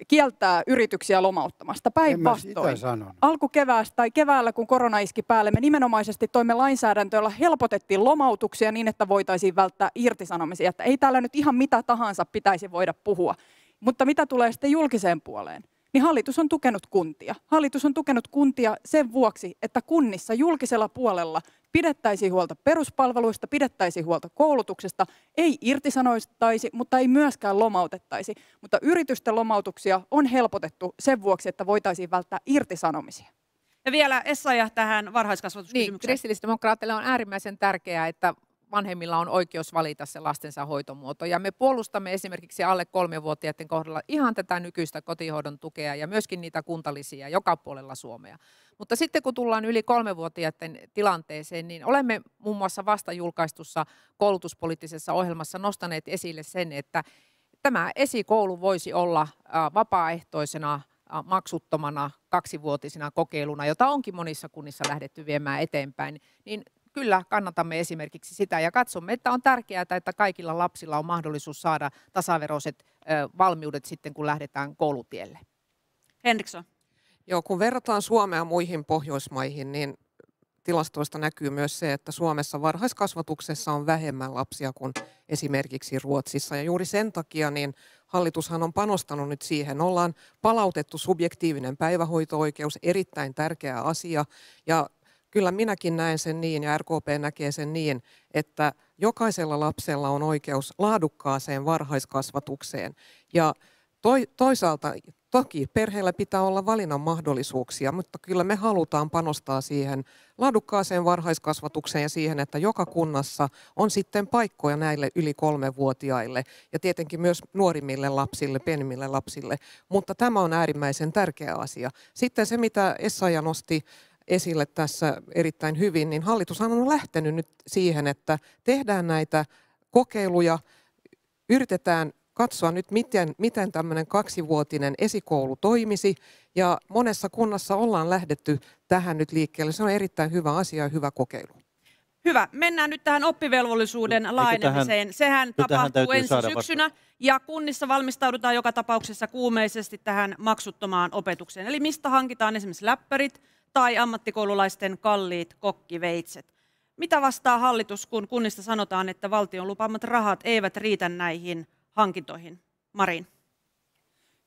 kieltää yrityksiä lomauttamasta. Päinvastoin. Alkukeväästä tai keväällä, kun korona iski päälle, me nimenomaisesti toimme lainsäädäntöllä jolla helpotettiin lomautuksia niin, että voitaisiin välttää irtisanomisia. Että ei täällä nyt ihan mitä tahansa pitäisi voida puhua. Mutta mitä tulee sitten julkiseen puoleen? niin hallitus on tukenut kuntia. Hallitus on tukenut kuntia sen vuoksi, että kunnissa julkisella puolella pidettäisiin huolta peruspalveluista, pidettäisiin huolta koulutuksesta, ei irtisanoistaisi, mutta ei myöskään lomautettaisi. Mutta yritysten lomautuksia on helpotettu sen vuoksi, että voitaisiin välttää irtisanomisia. Ja vielä essa ja tähän varhaiskasvatuskysymykseen. Niin, on äärimmäisen tärkeää, että vanhemmilla on oikeus valita se lastensa hoitomuoto. Ja me puolustamme esimerkiksi alle kolmevuotiaiden kohdalla ihan tätä nykyistä kotihoidon tukea ja myöskin niitä kuntalisia joka puolella Suomea. Mutta sitten kun tullaan yli kolmevuotiaiden tilanteeseen, niin olemme muun mm. muassa vasta julkaistussa koulutuspoliittisessa ohjelmassa nostaneet esille sen, että tämä esikoulu voisi olla vapaaehtoisena maksuttomana kaksivuotisena kokeiluna, jota onkin monissa kunnissa lähdetty viemään eteenpäin, niin kyllä kannatamme esimerkiksi sitä ja katsomme, että on tärkeää, että kaikilla lapsilla on mahdollisuus saada tasaveroiset valmiudet sitten, kun lähdetään koulutielle. Henriksson. Joo, kun verrataan Suomea muihin Pohjoismaihin, niin tilastoista näkyy myös se, että Suomessa varhaiskasvatuksessa on vähemmän lapsia kuin esimerkiksi Ruotsissa. Ja juuri sen takia niin hallitushan on panostanut nyt siihen. Ollaan palautettu subjektiivinen päivähoito-oikeus, erittäin tärkeä asia. Ja kyllä minäkin näen sen niin ja RKP näkee sen niin, että jokaisella lapsella on oikeus laadukkaaseen varhaiskasvatukseen. Ja toi, toisaalta toki perheellä pitää olla valinnan mahdollisuuksia, mutta kyllä me halutaan panostaa siihen laadukkaaseen varhaiskasvatukseen ja siihen, että joka kunnassa on sitten paikkoja näille yli kolmevuotiaille ja tietenkin myös nuorimmille lapsille, pienimmille lapsille. Mutta tämä on äärimmäisen tärkeä asia. Sitten se, mitä Essaja nosti esille tässä erittäin hyvin, niin hallitushan on lähtenyt nyt siihen, että tehdään näitä kokeiluja, yritetään katsoa nyt, miten, miten tämmöinen kaksivuotinen esikoulu toimisi. Ja monessa kunnassa ollaan lähdetty tähän nyt liikkeelle. Se on erittäin hyvä asia ja hyvä kokeilu. Hyvä. Mennään nyt tähän oppivelvollisuuden Eikö laajenemiseen. Tähän, Sehän tapahtuu ensi syksynä vasta. ja kunnissa valmistaudutaan joka tapauksessa kuumeisesti tähän maksuttomaan opetukseen. Eli mistä hankitaan esimerkiksi läppärit, tai ammattikoululaisten kalliit kokkiveitset. Mitä vastaa hallitus, kun kunnista sanotaan, että valtion lupaamat rahat eivät riitä näihin hankintoihin? Marin.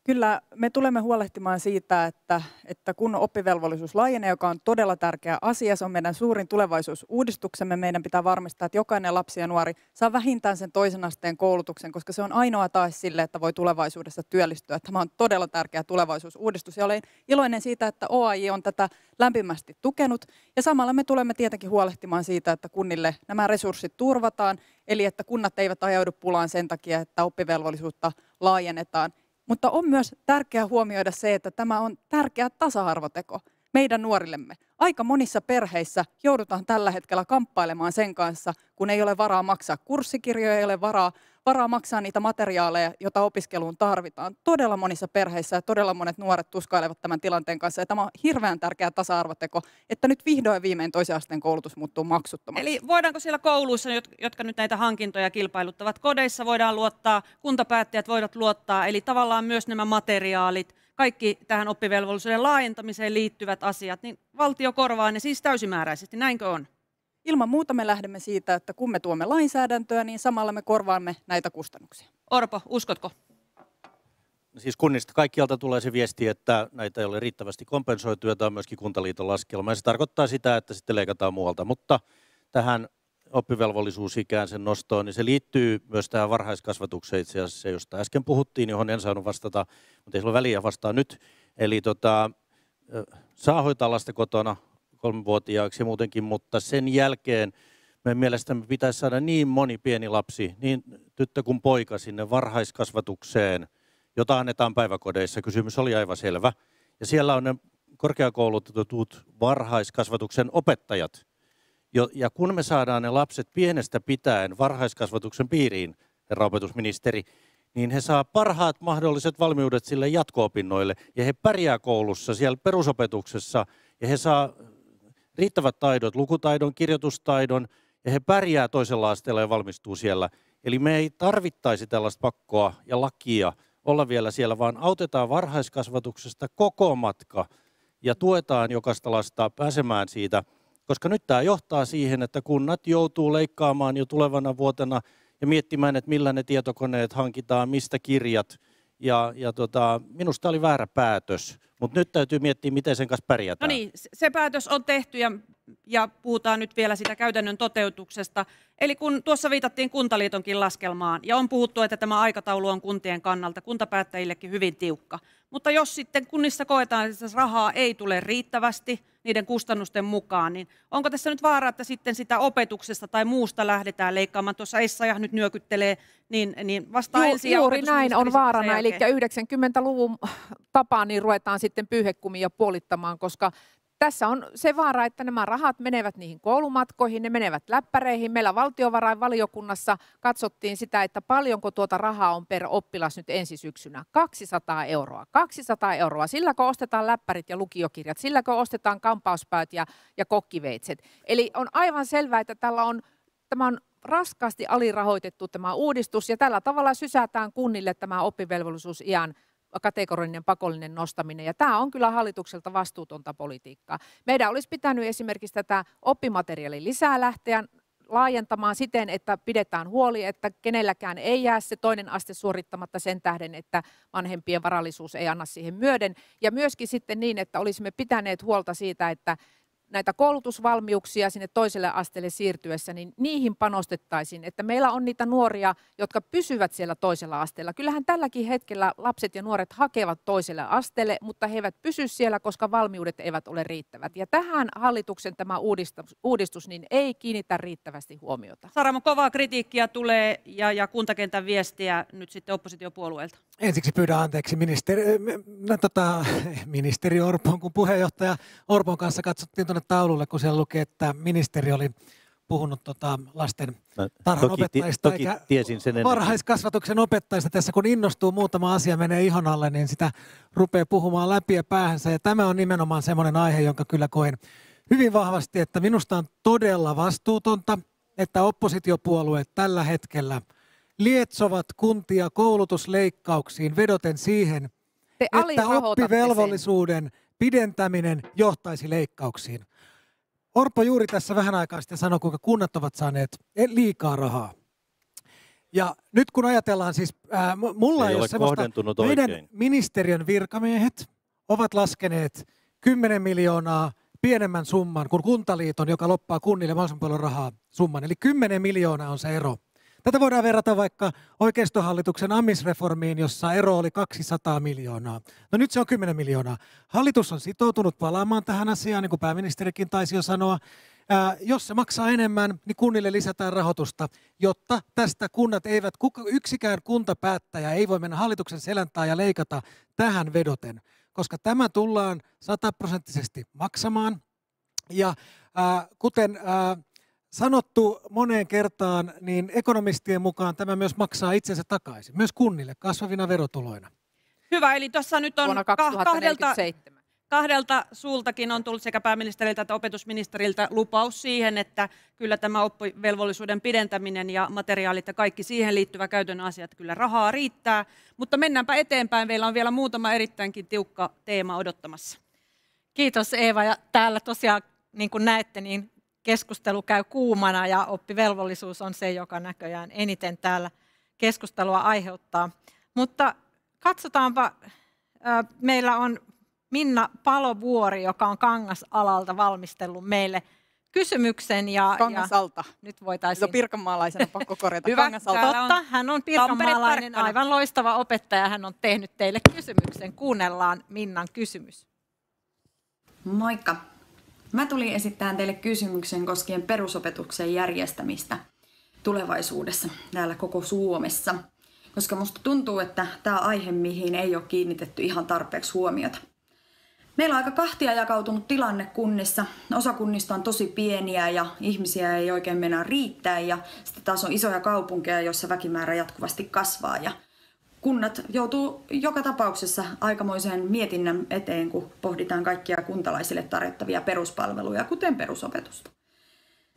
Kyllä me tulemme huolehtimaan siitä, että, että kun oppivelvollisuus laajenee, joka on todella tärkeä asia, se on meidän suurin tulevaisuusuudistuksemme, meidän pitää varmistaa, että jokainen lapsi ja nuori saa vähintään sen toisen asteen koulutuksen, koska se on ainoa tae sille, että voi tulevaisuudessa työllistyä. Tämä on todella tärkeä tulevaisuusuudistus ja olen iloinen siitä, että OAI on tätä lämpimästi tukenut ja samalla me tulemme tietenkin huolehtimaan siitä, että kunnille nämä resurssit turvataan, eli että kunnat eivät ajaudu pulaan sen takia, että oppivelvollisuutta laajennetaan. Mutta on myös tärkeää huomioida se, että tämä on tärkeä tasa-arvoteko meidän nuorillemme. Aika monissa perheissä joudutaan tällä hetkellä kamppailemaan sen kanssa, kun ei ole varaa maksaa kurssikirjoja, ei ole varaa, varaa maksaa niitä materiaaleja, joita opiskeluun tarvitaan. Todella monissa perheissä ja todella monet nuoret tuskailevat tämän tilanteen kanssa. Ja tämä on hirveän tärkeä tasa-arvoteko, että nyt vihdoin viimein toisen asteen koulutus muuttuu maksuttomaksi. Eli voidaanko siellä kouluissa, jotka nyt näitä hankintoja kilpailuttavat, kodeissa voidaan luottaa, kuntapäättäjät voivat luottaa, eli tavallaan myös nämä materiaalit, kaikki tähän oppivelvollisuuden laajentamiseen liittyvät asiat, niin valtio korvaa ne siis täysimääräisesti, näinkö on? Ilman muuta me lähdemme siitä, että kun me tuomme lainsäädäntöä, niin samalla me korvaamme näitä kustannuksia. Orpo, uskotko? No siis kunnista kaikkialta tulee se viesti, että näitä ei ole riittävästi kompensoitu ja tämä on myöskin Kuntaliiton laskelma. Ja se tarkoittaa sitä, että sitten leikataan muualta. Mutta tähän oppivelvollisuusikään sen nostoon, niin se liittyy myös tähän varhaiskasvatukseen itse asiassa, josta äsken puhuttiin, johon en saanut vastata, mutta ei sillä väliä vastaa nyt. Eli tota, saa hoitaa lasta kotona kolmenvuotiaaksi muutenkin, mutta sen jälkeen meidän mielestämme pitäisi saada niin moni pieni lapsi, niin tyttö kuin poika sinne varhaiskasvatukseen, jota annetaan päiväkodeissa. Kysymys oli aivan selvä. Ja siellä on ne korkeakoulutetut varhaiskasvatuksen opettajat, ja kun me saadaan ne lapset pienestä pitäen varhaiskasvatuksen piiriin, herra opetusministeri, niin he saa parhaat mahdolliset valmiudet sille jatko-opinnoille. Ja he pärjää koulussa siellä perusopetuksessa ja he saa riittävät taidot, lukutaidon, kirjoitustaidon ja he pärjää toisella asteella ja valmistuu siellä. Eli me ei tarvittaisi tällaista pakkoa ja lakia olla vielä siellä, vaan autetaan varhaiskasvatuksesta koko matka ja tuetaan jokaista lasta pääsemään siitä – koska nyt tämä johtaa siihen, että kunnat joutuu leikkaamaan jo tulevana vuotena ja miettimään, että millä ne tietokoneet hankitaan, mistä kirjat. Ja, ja tota, minusta oli väärä päätös, mutta nyt täytyy miettiä, miten sen kanssa pärjätään. No niin, se päätös on tehty ja ja puhutaan nyt vielä sitä käytännön toteutuksesta. Eli kun tuossa viitattiin Kuntaliitonkin laskelmaan, ja on puhuttu, että tämä aikataulu on kuntien kannalta kuntapäättäjillekin hyvin tiukka. Mutta jos sitten kunnissa koetaan, että rahaa ei tule riittävästi niiden kustannusten mukaan, niin onko tässä nyt vaara, että sitten sitä opetuksesta tai muusta lähdetään leikkaamaan? Tuossa Essayah nyt nyökyttelee, niin, niin vastaa Ju, ensin. Juuri näin on vaarana, eli 90-luvun tapaan niin ruvetaan sitten pyyhekumia puolittamaan, koska tässä on se vaara, että nämä rahat menevät niihin koulumatkoihin, ne menevät läppäreihin. Meillä valtiovarainvaliokunnassa katsottiin sitä, että paljonko tuota rahaa on per oppilas nyt ensi syksynä. 200 euroa. 200 euroa. Silläkö ostetaan läppärit ja lukiokirjat? Silläkö ostetaan kampauspäät ja, ja kokkiveitset? Eli on aivan selvää, että tällä on, tämä on raskaasti alirahoitettu tämä uudistus ja tällä tavalla sysätään kunnille tämä oppivelvollisuus iän kategorinen pakollinen nostaminen. Ja tämä on kyllä hallitukselta vastuutonta politiikkaa. Meidän olisi pitänyt esimerkiksi tätä oppimateriaalin lisää lähteä laajentamaan siten, että pidetään huoli, että kenelläkään ei jää se toinen aste suorittamatta sen tähden, että vanhempien varallisuus ei anna siihen myöden. Ja myöskin sitten niin, että olisimme pitäneet huolta siitä, että näitä koulutusvalmiuksia sinne toiselle asteelle siirtyessä, niin niihin panostettaisiin, että meillä on niitä nuoria, jotka pysyvät siellä toisella asteella. Kyllähän tälläkin hetkellä lapset ja nuoret hakevat toiselle asteelle, mutta he eivät pysy siellä, koska valmiudet eivät ole riittävät. Ja tähän hallituksen tämä uudistus, uudistus niin ei kiinnitä riittävästi huomiota. Saramo, kovaa kritiikkiä tulee ja, ja kuntakentän viestiä nyt sitten oppositiopuolueelta. Ensiksi pyydän anteeksi ministeri, no, tota, ministeri Orpon, kun puheenjohtaja Orpon kanssa katsottiin tuonne taululle, kun siellä lukee, että ministeri oli puhunut tota lasten tarhanopettajista toki, toki tiesin sen varhaiskasvatuksen opettajista tässä, kun innostuu muutama asia menee ihon alle, niin sitä rupeaa puhumaan läpi ja päähänsä. Ja tämä on nimenomaan semmoinen aihe, jonka kyllä koen hyvin vahvasti, että minusta on todella vastuutonta, että oppositiopuolueet tällä hetkellä lietsovat kuntia koulutusleikkauksiin vedoten siihen, Te että oppivelvollisuuden sen. pidentäminen johtaisi leikkauksiin. Orpo juuri tässä vähän aikaa sitten sanoi, kuinka kunnat ovat saaneet e, liikaa rahaa. Ja nyt kun ajatellaan siis, ää, mulla ei, ei ole, semmoista, meidän ministeriön virkamiehet ovat laskeneet 10 miljoonaa pienemmän summan kuin Kuntaliiton, joka loppaa kunnille mahdollisimman paljon rahaa summan. Eli 10 miljoonaa on se ero. Tätä voidaan verrata vaikka oikeistohallituksen amisreformiin, jossa ero oli 200 miljoonaa. No nyt se on 10 miljoonaa. Hallitus on sitoutunut palaamaan tähän asiaan, niin kuin pääministerikin taisi jo sanoa. Ää, jos se maksaa enemmän, niin kunnille lisätään rahoitusta, jotta tästä kunnat eivät, kuka, yksikään kuntapäättäjä ei voi mennä hallituksen selentää ja leikata tähän vedoten, koska tämä tullaan sataprosenttisesti maksamaan. Ja ää, kuten ää, sanottu moneen kertaan, niin ekonomistien mukaan tämä myös maksaa itsensä takaisin, myös kunnille kasvavina verotuloina. Hyvä, eli tuossa nyt on Kahdelta, kahdelta suultakin on tullut sekä pääministeriltä että opetusministeriltä lupaus siihen, että kyllä tämä oppivelvollisuuden pidentäminen ja materiaalit ja kaikki siihen liittyvä käytön asiat kyllä rahaa riittää. Mutta mennäänpä eteenpäin, meillä on vielä muutama erittäinkin tiukka teema odottamassa. Kiitos Eeva ja täällä tosiaan niin kuin näette, niin keskustelu käy kuumana ja oppivelvollisuus on se, joka näköjään eniten täällä keskustelua aiheuttaa. Mutta katsotaanpa, meillä on Minna Palovuori, joka on Kangasalalta valmistellut meille kysymyksen. Ja, Kangasalta. Ja nyt voitaisiin... Se on pirkanmaalaisena pakko korjata. Hyvä, Kangasalta. Totta, hän on pirkanmaalainen, aivan loistava opettaja. Hän on tehnyt teille kysymyksen. Kuunnellaan Minnan kysymys. Moikka. Mä tulin esittämään teille kysymyksen koskien perusopetuksen järjestämistä tulevaisuudessa täällä koko Suomessa, koska musta tuntuu, että tämä aihe, mihin ei ole kiinnitetty ihan tarpeeksi huomiota. Meillä on aika kahtia jakautunut tilanne kunnissa. Osa kunnista on tosi pieniä ja ihmisiä ei oikein mennä riittää ja sitten taas on isoja kaupunkeja, joissa väkimäärä jatkuvasti kasvaa ja kunnat joutuu joka tapauksessa aikamoiseen mietinnän eteen, kun pohditaan kaikkia kuntalaisille tarjottavia peruspalveluja, kuten perusopetusta.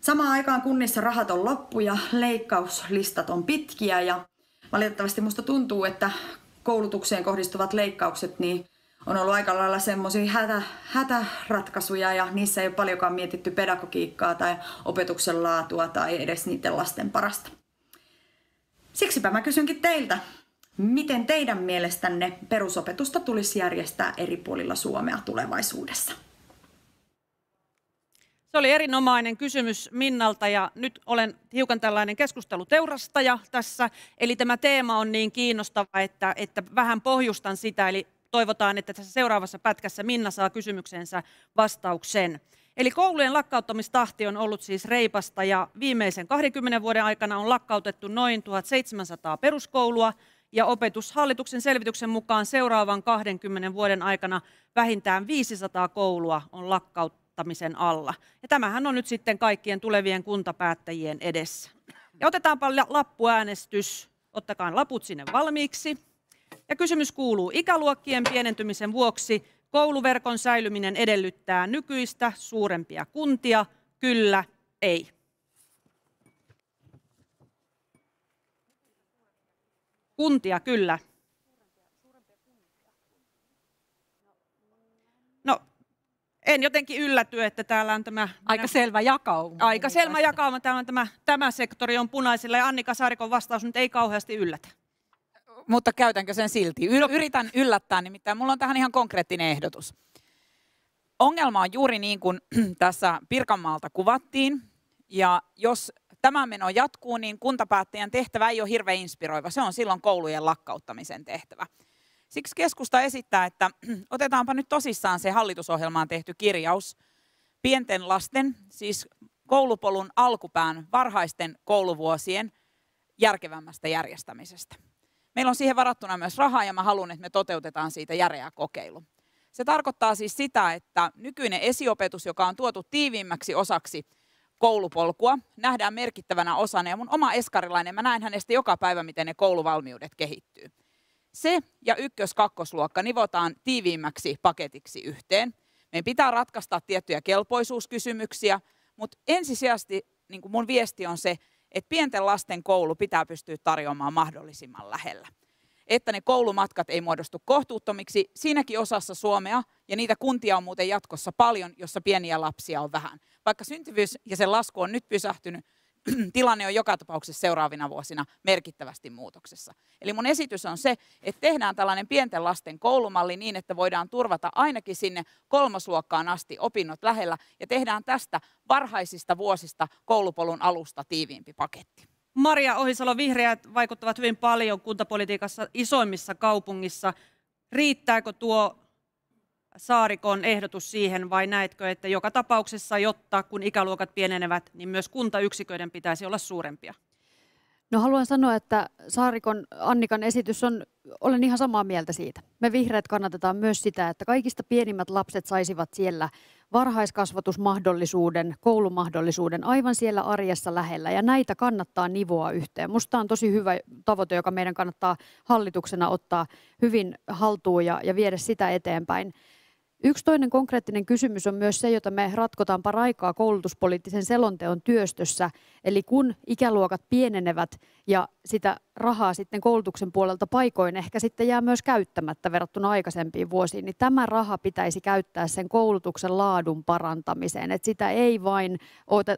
Samaan aikaan kunnissa rahat on loppu ja leikkauslistat on pitkiä ja valitettavasti musta tuntuu, että koulutukseen kohdistuvat leikkaukset niin on ollut aika lailla semmoisia hätä, hätäratkaisuja ja niissä ei ole paljonkaan mietitty pedagogiikkaa tai opetuksen laatua tai edes niiden lasten parasta. Siksipä mä kysynkin teiltä, Miten teidän mielestänne perusopetusta tulisi järjestää eri puolilla Suomea tulevaisuudessa? Se oli erinomainen kysymys Minnalta ja nyt olen hiukan tällainen keskusteluteurastaja tässä. Eli tämä teema on niin kiinnostava, että, että vähän pohjustan sitä. Eli toivotaan, että tässä seuraavassa pätkässä Minna saa kysymyksensä vastauksen. Eli koulujen lakkauttamistahti on ollut siis reipasta ja viimeisen 20 vuoden aikana on lakkautettu noin 1700 peruskoulua, ja opetushallituksen selvityksen mukaan seuraavan 20 vuoden aikana vähintään 500 koulua on lakkauttamisen alla. Ja tämähän on nyt sitten kaikkien tulevien kuntapäättäjien edessä. Ja otetaanpa lappuäänestys. Ottakaa laput sinne valmiiksi. Ja kysymys kuuluu, ikäluokkien pienentymisen vuoksi kouluverkon säilyminen edellyttää nykyistä suurempia kuntia, kyllä, ei. Kuntia kyllä. No, en jotenkin ylläty, että täällä on tämä... Aika minä, selvä jakauma. Aika selvä jakauma. Täällä on tämä, tämä sektori on punaisilla ja Annika Saarikon vastaus nyt ei kauheasti yllätä mutta käytänkö sen silti? No. Yritän yllättää, nimittäin mulla on tähän ihan konkreettinen ehdotus. Ongelma on juuri niin kuin tässä Pirkanmaalta kuvattiin, ja jos tämä meno jatkuu, niin kuntapäättäjän tehtävä ei ole hirveän inspiroiva. Se on silloin koulujen lakkauttamisen tehtävä. Siksi keskusta esittää, että otetaanpa nyt tosissaan se hallitusohjelmaan tehty kirjaus pienten lasten, siis koulupolun alkupään varhaisten kouluvuosien järkevämmästä järjestämisestä. Meillä on siihen varattuna myös rahaa ja mä haluan, että me toteutetaan siitä järeä kokeilu. Se tarkoittaa siis sitä, että nykyinen esiopetus, joka on tuotu tiiviimmäksi osaksi koulupolkua nähdään merkittävänä osana ja mun oma eskarilainen, mä näen hänestä joka päivä, miten ne kouluvalmiudet kehittyy. Se ja ykkös-kakkosluokka nivotaan tiiviimmäksi paketiksi yhteen. Meidän pitää ratkaista tiettyjä kelpoisuuskysymyksiä, mutta ensisijaisesti niin mun viesti on se, että pienten lasten koulu pitää pystyä tarjoamaan mahdollisimman lähellä että ne koulumatkat ei muodostu kohtuuttomiksi siinäkin osassa Suomea, ja niitä kuntia on muuten jatkossa paljon, jossa pieniä lapsia on vähän. Vaikka syntyvyys ja sen lasku on nyt pysähtynyt, tilanne on joka tapauksessa seuraavina vuosina merkittävästi muutoksessa. Eli mun esitys on se, että tehdään tällainen pienten lasten koulumalli niin, että voidaan turvata ainakin sinne kolmosluokkaan asti opinnot lähellä ja tehdään tästä varhaisista vuosista koulupolun alusta tiiviimpi paketti. Maria Ohisalo, vihreät vaikuttavat hyvin paljon kuntapolitiikassa isoimmissa kaupungissa. Riittääkö tuo Saarikon ehdotus siihen vai näetkö, että joka tapauksessa, jotta kun ikäluokat pienenevät, niin myös kuntayksiköiden pitäisi olla suurempia? No haluan sanoa, että Saarikon Annikan esitys on, olen ihan samaa mieltä siitä. Me vihreät kannatetaan myös sitä, että kaikista pienimmät lapset saisivat siellä varhaiskasvatusmahdollisuuden, koulumahdollisuuden aivan siellä arjessa lähellä ja näitä kannattaa nivoa yhteen. Musta on tosi hyvä tavoite, joka meidän kannattaa hallituksena ottaa hyvin haltuun ja, ja viedä sitä eteenpäin. Yksi toinen konkreettinen kysymys on myös se, jota me ratkotaan paraikaa koulutuspoliittisen selonteon työstössä. Eli kun ikäluokat pienenevät ja sitä rahaa sitten koulutuksen puolelta paikoin ehkä sitten jää myös käyttämättä verrattuna aikaisempiin vuosiin, niin tämä raha pitäisi käyttää sen koulutuksen laadun parantamiseen, että sitä ei vain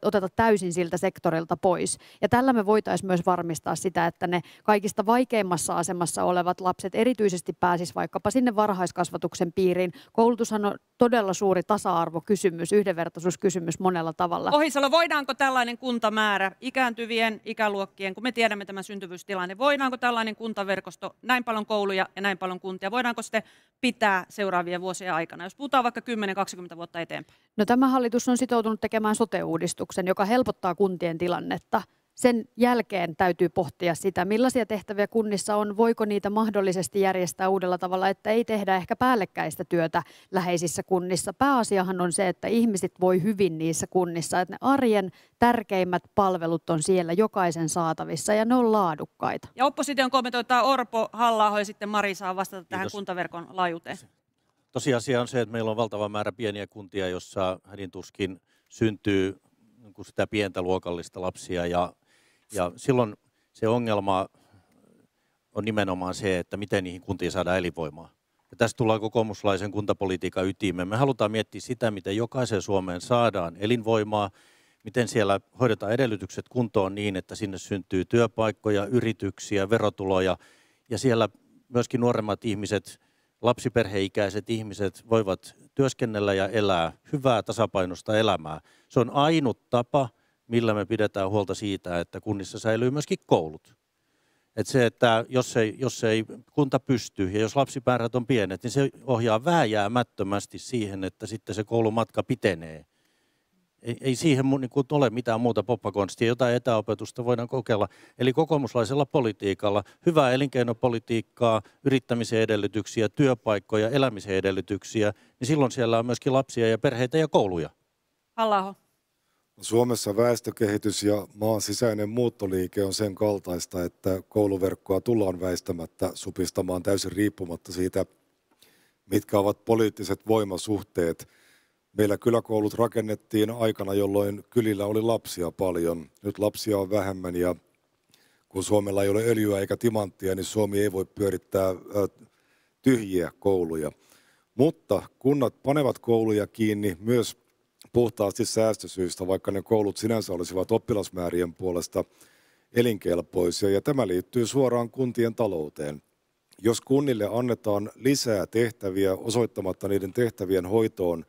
oteta täysin siltä sektorilta pois. Ja tällä me voitaisiin myös varmistaa sitä, että ne kaikista vaikeimmassa asemassa olevat lapset erityisesti pääsisivät vaikkapa sinne varhaiskasvatuksen piiriin. Koulutushan on todella suuri tasa-arvokysymys, yhdenvertaisuuskysymys monella tavalla. Ohisalo, voidaanko tällainen kuntamäärä ikääntyvien ikäluokkien, kun me tiedämme tämän syntyvyystilanne, voidaanko tällainen kuntaverkosto, näin paljon kouluja ja näin paljon kuntia, voidaanko sitten pitää seuraavien vuosien aikana, jos puhutaan vaikka 10-20 vuotta eteenpäin? No tämä hallitus on sitoutunut tekemään sote joka helpottaa kuntien tilannetta sen jälkeen täytyy pohtia sitä, millaisia tehtäviä kunnissa on, voiko niitä mahdollisesti järjestää uudella tavalla, että ei tehdä ehkä päällekkäistä työtä läheisissä kunnissa. Pääasiahan on se, että ihmiset voi hyvin niissä kunnissa, että ne arjen tärkeimmät palvelut on siellä jokaisen saatavissa ja ne on laadukkaita. Ja opposition kommentoittaa Orpo halla ja sitten Mari saa vastata tähän kuntaverkon laajuuteen. Tosiasia on se, että meillä on valtava määrä pieniä kuntia, jossa hädin tuskin syntyy niin sitä pientä luokallista lapsia ja ja silloin se ongelma on nimenomaan se, että miten niihin kuntiin saadaan elinvoimaa. Ja tässä tullaan kokoomuslaisen kuntapolitiikan ytimeen. Me halutaan miettiä sitä, miten jokaiseen Suomeen saadaan elinvoimaa, miten siellä hoidetaan edellytykset kuntoon niin, että sinne syntyy työpaikkoja, yrityksiä, verotuloja ja siellä myöskin nuoremmat ihmiset, lapsiperheikäiset ihmiset voivat työskennellä ja elää hyvää tasapainosta elämää. Se on ainut tapa, millä me pidetään huolta siitä, että kunnissa säilyy myöskin koulut. Että se, että jos ei, jos ei kunta pysty ja jos lapsipäärät on pienet, niin se ohjaa vääjäämättömästi siihen, että sitten se koulumatka pitenee. Ei, ei siihen niin kuin, ole mitään muuta poppakonstia, jotain etäopetusta voidaan kokeilla. Eli kokoomuslaisella politiikalla, hyvää elinkeinopolitiikkaa, yrittämisen edellytyksiä, työpaikkoja, elämisen edellytyksiä, niin silloin siellä on myöskin lapsia ja perheitä ja kouluja. halla Suomessa väestökehitys ja maan sisäinen muuttoliike on sen kaltaista, että kouluverkkoa tullaan väistämättä supistamaan täysin riippumatta siitä, mitkä ovat poliittiset voimasuhteet. Meillä kyläkoulut rakennettiin aikana, jolloin kylillä oli lapsia paljon. Nyt lapsia on vähemmän ja kun Suomella ei ole öljyä eikä timanttia, niin Suomi ei voi pyörittää tyhjiä kouluja. Mutta kunnat panevat kouluja kiinni myös puhtaasti siis säästösyistä, vaikka ne koulut sinänsä olisivat oppilasmäärien puolesta elinkelpoisia. Ja tämä liittyy suoraan kuntien talouteen. Jos kunnille annetaan lisää tehtäviä osoittamatta niiden tehtävien hoitoon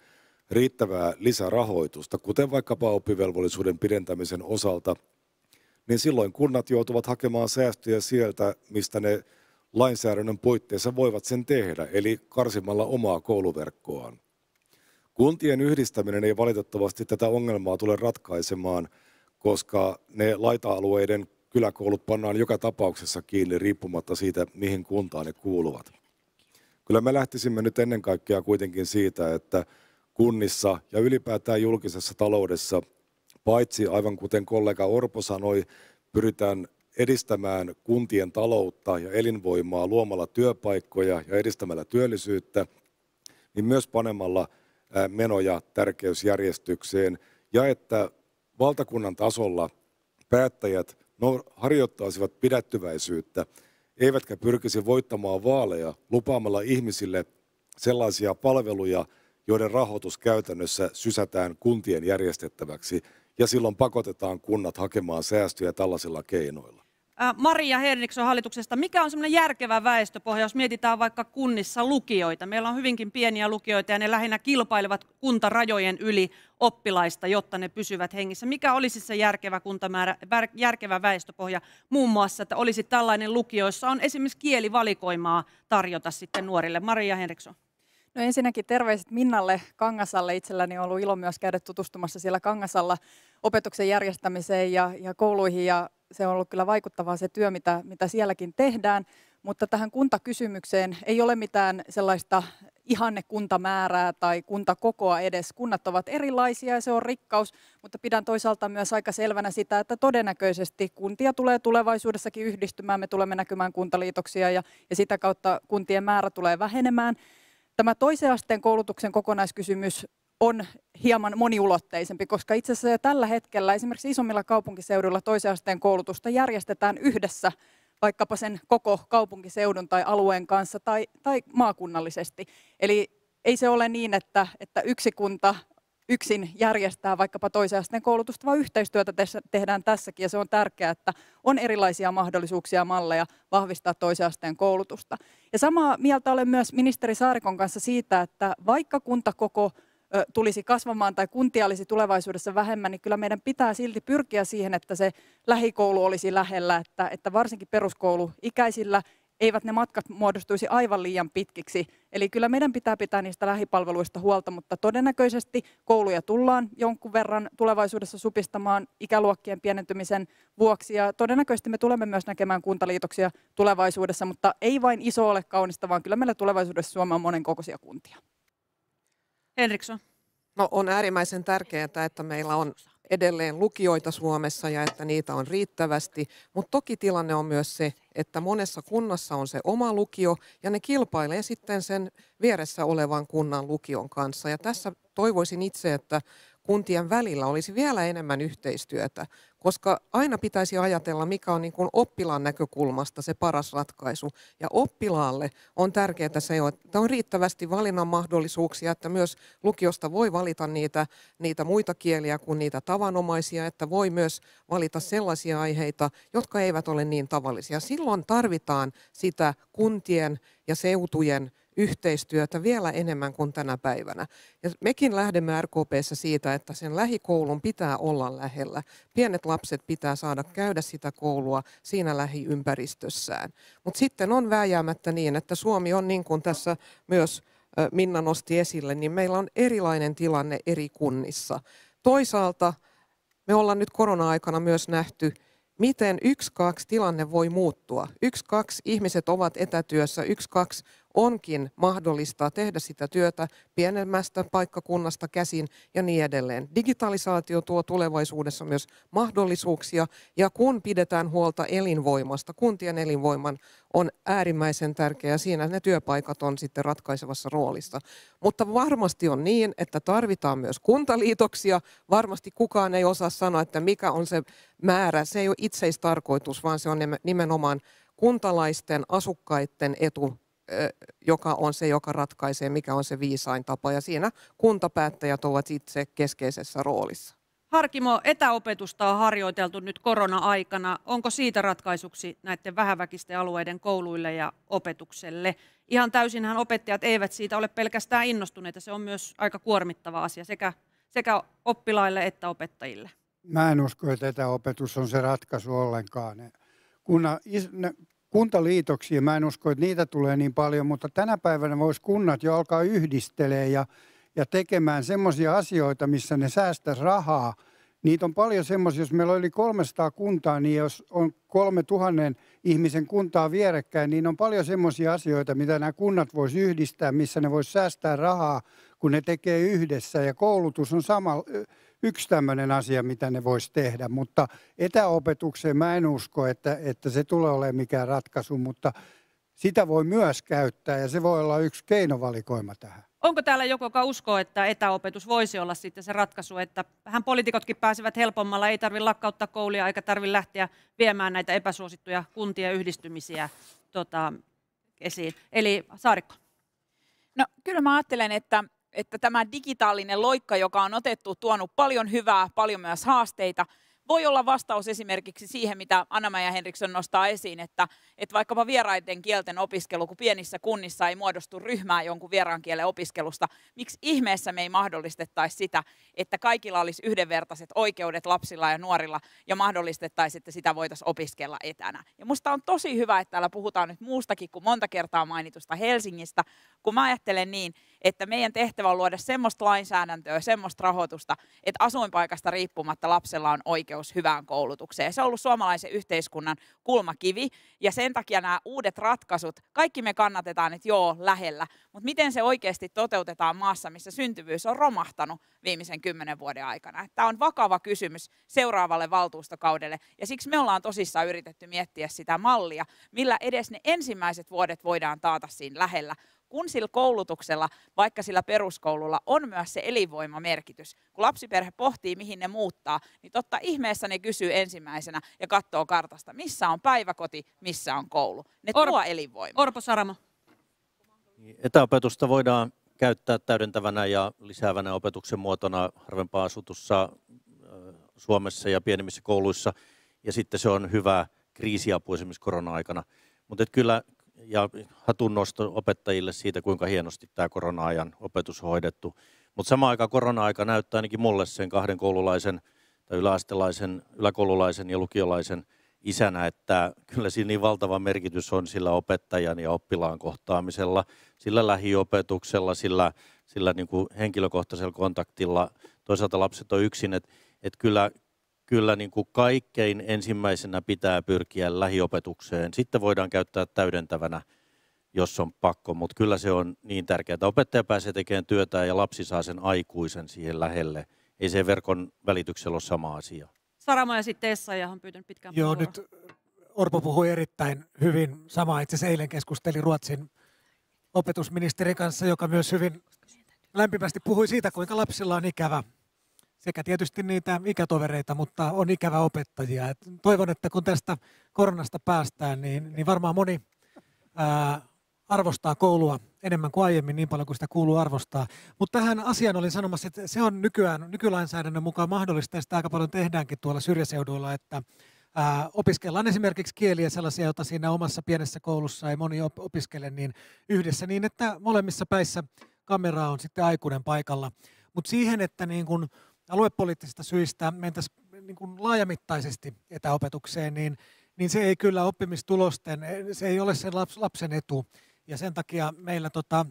riittävää lisärahoitusta, kuten vaikkapa oppivelvollisuuden pidentämisen osalta, niin silloin kunnat joutuvat hakemaan säästöjä sieltä, mistä ne lainsäädännön puitteissa voivat sen tehdä, eli karsimalla omaa kouluverkkoaan. Kuntien yhdistäminen ei valitettavasti tätä ongelmaa tule ratkaisemaan, koska ne laita-alueiden kyläkoulut pannaan joka tapauksessa kiinni riippumatta siitä, mihin kuntaan ne kuuluvat. Kyllä me lähtisimme nyt ennen kaikkea kuitenkin siitä, että kunnissa ja ylipäätään julkisessa taloudessa, paitsi aivan kuten kollega Orpo sanoi, pyritään edistämään kuntien taloutta ja elinvoimaa luomalla työpaikkoja ja edistämällä työllisyyttä, niin myös panemalla menoja tärkeysjärjestykseen ja että valtakunnan tasolla päättäjät no, harjoittaisivat pidättyväisyyttä, eivätkä pyrkisi voittamaan vaaleja lupaamalla ihmisille sellaisia palveluja, joiden rahoitus käytännössä sysätään kuntien järjestettäväksi, ja silloin pakotetaan kunnat hakemaan säästöjä tällaisilla keinoilla. Maria Henriksson hallituksesta, mikä on semmoinen järkevä väestöpohja, jos mietitään vaikka kunnissa lukioita? Meillä on hyvinkin pieniä lukioita, ja ne lähinnä kilpailevat kuntarajojen yli oppilaista, jotta ne pysyvät hengissä. Mikä olisi se järkevä kuntamäärä, järkevä väestöpohja muun muassa, että olisi tällainen lukio, jossa on esimerkiksi kielivalikoimaa tarjota sitten nuorille? Maria Henriksson. No ensinnäkin terveiset Minnalle Kangasalle. Itselläni on ollut ilo myös käydä tutustumassa siellä Kangasalla opetuksen järjestämiseen ja, ja kouluihin ja se on ollut kyllä vaikuttavaa se työ, mitä, mitä sielläkin tehdään. Mutta tähän kuntakysymykseen ei ole mitään sellaista ihanne kuntamäärää tai kuntakokoa edes. Kunnat ovat erilaisia ja se on rikkaus, mutta pidän toisaalta myös aika selvänä sitä, että todennäköisesti kuntia tulee tulevaisuudessakin yhdistymään. Me tulemme näkymään kuntaliitoksia ja, ja sitä kautta kuntien määrä tulee vähenemään. Tämä toisen asteen koulutuksen kokonaiskysymys on hieman moniulotteisempi, koska itse asiassa tällä hetkellä esimerkiksi isommilla kaupunkiseuduilla toisen asteen koulutusta järjestetään yhdessä vaikkapa sen koko kaupunkiseudun tai alueen kanssa tai, tai maakunnallisesti. Eli ei se ole niin, että, että yksi kunta yksin järjestää vaikkapa toisen asteen koulutusta, vaan yhteistyötä tehdään tässäkin ja se on tärkeää, että on erilaisia mahdollisuuksia ja malleja vahvistaa toisen asteen koulutusta. Ja samaa mieltä olen myös ministeri Saarikon kanssa siitä, että vaikka kuntakoko tulisi kasvamaan tai kuntia olisi tulevaisuudessa vähemmän, niin kyllä meidän pitää silti pyrkiä siihen, että se lähikoulu olisi lähellä, että, että varsinkin peruskouluikäisillä eivät ne matkat muodostuisi aivan liian pitkiksi. Eli kyllä meidän pitää pitää niistä lähipalveluista huolta, mutta todennäköisesti kouluja tullaan jonkun verran tulevaisuudessa supistamaan ikäluokkien pienentymisen vuoksi. Ja todennäköisesti me tulemme myös näkemään kuntaliitoksia tulevaisuudessa, mutta ei vain iso ole kaunista, vaan kyllä meillä tulevaisuudessa Suomessa on monenkokoisia kuntia. Henriksson. No, on äärimmäisen tärkeää, että meillä on edelleen lukioita Suomessa ja että niitä on riittävästi, mutta toki tilanne on myös se, että monessa kunnassa on se oma lukio ja ne kilpailee sitten sen vieressä olevan kunnan lukion kanssa. Ja tässä toivoisin itse, että kuntien välillä olisi vielä enemmän yhteistyötä, koska aina pitäisi ajatella, mikä on niin kuin oppilaan näkökulmasta se paras ratkaisu. Ja oppilaalle on tärkeää se, että on riittävästi valinnan mahdollisuuksia, että myös lukiosta voi valita niitä, niitä muita kieliä kuin niitä tavanomaisia, että voi myös valita sellaisia aiheita, jotka eivät ole niin tavallisia. Silloin tarvitaan sitä kuntien ja seutujen yhteistyötä vielä enemmän kuin tänä päivänä. Ja mekin lähdemme RKPssä siitä, että sen lähikoulun pitää olla lähellä. Pienet lapset pitää saada käydä sitä koulua siinä lähiympäristössään. Mutta sitten on vääjäämättä niin, että Suomi on niin kuin tässä myös Minna nosti esille, niin meillä on erilainen tilanne eri kunnissa. Toisaalta me ollaan nyt korona-aikana myös nähty, miten yksi kaksi tilanne voi muuttua. Yksi kaksi ihmiset ovat etätyössä, yksi kaksi onkin mahdollista tehdä sitä työtä pienemmästä paikkakunnasta käsin ja niin edelleen. Digitalisaatio tuo tulevaisuudessa myös mahdollisuuksia ja kun pidetään huolta elinvoimasta, kuntien elinvoiman on äärimmäisen tärkeää. Siinä ne työpaikat on sitten ratkaisevassa roolissa. Mutta varmasti on niin, että tarvitaan myös kuntaliitoksia. Varmasti kukaan ei osaa sanoa, että mikä on se määrä. Se ei ole itseistarkoitus, vaan se on nimenomaan kuntalaisten asukkaiden etu joka on se, joka ratkaisee, mikä on se viisain tapa. Ja siinä kuntapäättäjät ovat itse keskeisessä roolissa. Harkimo, etäopetusta on harjoiteltu nyt korona-aikana. Onko siitä ratkaisuksi näiden vähäväkisten alueiden kouluille ja opetukselle? Ihan täysinhän opettajat eivät siitä ole pelkästään innostuneita. Se on myös aika kuormittava asia sekä, sekä oppilaille että opettajille. Mä en usko, että etäopetus on se ratkaisu ollenkaan. Kun kuntaliitoksia, mä en usko, että niitä tulee niin paljon, mutta tänä päivänä voisi kunnat jo alkaa yhdistelee ja, ja tekemään semmoisia asioita, missä ne säästää rahaa. Niitä on paljon semmoisia, jos meillä on yli 300 kuntaa, niin jos on 3000 ihmisen kuntaa vierekkäin, niin on paljon semmoisia asioita, mitä nämä kunnat voisi yhdistää, missä ne voisi säästää rahaa, kun ne tekee yhdessä. Ja koulutus on sama, yksi tämmöinen asia, mitä ne voisi tehdä. Mutta etäopetukseen mä en usko, että, että se tulee olemaan mikään ratkaisu, mutta sitä voi myös käyttää ja se voi olla yksi keinovalikoima tähän. Onko täällä joku, joka uskoo, että etäopetus voisi olla sitten se ratkaisu, että vähän poliitikotkin pääsevät helpommalla, ei tarvitse lakkauttaa koulia eikä tarvitse lähteä viemään näitä epäsuosittuja kuntien yhdistymisiä tota, esiin. Eli Saarikko. No kyllä mä ajattelen, että että tämä digitaalinen loikka, joka on otettu, tuonut paljon hyvää, paljon myös haasteita, voi olla vastaus esimerkiksi siihen, mitä anna ja Henriksson nostaa esiin, että, että vaikkapa vieraiden kielten opiskelu, kun pienissä kunnissa ei muodostu ryhmää jonkun vieraan kielen opiskelusta, miksi ihmeessä me ei mahdollistettaisi sitä, että kaikilla olisi yhdenvertaiset oikeudet lapsilla ja nuorilla ja mahdollistettaisiin, että sitä voitaisiin opiskella etänä. Ja musta on tosi hyvä, että täällä puhutaan nyt muustakin kuin monta kertaa mainitusta Helsingistä, kun mä ajattelen niin, että meidän tehtävä on luoda semmoista lainsäädäntöä, semmoista rahoitusta, että asuinpaikasta riippumatta lapsella on oikeus hyvään koulutukseen. Se on ollut suomalaisen yhteiskunnan kulmakivi ja sen takia nämä uudet ratkaisut, kaikki me kannatetaan, että joo, lähellä, mutta miten se oikeasti toteutetaan maassa, missä syntyvyys on romahtanut viimeisen kymmenen vuoden aikana. Tämä on vakava kysymys seuraavalle valtuustokaudelle ja siksi me ollaan tosissaan yritetty miettiä sitä mallia, millä edes ne ensimmäiset vuodet voidaan taata siinä lähellä, kun sillä koulutuksella, vaikka sillä peruskoululla, on myös se elinvoimamerkitys. Kun lapsiperhe pohtii, mihin ne muuttaa, niin totta ihmeessä ne kysyy ensimmäisenä ja katsoo kartasta, missä on päiväkoti, missä on koulu. Ne Orpo, tuo elinvoimaa. Orpo Sarama. Niin, etäopetusta voidaan käyttää täydentävänä ja lisäävänä opetuksen muotona harvempaa asutussa Suomessa ja pienemmissä kouluissa. Ja sitten se on hyvä kriisiapu esimerkiksi korona-aikana. Mutta kyllä, ja hatunnosto opettajille siitä, kuinka hienosti tämä korona-ajan opetus on hoidettu. Mutta sama aika korona-aika näyttää ainakin mulle sen kahden koululaisen tai yläastelaisen, yläkoululaisen ja lukiolaisen isänä, että kyllä siinä niin valtava merkitys on sillä opettajan ja oppilaan kohtaamisella, sillä lähiopetuksella, sillä, sillä niin kuin henkilökohtaisella kontaktilla. Toisaalta lapset on yksin, että et kyllä, kyllä niin kuin kaikkein ensimmäisenä pitää pyrkiä lähiopetukseen. Sitten voidaan käyttää täydentävänä, jos on pakko, mutta kyllä se on niin tärkeää. Opettaja pääsee tekemään työtä ja lapsi saa sen aikuisen siihen lähelle. Ei se verkon välityksellä ole sama asia. Sarama ja sitten ja on pyytänyt pitkään Joo, nyt Orpo puhui erittäin hyvin. Sama itse asiassa eilen keskusteli Ruotsin opetusministeri kanssa, joka myös hyvin lämpimästi puhui siitä, kuinka lapsilla on ikävä sekä tietysti niitä ikätovereita, mutta on ikävä opettajia. Et toivon, että kun tästä koronasta päästään, niin, niin varmaan moni ää, arvostaa koulua enemmän kuin aiemmin, niin paljon kuin sitä kuuluu arvostaa. Mutta tähän asiaan olin sanomassa, että se on nykyään, nykylainsäädännön mukaan mahdollista, ja sitä aika paljon tehdäänkin tuolla syrjäseuduilla, että ää, opiskellaan esimerkiksi kieliä sellaisia, joita siinä omassa pienessä koulussa ei moni op- opiskele, niin yhdessä niin, että molemmissa päissä kameraa on sitten aikuinen paikalla. Mutta siihen, että niin kun aluepoliittisista syistä mentäisiin niin kuin laajamittaisesti etäopetukseen, niin, niin se ei kyllä oppimistulosten, se ei ole sen lapsen etu. Ja sen takia meillä tota,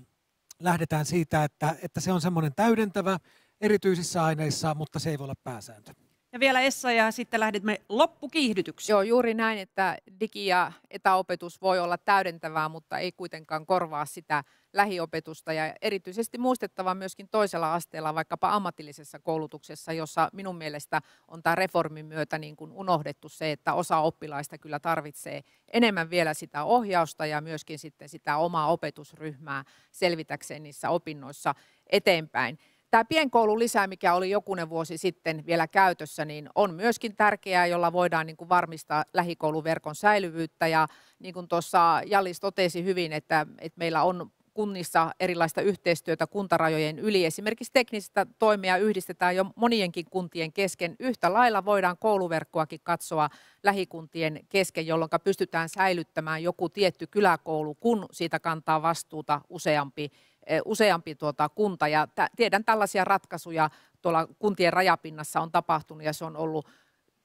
lähdetään siitä, että, että se on semmoinen täydentävä erityisissä aineissa, mutta se ei voi olla pääsääntö. Ja vielä Essa ja sitten lähdemme loppukiihdytykseen. Joo, juuri näin, että digi- ja etäopetus voi olla täydentävää, mutta ei kuitenkaan korvaa sitä lähiopetusta. Ja erityisesti muistettava myöskin toisella asteella, vaikkapa ammatillisessa koulutuksessa, jossa minun mielestä on tämä reformin myötä niin kuin unohdettu se, että osa oppilaista kyllä tarvitsee enemmän vielä sitä ohjausta ja myöskin sitten sitä omaa opetusryhmää selvitäkseen niissä opinnoissa eteenpäin. Tämä pienkoulun lisä, mikä oli jokunen vuosi sitten vielä käytössä, niin on myöskin tärkeää, jolla voidaan niin kuin varmistaa lähikouluverkon säilyvyyttä. Ja niin kuin tuossa Jallis totesi hyvin, että, että meillä on kunnissa erilaista yhteistyötä kuntarajojen yli. Esimerkiksi teknistä toimia yhdistetään jo monienkin kuntien kesken. Yhtä lailla voidaan kouluverkkoakin katsoa lähikuntien kesken, jolloin pystytään säilyttämään joku tietty kyläkoulu, kun siitä kantaa vastuuta useampi useampi tuota kunta. Ja tiedän tällaisia ratkaisuja tuolla kuntien rajapinnassa on tapahtunut ja se on ollut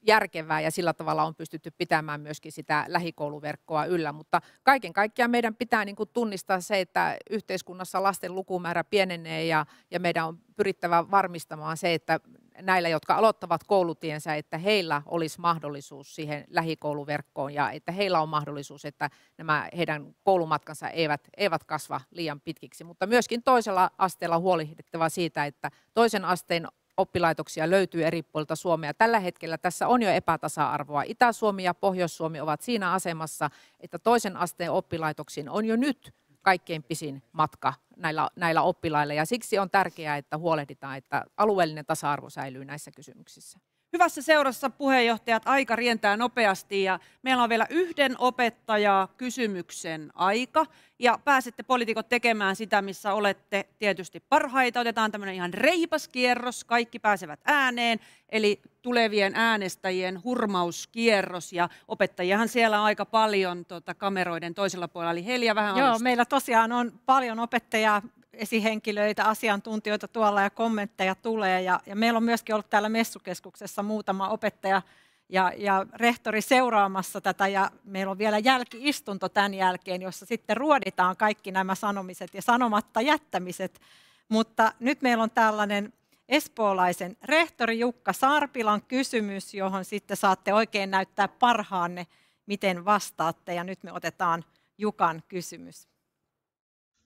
järkevää ja sillä tavalla on pystytty pitämään myöskin sitä lähikouluverkkoa yllä. Mutta kaiken kaikkiaan meidän pitää niin kuin tunnistaa se, että yhteiskunnassa lasten lukumäärä pienenee ja, ja meidän on pyrittävä varmistamaan se, että näillä, jotka aloittavat koulutiensä, että heillä olisi mahdollisuus siihen lähikouluverkkoon ja että heillä on mahdollisuus, että nämä heidän koulumatkansa eivät, eivät kasva liian pitkiksi. Mutta myöskin toisella asteella on huolehdittava siitä, että toisen asteen oppilaitoksia löytyy eri puolilta Suomea. Tällä hetkellä tässä on jo epätasa-arvoa. Itä-Suomi ja Pohjois-Suomi ovat siinä asemassa, että toisen asteen oppilaitoksiin on jo nyt kaikkein pisin matka näillä, näillä oppilailla. Ja siksi on tärkeää, että huolehditaan, että alueellinen tasa-arvo säilyy näissä kysymyksissä. Hyvässä seurassa puheenjohtajat aika rientää nopeasti ja meillä on vielä yhden opettaja kysymyksen aika. Ja pääsette poliitikot tekemään sitä, missä olette tietysti parhaita. Otetaan tämmöinen ihan reipas kierros, kaikki pääsevät ääneen. Eli tulevien äänestäjien hurmauskierros ja opettajiahan siellä on aika paljon tuota, kameroiden toisella puolella, eli Helja vähän Joo, alusta. meillä tosiaan on paljon opettajaa esihenkilöitä, asiantuntijoita tuolla ja kommentteja tulee. Ja, ja meillä on myöskin ollut täällä messukeskuksessa muutama opettaja ja, ja rehtori seuraamassa tätä ja meillä on vielä jälkiistunto tämän jälkeen, jossa sitten ruoditaan kaikki nämä sanomiset ja sanomatta jättämiset. Mutta nyt meillä on tällainen espoolaisen rehtori Jukka Sarpilan kysymys, johon sitten saatte oikein näyttää parhaanne, miten vastaatte. Ja nyt me otetaan Jukan kysymys.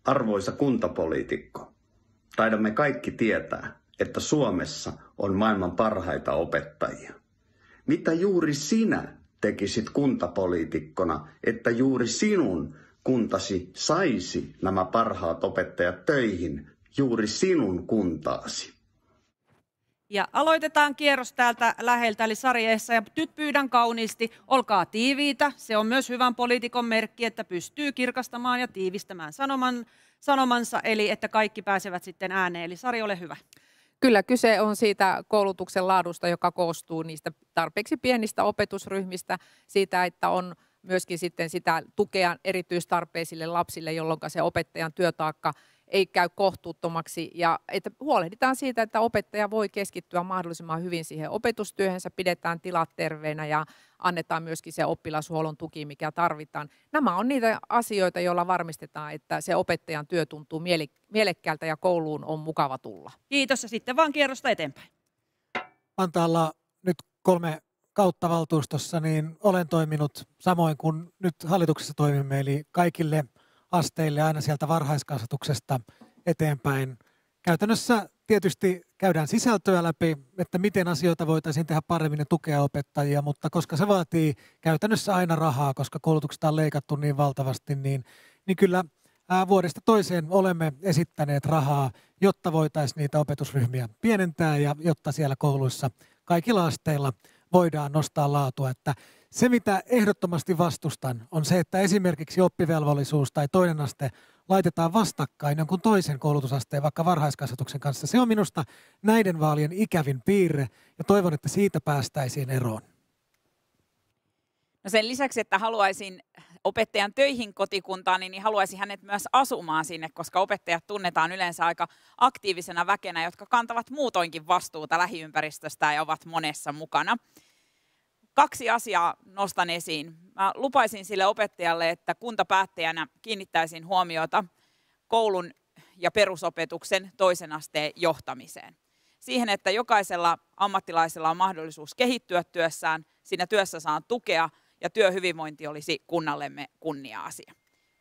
Arvoisa kuntapoliitikko, taidamme kaikki tietää, että Suomessa on maailman parhaita opettajia. Mitä juuri sinä tekisit kuntapoliitikkona, että juuri sinun kuntasi saisi nämä parhaat opettajat töihin juuri sinun kuntaasi? Ja aloitetaan kierros täältä läheltä, eli sarjeessa. Ja nyt pyydän kauniisti, olkaa tiiviitä. Se on myös hyvän poliitikon merkki, että pystyy kirkastamaan ja tiivistämään sanoman, sanomansa, eli että kaikki pääsevät sitten ääneen. Eli Sari, ole hyvä. Kyllä kyse on siitä koulutuksen laadusta, joka koostuu niistä tarpeeksi pienistä opetusryhmistä, siitä, että on myöskin sitten sitä tukea erityistarpeisille lapsille, jolloin se opettajan työtaakka ei käy kohtuuttomaksi ja että huolehditaan siitä, että opettaja voi keskittyä mahdollisimman hyvin siihen opetustyöhönsä, pidetään tilat terveenä ja annetaan myöskin se oppilashuollon tuki, mikä tarvitaan. Nämä on niitä asioita, joilla varmistetaan, että se opettajan työ tuntuu mielekkäältä ja kouluun on mukava tulla. Kiitos ja sitten vaan kierrosta eteenpäin. Antaalla nyt kolme kautta valtuustossa, niin olen toiminut samoin kuin nyt hallituksessa toimimme, eli kaikille – asteille aina sieltä varhaiskasvatuksesta eteenpäin. Käytännössä tietysti käydään sisältöä läpi, että miten asioita voitaisiin tehdä paremmin ja tukea opettajia, mutta koska se vaatii käytännössä aina rahaa, koska koulutuksesta on leikattu niin valtavasti, niin, niin kyllä vuodesta toiseen olemme esittäneet rahaa, jotta voitaisiin niitä opetusryhmiä pienentää ja jotta siellä kouluissa kaikilla asteilla voidaan nostaa laatua. Että se, mitä ehdottomasti vastustan, on se, että esimerkiksi oppivelvollisuus tai toinen aste laitetaan vastakkain jonkun toisen koulutusasteen, vaikka varhaiskasvatuksen kanssa. Se on minusta näiden vaalien ikävin piirre ja toivon, että siitä päästäisiin eroon. No sen lisäksi, että haluaisin opettajan töihin kotikuntaan, niin haluaisin hänet myös asumaan sinne, koska opettajat tunnetaan yleensä aika aktiivisena väkenä, jotka kantavat muutoinkin vastuuta lähiympäristöstä ja ovat monessa mukana kaksi asiaa nostan esiin. Mä lupaisin sille opettajalle, että kuntapäättäjänä kiinnittäisin huomiota koulun ja perusopetuksen toisen asteen johtamiseen. Siihen, että jokaisella ammattilaisella on mahdollisuus kehittyä työssään, siinä työssä saan tukea ja työhyvinvointi olisi kunnallemme kunnia-asia.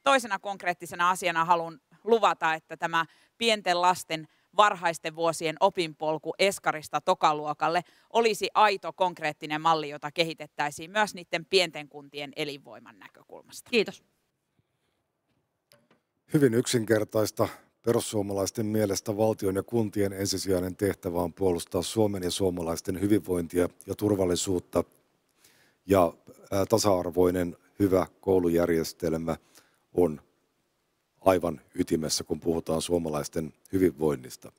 Toisena konkreettisena asiana haluan luvata, että tämä pienten lasten varhaisten vuosien opinpolku eskarista tokaluokalle olisi aito konkreettinen malli, jota kehitettäisiin myös niiden pienten kuntien elinvoiman näkökulmasta. Kiitos. Hyvin yksinkertaista. Perussuomalaisten mielestä valtion ja kuntien ensisijainen tehtävä on puolustaa Suomen ja suomalaisten hyvinvointia ja turvallisuutta ja tasa-arvoinen hyvä koulujärjestelmä on aivan ytimessä, kun puhutaan suomalaisten hyvinvoinnista.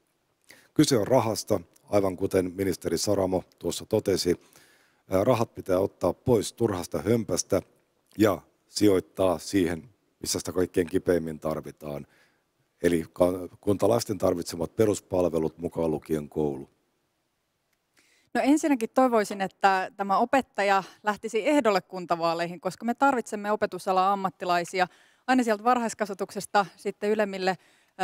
Kyse on rahasta, aivan kuten ministeri Saramo tuossa totesi. Rahat pitää ottaa pois turhasta hömpästä ja sijoittaa siihen, missä sitä kaikkein kipeimmin tarvitaan. Eli kuntalaisten tarvitsemat peruspalvelut mukaan lukien koulu. No ensinnäkin toivoisin, että tämä opettaja lähtisi ehdolle kuntavaaleihin, koska me tarvitsemme opetusalan ammattilaisia aina sieltä varhaiskasvatuksesta sitten ylemmille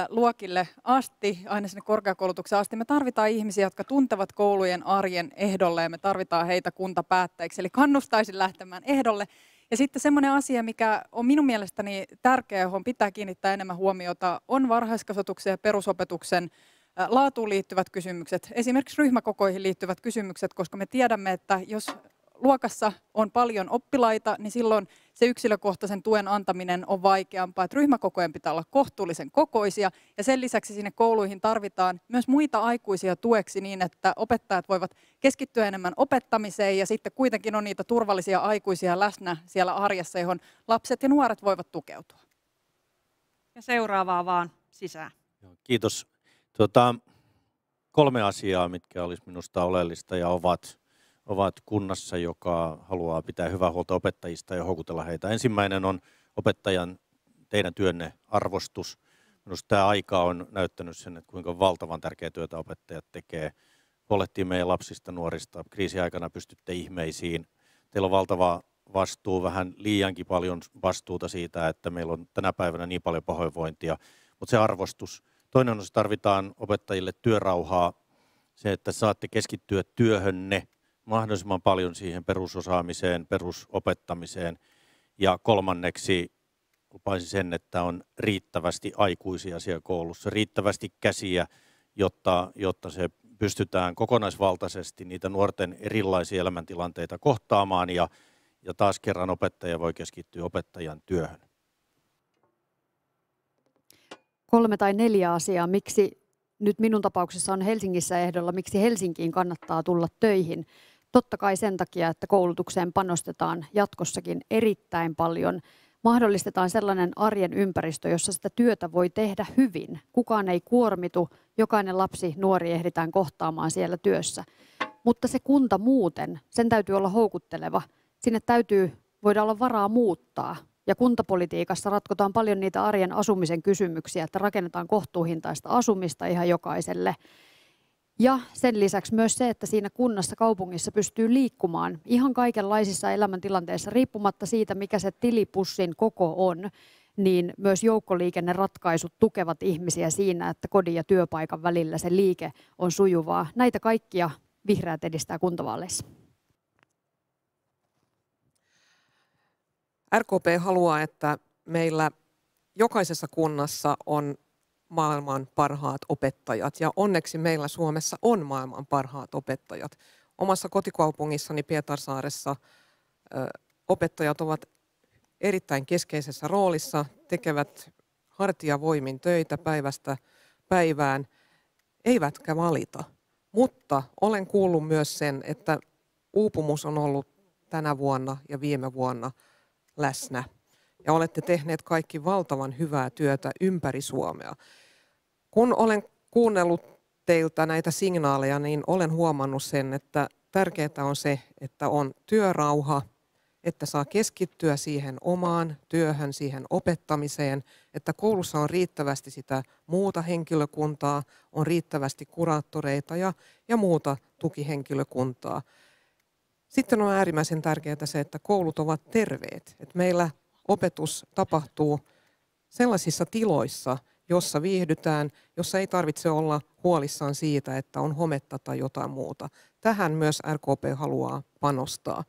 luokille asti, aina sinne korkeakoulutuksen asti. Me tarvitaan ihmisiä, jotka tuntevat koulujen arjen ehdolle ja me tarvitaan heitä kuntapäättäjiksi. Eli kannustaisin lähtemään ehdolle. Ja sitten semmoinen asia, mikä on minun mielestäni tärkeä, johon pitää kiinnittää enemmän huomiota, on varhaiskasvatuksen ja perusopetuksen laatuun liittyvät kysymykset, esimerkiksi ryhmäkokoihin liittyvät kysymykset, koska me tiedämme, että jos luokassa on paljon oppilaita, niin silloin se yksilökohtaisen tuen antaminen on vaikeampaa. Että ryhmäkokojen pitää olla kohtuullisen kokoisia ja sen lisäksi sinne kouluihin tarvitaan myös muita aikuisia tueksi niin, että opettajat voivat keskittyä enemmän opettamiseen ja sitten kuitenkin on niitä turvallisia aikuisia läsnä siellä arjessa, johon lapset ja nuoret voivat tukeutua. Ja seuraavaa vaan sisään. Kiitos. Tuota, kolme asiaa, mitkä olisi minusta oleellista ja ovat ovat kunnassa, joka haluaa pitää hyvää huolta opettajista ja houkutella heitä. Ensimmäinen on opettajan teidän työnne arvostus. Minusta tämä aika on näyttänyt sen, että kuinka valtavan tärkeää työtä opettajat tekee. Huolehtii meidän lapsista, nuorista. Kriisiaikana pystytte ihmeisiin. Teillä on valtava vastuu, vähän liiankin paljon vastuuta siitä, että meillä on tänä päivänä niin paljon pahoinvointia. Mutta se arvostus. Toinen on, että tarvitaan opettajille työrauhaa. Se, että saatte keskittyä työhönne mahdollisimman paljon siihen perusosaamiseen, perusopettamiseen. Ja kolmanneksi lupaisin sen, että on riittävästi aikuisia siellä koulussa, riittävästi käsiä, jotta, jotta se pystytään kokonaisvaltaisesti niitä nuorten erilaisia elämäntilanteita kohtaamaan ja, ja taas kerran opettaja voi keskittyä opettajan työhön. Kolme tai neljä asiaa, miksi nyt minun tapauksessa on Helsingissä ehdolla, miksi Helsinkiin kannattaa tulla töihin. Totta kai sen takia, että koulutukseen panostetaan jatkossakin erittäin paljon. Mahdollistetaan sellainen arjen ympäristö, jossa sitä työtä voi tehdä hyvin. Kukaan ei kuormitu, jokainen lapsi, nuori ehditään kohtaamaan siellä työssä. Mutta se kunta muuten, sen täytyy olla houkutteleva. Sinne täytyy voida olla varaa muuttaa. Ja kuntapolitiikassa ratkotaan paljon niitä arjen asumisen kysymyksiä, että rakennetaan kohtuuhintaista asumista ihan jokaiselle. Ja sen lisäksi myös se, että siinä kunnassa, kaupungissa pystyy liikkumaan ihan kaikenlaisissa elämäntilanteissa riippumatta siitä, mikä se tilipussin koko on, niin myös joukkoliikenneratkaisut tukevat ihmisiä siinä, että kodin ja työpaikan välillä se liike on sujuvaa. Näitä kaikkia vihreät edistää kuntavaaleissa. RKP haluaa, että meillä jokaisessa kunnassa on maailman parhaat opettajat. Ja onneksi meillä Suomessa on maailman parhaat opettajat. Omassa kotikaupungissani Pietarsaaressa opettajat ovat erittäin keskeisessä roolissa, tekevät hartiavoimin töitä päivästä päivään, eivätkä valita. Mutta olen kuullut myös sen, että uupumus on ollut tänä vuonna ja viime vuonna läsnä. Ja olette tehneet kaikki valtavan hyvää työtä ympäri Suomea. Kun olen kuunnellut teiltä näitä signaaleja, niin olen huomannut sen, että tärkeää on se, että on työrauha, että saa keskittyä siihen omaan työhön, siihen opettamiseen, että koulussa on riittävästi sitä muuta henkilökuntaa, on riittävästi kuraattoreita ja, ja muuta tukihenkilökuntaa. Sitten on äärimmäisen tärkeää se, että koulut ovat terveet. Että meillä opetus tapahtuu sellaisissa tiloissa, jossa viihdytään, jossa ei tarvitse olla huolissaan siitä, että on hometta tai jotain muuta. Tähän myös RKP haluaa panostaa.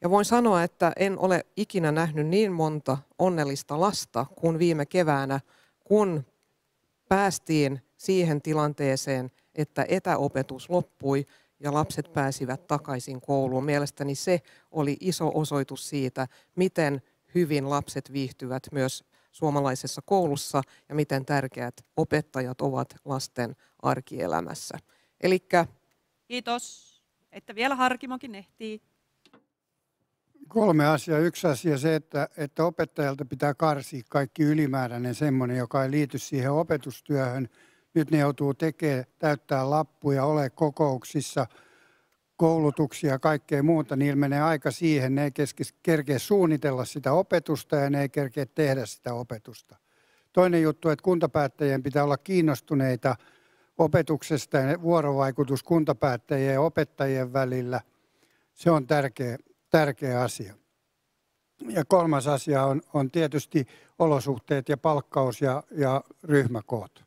Ja voin sanoa, että en ole ikinä nähnyt niin monta onnellista lasta kuin viime keväänä, kun päästiin siihen tilanteeseen, että etäopetus loppui ja lapset pääsivät takaisin kouluun. Mielestäni se oli iso osoitus siitä, miten hyvin lapset viihtyvät myös suomalaisessa koulussa ja miten tärkeät opettajat ovat lasten arkielämässä. Elikkä. Kiitos, että vielä Harkimokin ehtii. Kolme asiaa. Yksi asia se, että, että opettajalta pitää karsia kaikki ylimääräinen semmoinen, joka ei liity siihen opetustyöhön. Nyt ne joutuu tekemään, täyttää lappuja, ole kokouksissa – koulutuksia ja kaikkea muuta, niin menee aika siihen. Ne ei keskis, kerkeä suunnitella sitä opetusta ja ne ei kerkeä tehdä sitä opetusta. Toinen juttu, että kuntapäättäjien pitää olla kiinnostuneita opetuksesta ja vuorovaikutus kuntapäättäjien ja opettajien välillä. Se on tärkeä, tärkeä asia. Ja kolmas asia on, on tietysti olosuhteet ja palkkaus ja, ja ryhmäkoot.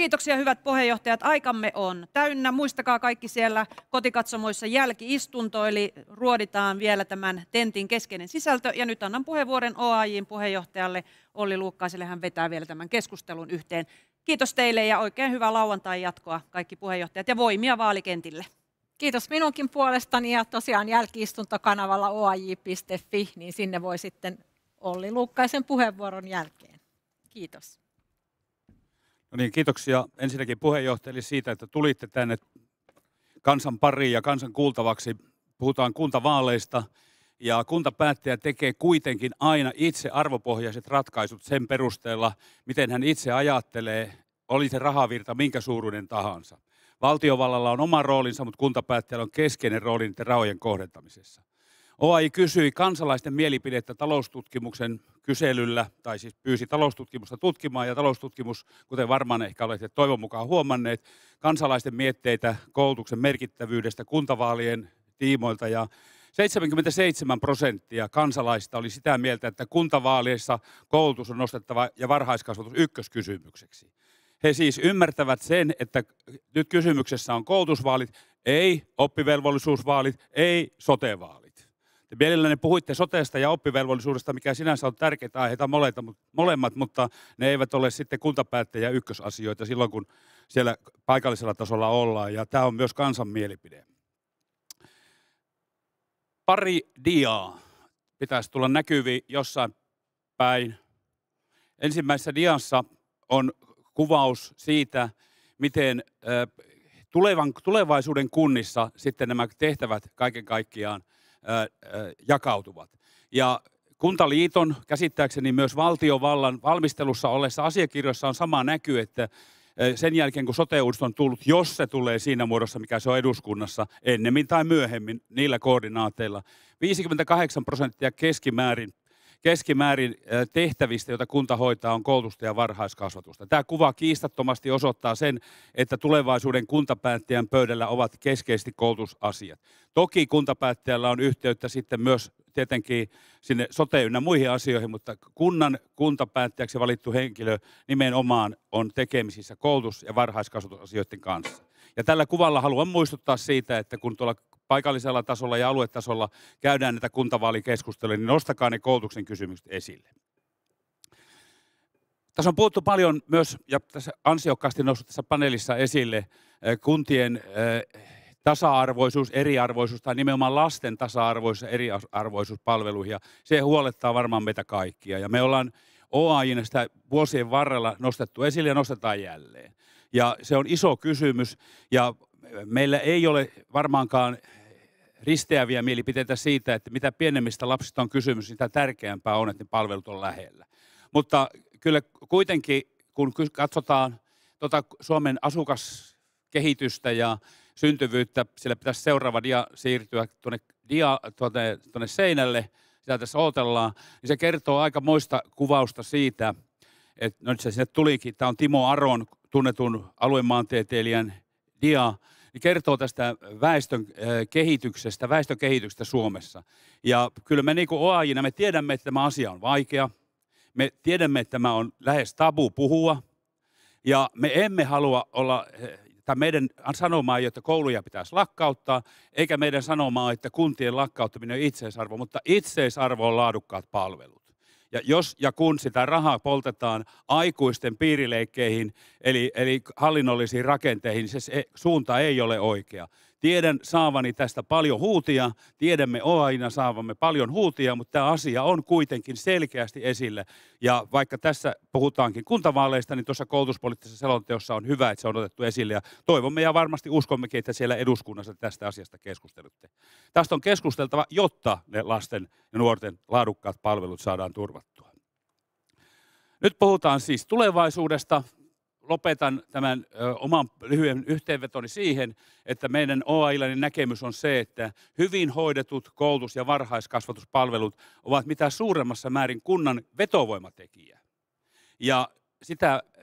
Kiitoksia hyvät puheenjohtajat. Aikamme on täynnä. Muistakaa kaikki siellä kotikatsomoissa jälkiistunto, eli ruoditaan vielä tämän tentin keskeinen sisältö. Ja nyt annan puheenvuoron OAJin puheenjohtajalle Olli Luukkaiselle. Hän vetää vielä tämän keskustelun yhteen. Kiitos teille ja oikein hyvää lauantain jatkoa kaikki puheenjohtajat ja voimia vaalikentille. Kiitos minunkin puolestani ja tosiaan jälkiistuntokanavalla oaj.fi, niin sinne voi sitten Olli Luukkaisen puheenvuoron jälkeen. Kiitos. No niin, kiitoksia ensinnäkin puheenjohtajille siitä, että tulitte tänne kansan pariin ja kansan kuultavaksi. Puhutaan kuntavaaleista ja kuntapäättäjä tekee kuitenkin aina itse arvopohjaiset ratkaisut sen perusteella, miten hän itse ajattelee, oli se rahavirta minkä suuruinen tahansa. Valtiovallalla on oma roolinsa, mutta kuntapäättäjällä on keskeinen rooli niiden rahojen kohdentamisessa. OAI kysyi kansalaisten mielipidettä taloustutkimuksen kyselyllä, tai siis pyysi taloustutkimusta tutkimaan, ja taloustutkimus, kuten varmaan ehkä olette toivon mukaan huomanneet, kansalaisten mietteitä koulutuksen merkittävyydestä kuntavaalien tiimoilta, ja 77 prosenttia kansalaisista oli sitä mieltä, että kuntavaaleissa koulutus on nostettava ja varhaiskasvatus ykköskysymykseksi. He siis ymmärtävät sen, että nyt kysymyksessä on koulutusvaalit, ei oppivelvollisuusvaalit, ei sotevaalit. Te mielelläni puhuitte soteesta ja oppivelvollisuudesta, mikä sinänsä on tärkeitä aiheita molemmat, mutta ne eivät ole sitten kuntapäättäjä ykkösasioita silloin, kun siellä paikallisella tasolla ollaan. Ja tämä on myös kansan mielipide. Pari diaa pitäisi tulla näkyviin jossain päin. Ensimmäisessä diassa on kuvaus siitä, miten tulevan, tulevaisuuden kunnissa sitten nämä tehtävät kaiken kaikkiaan – jakautuvat. Ja Kuntaliiton, käsittääkseni myös valtiovallan valmistelussa olleessa asiakirjoissa on sama näky, että sen jälkeen kun sote on tullut, jos se tulee siinä muodossa, mikä se on eduskunnassa, ennemmin tai myöhemmin niillä koordinaateilla, 58 prosenttia keskimäärin keskimäärin tehtävistä, joita kunta hoitaa, on koulutusta ja varhaiskasvatusta. Tämä kuva kiistattomasti osoittaa sen, että tulevaisuuden kuntapäättäjän pöydällä ovat keskeisesti koulutusasiat. Toki kuntapäättäjällä on yhteyttä sitten myös tietenkin sinne sote ynnä muihin asioihin, mutta kunnan kuntapäättäjäksi valittu henkilö nimenomaan on tekemisissä koulutus- ja varhaiskasvatusasioiden kanssa. Ja tällä kuvalla haluan muistuttaa siitä, että kun tuolla paikallisella tasolla ja aluetasolla käydään näitä kuntavaalikeskusteluja, niin nostakaa ne koulutuksen kysymykset esille. Tässä on puhuttu paljon myös, ja tässä ansiokkaasti noussut tässä paneelissa esille, eh, kuntien eh, tasa-arvoisuus, eriarvoisuus tai nimenomaan lasten tasa-arvoisuus eriarvoisuus palveluihin. se huolettaa varmaan meitä kaikkia. Ja me ollaan OAJin sitä vuosien varrella nostettu esille ja nostetaan jälleen. Ja se on iso kysymys ja meillä ei ole varmaankaan risteäviä mielipiteitä siitä, että mitä pienemmistä lapsista on kysymys, niin sitä tärkeämpää on, että ne palvelut on lähellä. Mutta kyllä kuitenkin, kun katsotaan tuota Suomen asukaskehitystä ja syntyvyyttä, sillä pitäisi seuraava dia siirtyä tuonne, dia, tuonne, tuonne seinälle, sitä tässä odotellaan, niin se kertoo aika moista kuvausta siitä, että no nyt se sinne tulikin, tämä on Timo Aron, tunnetun aluemaantieteilijän dia, niin kertoo tästä väestön äh, kehityksestä, väestön kehityksestä Suomessa. Ja kyllä me niin kuin OAJina, me tiedämme, että tämä asia on vaikea. Me tiedämme, että tämä on lähes tabu puhua. Ja me emme halua olla, eh, tai meidän sanomaa ei että kouluja pitäisi lakkauttaa, eikä meidän sanomaa, että kuntien lakkauttaminen on itseisarvo, mutta itseisarvo on laadukkaat palvelut. Ja jos ja kun sitä rahaa poltetaan aikuisten piirileikkeihin, eli, eli hallinnollisiin rakenteihin, niin se, se suunta ei ole oikea. Tiedän saavani tästä paljon huutia, tiedämme aina saavamme paljon huutia, mutta tämä asia on kuitenkin selkeästi esillä. Ja vaikka tässä puhutaankin kuntavaaleista, niin tuossa koulutuspoliittisessa selonteossa on hyvä, että se on otettu esille. Ja toivomme ja varmasti uskommekin, että siellä eduskunnassa tästä asiasta keskustelutte. Tästä on keskusteltava, jotta ne lasten ja nuorten laadukkaat palvelut saadaan turvattua. Nyt puhutaan siis tulevaisuudesta, lopetan tämän ö, oman lyhyen yhteenvetoni siihen, että meidän OAI-lainen näkemys on se, että hyvin hoidetut koulutus- ja varhaiskasvatuspalvelut ovat mitä suuremmassa määrin kunnan vetovoimatekijä. Ja sitä ö,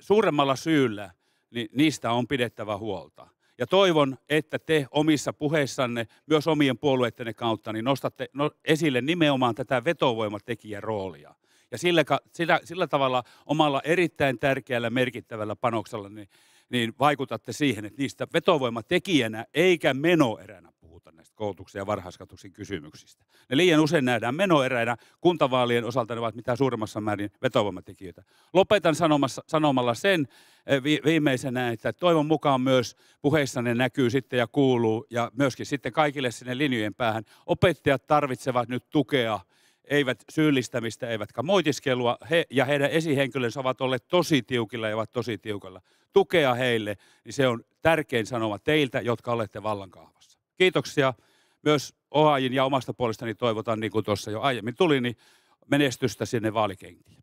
suuremmalla syyllä niin niistä on pidettävä huolta. Ja toivon, että te omissa puheissanne, myös omien puolueittenne kautta, niin nostatte no, esille nimenomaan tätä vetovoimatekijän roolia. Ja sillä, sillä, sillä tavalla omalla erittäin tärkeällä merkittävällä panoksella niin, niin vaikutatte siihen, että niistä vetovoimatekijänä eikä menoeränä puhuta näistä koulutuksen ja varhaiskasvatuksen kysymyksistä. Ne liian usein nähdään menoeräinä, kuntavaalien osalta ne ovat mitä suurimmassa määrin vetovoimatekijöitä. Lopetan sanomassa, sanomalla sen eh, viimeisenä, että toivon mukaan myös puheissanne näkyy sitten ja kuuluu, ja myöskin sitten kaikille sinne linjojen päähän. Opettajat tarvitsevat nyt tukea eivät syyllistämistä eivätkä moitiskelua, he ja heidän esihenkilönsä ovat olleet tosi tiukilla ja ovat tosi tiukilla. Tukea heille, niin se on tärkein sanoma teiltä, jotka olette vallankahvassa. Kiitoksia myös Ohajin ja omasta puolestani toivotan, niin kuin tuossa jo aiemmin tuli, niin menestystä sinne vaalikenkiin.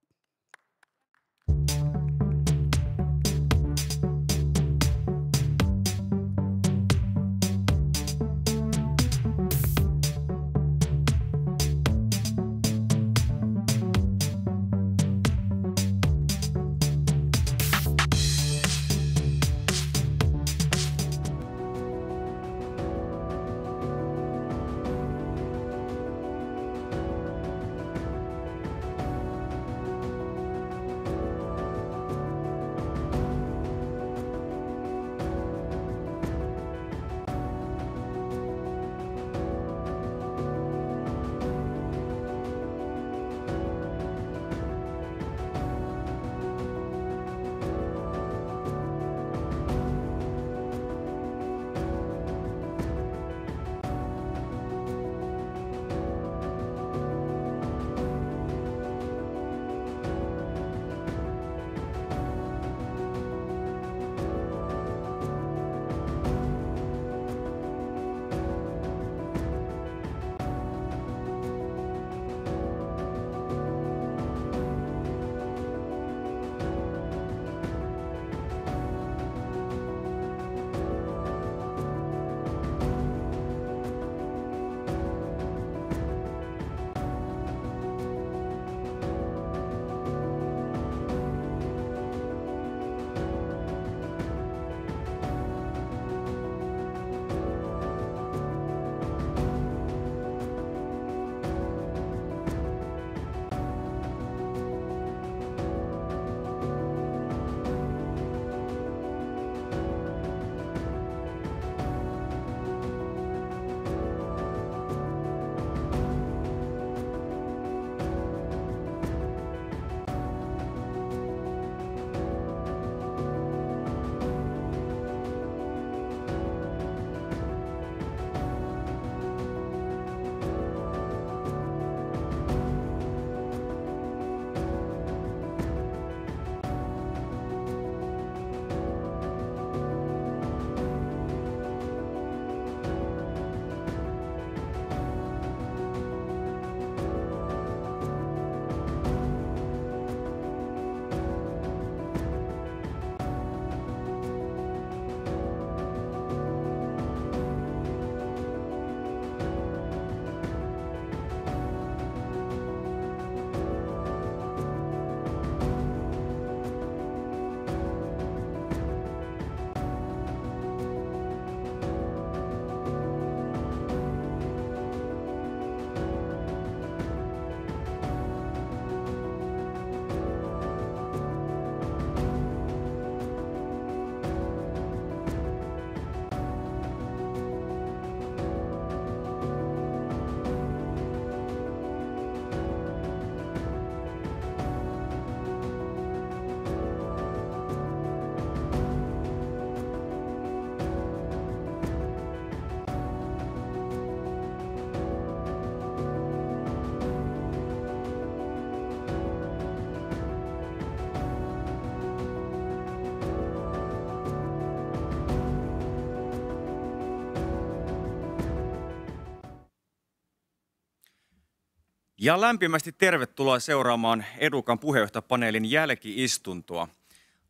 Ja lämpimästi tervetuloa seuraamaan Edukan puheenjohtajapaneelin jälkiistuntoa.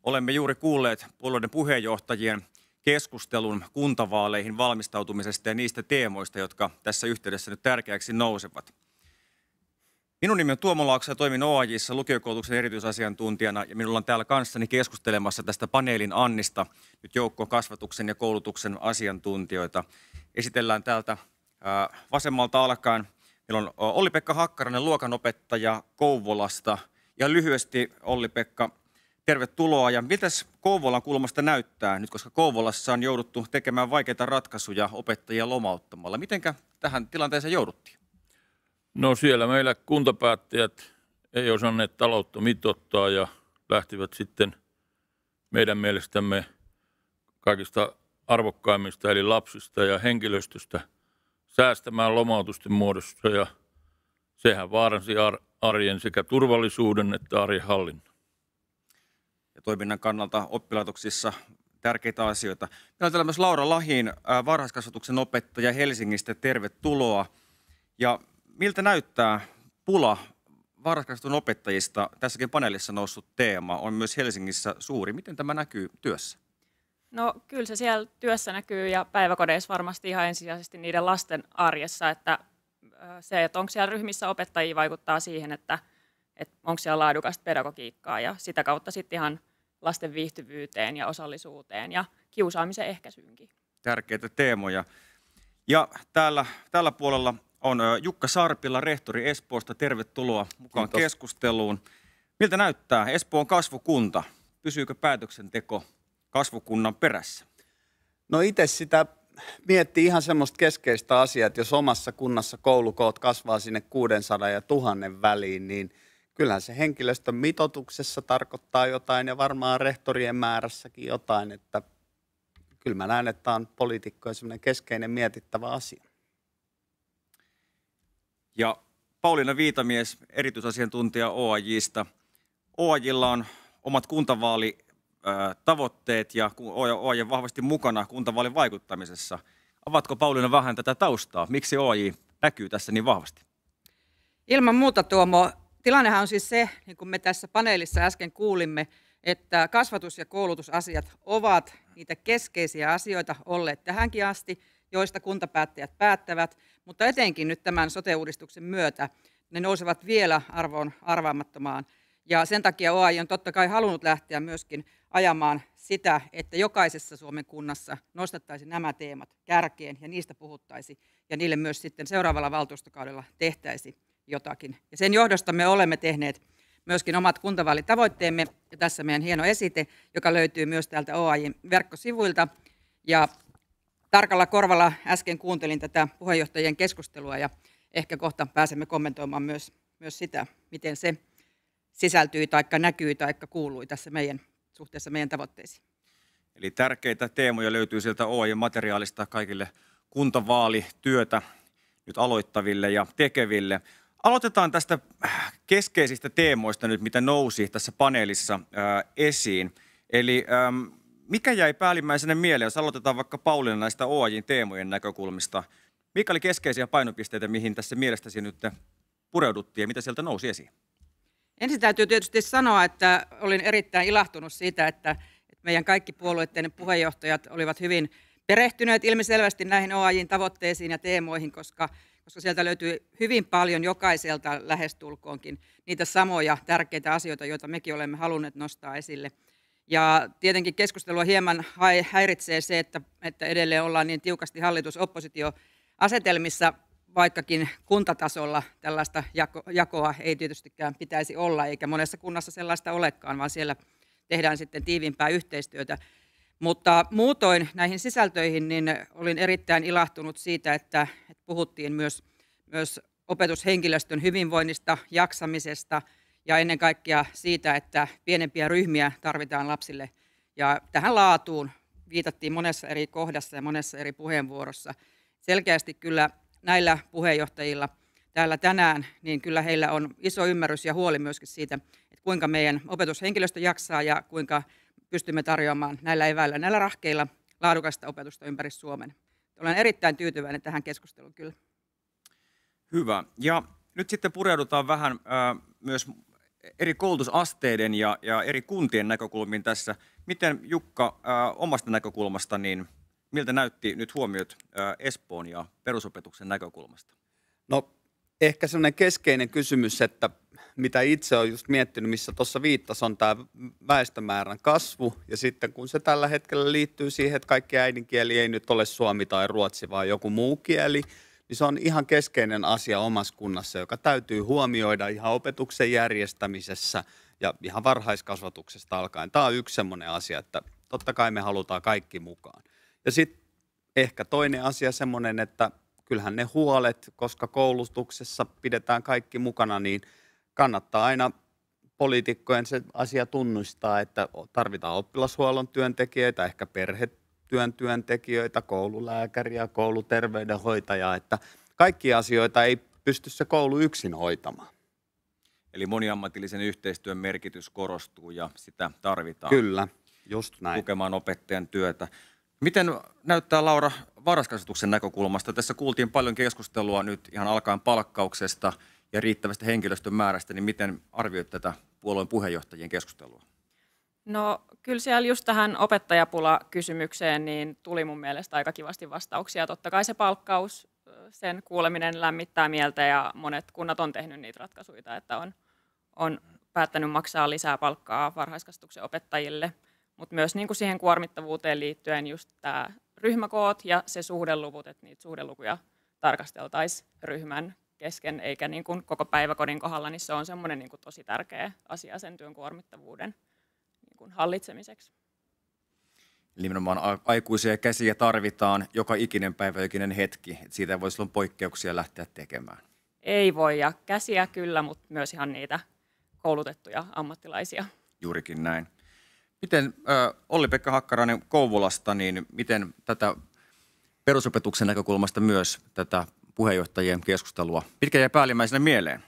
Olemme juuri kuulleet puolueiden puheenjohtajien keskustelun kuntavaaleihin valmistautumisesta ja niistä teemoista, jotka tässä yhteydessä nyt tärkeäksi nousevat. Minun nimi on Tuomo Laakso ja toimin OAJissa lukiokoulutuksen erityisasiantuntijana ja minulla on täällä kanssani keskustelemassa tästä paneelin Annista nyt joukko kasvatuksen ja koulutuksen asiantuntijoita. Esitellään täältä vasemmalta alkaen Meillä on Olli-Pekka Hakkarainen, luokanopettaja Kouvolasta. Ja lyhyesti Olli-Pekka, tervetuloa. Ja mitäs Kouvolan kulmasta näyttää nyt, koska Kouvolassa on jouduttu tekemään vaikeita ratkaisuja opettajia lomauttamalla. Mitenkä tähän tilanteeseen jouduttiin? No siellä meillä kuntapäättäjät ei osanneet taloutta mitottaa ja lähtivät sitten meidän mielestämme kaikista arvokkaimmista eli lapsista ja henkilöstöstä – säästämään lomautusten muodossa ja sehän vaaransi arjen sekä turvallisuuden että arjen hallinnon. Ja toiminnan kannalta oppilaitoksissa tärkeitä asioita. Meillä on täällä myös Laura Lahin, äh, varhaiskasvatuksen opettaja Helsingistä. Tervetuloa. Ja miltä näyttää pula varhaiskasvatuksen opettajista? Tässäkin paneelissa noussut teema on myös Helsingissä suuri. Miten tämä näkyy työssä? No kyllä se siellä työssä näkyy ja päiväkodeissa varmasti ihan ensisijaisesti niiden lasten arjessa, että se, että onko siellä ryhmissä opettajia vaikuttaa siihen, että, että onko siellä laadukasta pedagogiikkaa ja sitä kautta sitten ihan lasten viihtyvyyteen ja osallisuuteen ja kiusaamisen ehkäisyynkin. Tärkeitä teemoja. Ja täällä, tällä puolella on Jukka Sarpila, rehtori Espoosta. Tervetuloa mukaan Kiitos. keskusteluun. Miltä näyttää? Espoon kasvukunta. Pysyykö päätöksenteko kasvukunnan perässä? No itse sitä miettii ihan semmoista keskeistä asiaa, että jos omassa kunnassa koulukoot kasvaa sinne 600 ja 1000 väliin, niin kyllähän se henkilöstön mitotuksessa tarkoittaa jotain ja varmaan rehtorien määrässäkin jotain, että kyllä mä näen, että tämä on poliitikkojen semmoinen keskeinen mietittävä asia. Ja Pauliina Viitamies, erityisasiantuntija OAJista. OAJilla on omat kuntavaali tavoitteet ja OJ vahvasti mukana kuntavaalin vaikuttamisessa. Avatko Pauliina vähän tätä taustaa? Miksi OJ näkyy tässä niin vahvasti? Ilman muuta Tuomo, tilannehan on siis se, niin kuin me tässä paneelissa äsken kuulimme, että kasvatus- ja koulutusasiat ovat niitä keskeisiä asioita olleet tähänkin asti, joista kuntapäättäjät päättävät, mutta etenkin nyt tämän sote-uudistuksen myötä ne nousevat vielä arvoon arvaamattomaan – ja sen takia OAI on totta kai halunnut lähteä myöskin ajamaan sitä, että jokaisessa Suomen kunnassa nostettaisiin nämä teemat kärkeen ja niistä puhuttaisiin ja niille myös sitten seuraavalla valtuustokaudella tehtäisiin jotakin. Ja sen johdosta me olemme tehneet myöskin omat kuntavaalitavoitteemme ja tässä meidän hieno esite, joka löytyy myös täältä OAJin verkkosivuilta. Ja tarkalla korvalla äsken kuuntelin tätä puheenjohtajien keskustelua ja ehkä kohta pääsemme kommentoimaan myös, myös sitä, miten se sisältyy tai näkyy tai kuului tässä meidän suhteessa meidän tavoitteisiin. Eli tärkeitä teemoja löytyy sieltä OIn materiaalista kaikille kuntavaalityötä nyt aloittaville ja tekeville. Aloitetaan tästä äh, keskeisistä teemoista nyt, mitä nousi tässä paneelissa ää, äh, esiin. Eli äm, mikä jäi päällimmäisenä mieleen, jos aloitetaan vaikka Paulina näistä OAJin teemojen näkökulmista? Mikä oli keskeisiä painopisteitä, mihin tässä mielestäsi nyt pureuduttiin ja mitä sieltä nousi esiin? Ensin täytyy tietysti sanoa, että olin erittäin ilahtunut siitä, että meidän kaikki puolueiden puheenjohtajat olivat hyvin perehtyneet ilmiselvästi näihin OAJin tavoitteisiin ja teemoihin, koska, koska sieltä löytyy hyvin paljon jokaiselta lähestulkoonkin niitä samoja tärkeitä asioita, joita mekin olemme halunneet nostaa esille. Ja tietenkin keskustelua hieman häiritsee se, että, että edelleen ollaan niin tiukasti hallitus-oppositio-asetelmissa, vaikkakin kuntatasolla tällaista jako, jakoa ei tietystikään pitäisi olla, eikä monessa kunnassa sellaista olekaan, vaan siellä tehdään sitten tiiviimpää yhteistyötä. Mutta muutoin näihin sisältöihin niin olin erittäin ilahtunut siitä, että, että puhuttiin myös, myös opetushenkilöstön hyvinvoinnista, jaksamisesta ja ennen kaikkea siitä, että pienempiä ryhmiä tarvitaan lapsille. Ja tähän laatuun viitattiin monessa eri kohdassa ja monessa eri puheenvuorossa. Selkeästi kyllä näillä puheenjohtajilla täällä tänään, niin kyllä heillä on iso ymmärrys ja huoli myöskin siitä, että kuinka meidän opetushenkilöstö jaksaa ja kuinka pystymme tarjoamaan näillä eväillä, näillä rahkeilla laadukasta opetusta ympäri Suomen. Olen erittäin tyytyväinen tähän keskusteluun kyllä. Hyvä. Ja nyt sitten pureudutaan vähän äh, myös eri koulutusasteiden ja, ja eri kuntien näkökulmiin tässä. Miten Jukka äh, omasta näkökulmasta niin – miltä näytti nyt huomiot Espoon ja perusopetuksen näkökulmasta? No ehkä sellainen keskeinen kysymys, että mitä itse olen just miettinyt, missä tuossa viittas on tämä väestömäärän kasvu. Ja sitten kun se tällä hetkellä liittyy siihen, että kaikki äidinkieli ei nyt ole suomi tai ruotsi, vaan joku muu kieli, niin se on ihan keskeinen asia omassa kunnassa, joka täytyy huomioida ihan opetuksen järjestämisessä ja ihan varhaiskasvatuksesta alkaen. Tämä on yksi semmoinen asia, että totta kai me halutaan kaikki mukaan. Ja sitten ehkä toinen asia semmoinen, että kyllähän ne huolet, koska koulutuksessa pidetään kaikki mukana, niin kannattaa aina poliitikkojen se asia tunnustaa, että tarvitaan oppilashuollon työntekijöitä, ehkä perhetyön työntekijöitä, koululääkäriä, kouluterveydenhoitajaa, että kaikki asioita ei pysty se koulu yksin hoitamaan. Eli moniammatillisen yhteistyön merkitys korostuu ja sitä tarvitaan. Kyllä, just näin. Tukemaan opettajan työtä. Miten näyttää Laura varaskasvatuksen näkökulmasta? Tässä kuultiin paljon keskustelua nyt ihan alkaen palkkauksesta ja riittävästä henkilöstön määrästä, niin miten arvioit tätä puolueen puheenjohtajien keskustelua? No kyllä siellä just tähän opettajapula-kysymykseen niin tuli mun mielestä aika kivasti vastauksia. Totta kai se palkkaus, sen kuuleminen lämmittää mieltä ja monet kunnat on tehnyt niitä ratkaisuja, että on, on päättänyt maksaa lisää palkkaa varhaiskasvatuksen opettajille – mutta myös niin kuin siihen kuormittavuuteen liittyen just tämä ryhmäkoot ja se suhdeluvut, että niitä suhdelukuja tarkasteltaisiin ryhmän kesken, eikä niin kuin koko päiväkodin kohdalla, niin se on semmoinen niin kuin tosi tärkeä asia sen työn kuormittavuuden niin kuin hallitsemiseksi. Eli nimenomaan aikuisia käsiä tarvitaan joka ikinen päivä, jokinen hetki. Et siitä voisi voi silloin poikkeuksia lähteä tekemään. Ei voi, ja käsiä kyllä, mutta myös ihan niitä koulutettuja ammattilaisia. Juurikin näin. Miten äh, Olli-Pekka Hakkarainen Kouvolasta, niin miten tätä perusopetuksen näkökulmasta myös tätä puheenjohtajien keskustelua, mitkä jäi päällimmäisenä mieleen?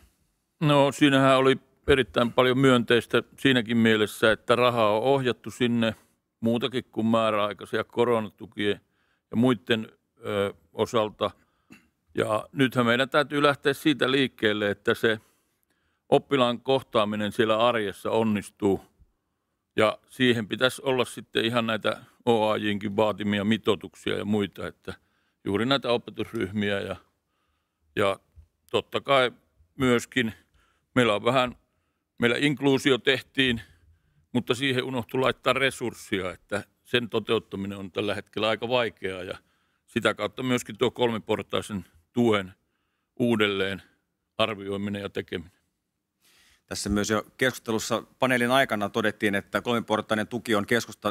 No siinähän oli erittäin paljon myönteistä siinäkin mielessä, että rahaa on ohjattu sinne muutakin kuin määräaikaisia koronatukien ja muiden ö, osalta. Ja nythän meidän täytyy lähteä siitä liikkeelle, että se oppilaan kohtaaminen siellä arjessa onnistuu – ja siihen pitäisi olla sitten ihan näitä OAJinkin vaatimia mitotuksia ja muita, että juuri näitä opetusryhmiä ja, ja totta kai myöskin meillä on vähän, meillä inkluusio tehtiin, mutta siihen unohtui laittaa resurssia, että sen toteuttaminen on tällä hetkellä aika vaikeaa ja sitä kautta myöskin tuo kolmiportaisen tuen uudelleen arvioiminen ja tekeminen. Tässä myös jo keskustelussa paneelin aikana todettiin, että kolmiportainen tuki on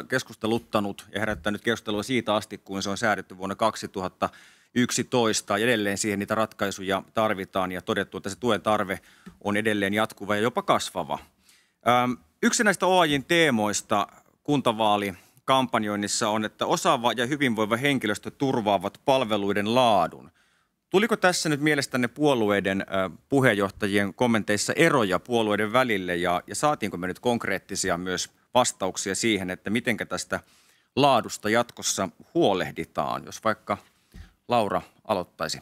keskusteluttanut ja herättänyt keskustelua siitä asti, kun se on säädetty vuonna 2011. Ja edelleen siihen niitä ratkaisuja tarvitaan ja todettu, että se tuen tarve on edelleen jatkuva ja jopa kasvava. Ähm, yksi näistä OAJin teemoista kuntavaali kampanjoinnissa on, että osaava ja hyvinvoiva henkilöstö turvaavat palveluiden laadun – Tuliko tässä nyt mielestänne puolueiden puheenjohtajien kommenteissa eroja puolueiden välille ja, ja saatiinko me nyt konkreettisia myös vastauksia siihen, että miten tästä laadusta jatkossa huolehditaan, jos vaikka Laura aloittaisi?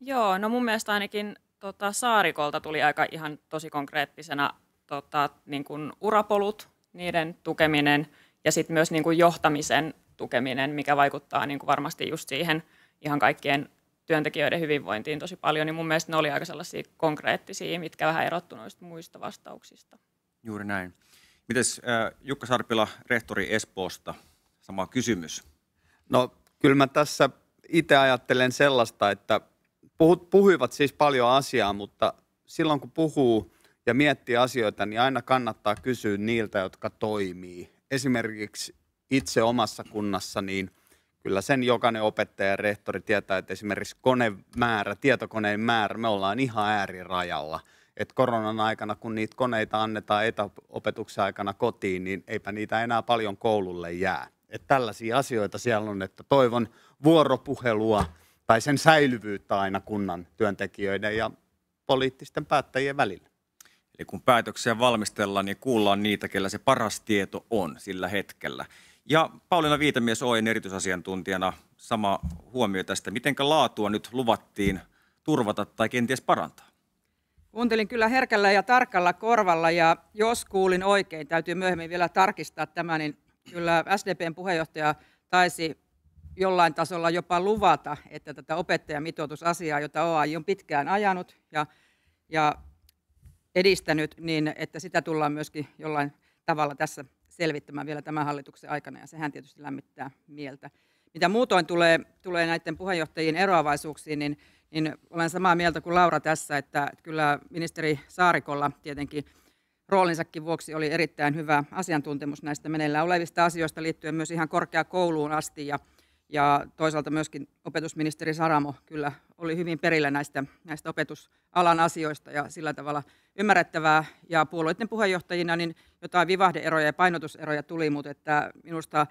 Joo, no mun mielestä ainakin tota, Saarikolta tuli aika ihan tosi konkreettisena tota, niin kuin urapolut, niiden tukeminen ja sitten myös niin kuin johtamisen tukeminen, mikä vaikuttaa niin kuin varmasti just siihen ihan kaikkien työntekijöiden hyvinvointiin tosi paljon, niin mun mielestä ne oli aika sellaisia konkreettisia, mitkä vähän erottu noista muista vastauksista. Juuri näin. Mites Jukka Sarpila, rehtori Espoosta, sama kysymys. No kyllä mä tässä itse ajattelen sellaista, että puhut, puhuivat siis paljon asiaa, mutta silloin kun puhuu ja miettii asioita, niin aina kannattaa kysyä niiltä, jotka toimii. Esimerkiksi itse omassa kunnassa, niin – kyllä sen jokainen opettaja ja rehtori tietää, että esimerkiksi konemäärä, tietokoneen määrä, me ollaan ihan äärirajalla. Et koronan aikana, kun niitä koneita annetaan etäopetuksen aikana kotiin, niin eipä niitä enää paljon koululle jää. Et tällaisia asioita siellä on, että toivon vuoropuhelua tai sen säilyvyyttä aina kunnan työntekijöiden ja poliittisten päättäjien välillä. Eli kun päätöksiä valmistellaan, niin kuullaan niitä, kellä se paras tieto on sillä hetkellä. Ja Pauliina Viitamies Oen erityisasiantuntijana sama huomio tästä, miten laatua nyt luvattiin turvata tai kenties parantaa? Kuuntelin kyllä herkällä ja tarkalla korvalla ja jos kuulin oikein, täytyy myöhemmin vielä tarkistaa tämä, niin kyllä SDPn puheenjohtaja taisi jollain tasolla jopa luvata, että tätä opettajamitoitusasiaa, jota OAI on pitkään ajanut ja, ja edistänyt, niin että sitä tullaan myöskin jollain tavalla tässä selvittämään vielä tämän hallituksen aikana, ja sehän tietysti lämmittää mieltä. Mitä muutoin tulee, tulee näiden puheenjohtajien eroavaisuuksiin, niin, niin olen samaa mieltä kuin Laura tässä, että kyllä ministeri Saarikolla tietenkin roolinsakin vuoksi oli erittäin hyvä asiantuntemus näistä meneillään olevista asioista liittyen myös ihan korkeakouluun asti, ja, ja toisaalta myöskin opetusministeri Saramo kyllä oli hyvin perillä näistä, näistä opetusalan asioista ja sillä tavalla ymmärrettävää. Ja puolueiden puheenjohtajina niin jotain vivahdeeroja ja painotuseroja tuli, mutta että minusta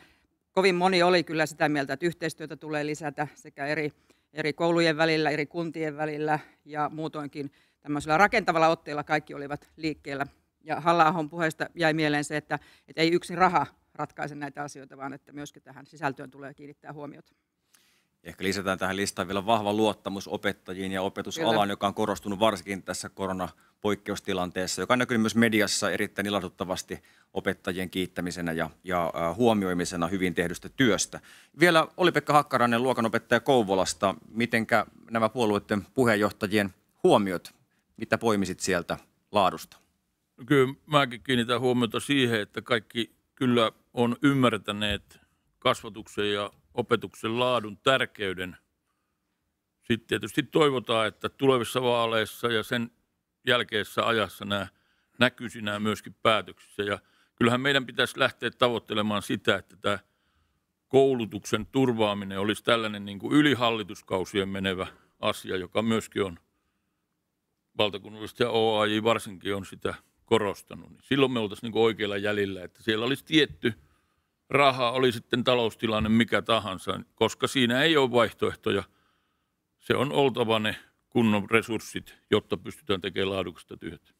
kovin moni oli kyllä sitä mieltä, että yhteistyötä tulee lisätä sekä eri, eri koulujen välillä, eri kuntien välillä ja muutoinkin tämmöisellä rakentavalla otteella kaikki olivat liikkeellä. Ja halla puheesta jäi mieleen se, että, että ei yksin raha ratkaise näitä asioita, vaan että myöskin tähän sisältöön tulee kiinnittää huomiota. Ehkä lisätään tähän listaan vielä vahva luottamus opettajiin ja opetusalaan, Kyllä. joka on korostunut varsinkin tässä koronapoikkeustilanteessa, joka näkyy myös mediassa erittäin ilahduttavasti opettajien kiittämisenä ja, ja huomioimisena hyvin tehdystä työstä. Vielä Oli-Pekka Hakkarainen, luokanopettaja Kouvolasta. Mitenkä nämä puolueiden puheenjohtajien huomiot, mitä poimisit sieltä laadusta? No kyllä mäkin kiinnitän huomiota siihen, että kaikki kyllä on ymmärtäneet kasvatuksen ja opetuksen laadun tärkeyden. Sitten tietysti toivotaan, että tulevissa vaaleissa ja sen jälkeisessä ajassa nämä näkyisi nämä myöskin päätöksissä. Ja kyllähän meidän pitäisi lähteä tavoittelemaan sitä, että tämä koulutuksen turvaaminen olisi tällainen niin kuin yli hallituskausien menevä asia, joka myöskin on valtakunnallisesti ja OAI varsinkin on sitä korostanut, niin silloin me oltaisiin niin oikealla jäljellä, että siellä olisi tietty raha, oli sitten taloustilanne mikä tahansa, koska siinä ei ole vaihtoehtoja. Se on oltava ne kunnon resurssit, jotta pystytään tekemään laadukasta työtä.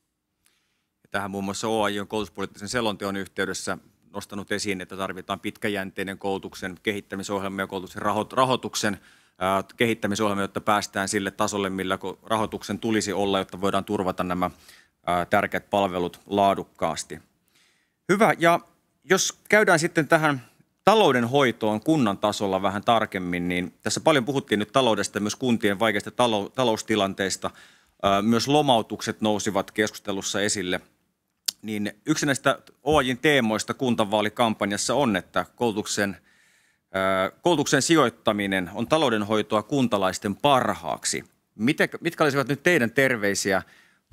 Tähän muun muassa OAJ on koulutuspoliittisen selonteon yhteydessä nostanut esiin, että tarvitaan pitkäjänteinen koulutuksen kehittämisohjelma ja koulutuksen rahoituksen kehittämisohjelma, jotta päästään sille tasolle, millä rahoituksen tulisi olla, jotta voidaan turvata nämä tärkeät palvelut laadukkaasti. Hyvä, ja jos käydään sitten tähän talouden hoitoon kunnan tasolla vähän tarkemmin, niin tässä paljon puhuttiin nyt taloudesta ja myös kuntien vaikeista talou- taloustilanteista. Myös lomautukset nousivat keskustelussa esille. Niin yksi näistä OAJin teemoista kuntavaalikampanjassa on, että koulutuksen, koulutuksen sijoittaminen on taloudenhoitoa kuntalaisten parhaaksi. Mitkä, mitkä olisivat nyt teidän terveisiä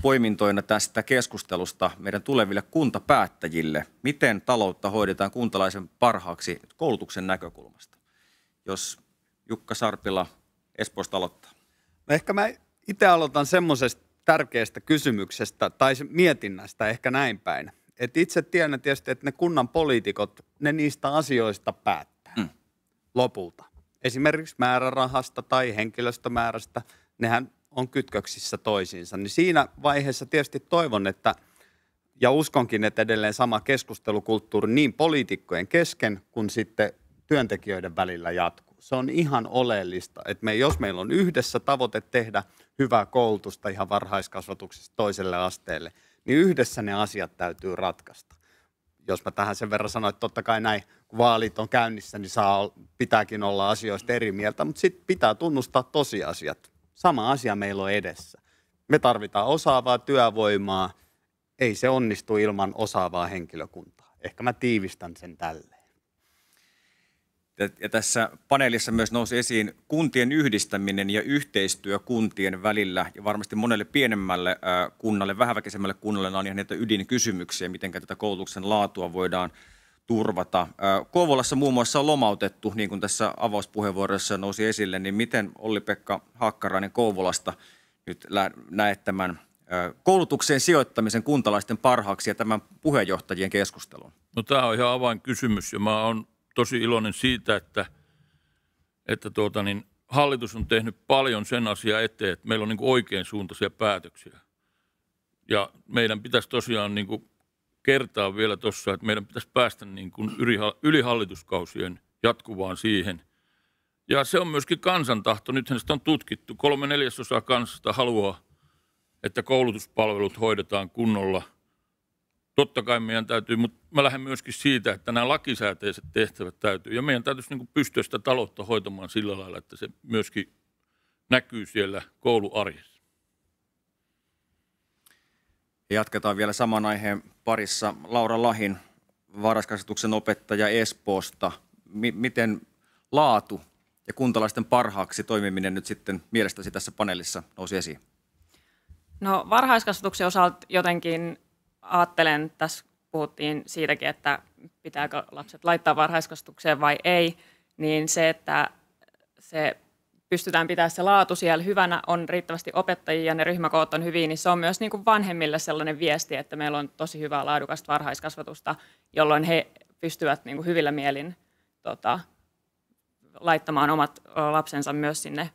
poimintoina tästä keskustelusta meidän tuleville kuntapäättäjille. Miten taloutta hoidetaan kuntalaisen parhaaksi koulutuksen näkökulmasta? Jos Jukka Sarpila Espoosta aloittaa. No ehkä mä itse aloitan semmoisesta tärkeästä kysymyksestä tai mietinnästä ehkä näin päin. Et itse tiedän tietysti, että ne kunnan poliitikot, ne niistä asioista päättää mm. lopulta. Esimerkiksi määrärahasta tai henkilöstömäärästä. Nehän on kytköksissä toisiinsa, niin siinä vaiheessa tietysti toivon, että ja uskonkin, että edelleen sama keskustelukulttuuri niin poliitikkojen kesken kuin sitten työntekijöiden välillä jatkuu. Se on ihan oleellista, että me, jos meillä on yhdessä tavoite tehdä hyvää koulutusta ihan varhaiskasvatuksesta toiselle asteelle, niin yhdessä ne asiat täytyy ratkaista. Jos mä tähän sen verran sanoin, että totta kai näin, kun vaalit on käynnissä, niin saa, pitääkin olla asioista eri mieltä, mutta sitten pitää tunnustaa tosiasiat Sama asia meillä on edessä. Me tarvitaan osaavaa työvoimaa. Ei se onnistu ilman osaavaa henkilökuntaa. Ehkä mä tiivistän sen tälleen. Ja tässä paneelissa myös nousi esiin kuntien yhdistäminen ja yhteistyö kuntien välillä. Ja varmasti monelle pienemmälle äh, kunnalle, vähäväkisemmälle kunnalle on ihan näitä ydinkysymyksiä, miten tätä koulutuksen laatua voidaan – turvata. Kouvolassa muun muassa on lomautettu, niin kuin tässä avauspuheenvuorossa nousi esille, niin miten Olli-Pekka Hakkarainen Kouvolasta nyt näet tämän koulutukseen sijoittamisen kuntalaisten parhaaksi ja tämän puheenjohtajien keskustelun? No tämä on ihan avainkysymys ja mä oon tosi iloinen siitä, että, että tuota, niin hallitus on tehnyt paljon sen asian eteen, että meillä on niin oikein suuntaisia päätöksiä. Ja meidän pitäisi tosiaan niin kuin Kertaa vielä tuossa, että meidän pitäisi päästä niin kuin yli hallituskausien jatkuvaan siihen. Ja se on myöskin kansantahto. Nythän sitä on tutkittu. Kolme neljäsosaa kansasta haluaa, että koulutuspalvelut hoidetaan kunnolla. Totta kai meidän täytyy, mutta mä lähden myöskin siitä, että nämä lakisääteiset tehtävät täytyy. Ja meidän täytyisi niin kuin pystyä sitä taloutta hoitamaan sillä lailla, että se myöskin näkyy siellä kouluarjessa jatketaan vielä saman aiheen parissa. Laura Lahin, varhaiskasvatuksen opettaja Espoosta. M- miten laatu ja kuntalaisten parhaaksi toimiminen nyt sitten mielestäsi tässä paneelissa nousi esiin? No varhaiskasvatuksen osalta jotenkin ajattelen, tässä puhuttiin siitäkin, että pitääkö lapset laittaa varhaiskasvatukseen vai ei, niin se, että se pystytään pitämään se laatu siellä hyvänä, on riittävästi opettajia ja ne ryhmäkoot on hyviä, niin se on myös niin kuin vanhemmille sellainen viesti, että meillä on tosi hyvää laadukasta varhaiskasvatusta, jolloin he pystyvät niin kuin hyvillä mielin tota, laittamaan omat lapsensa myös sinne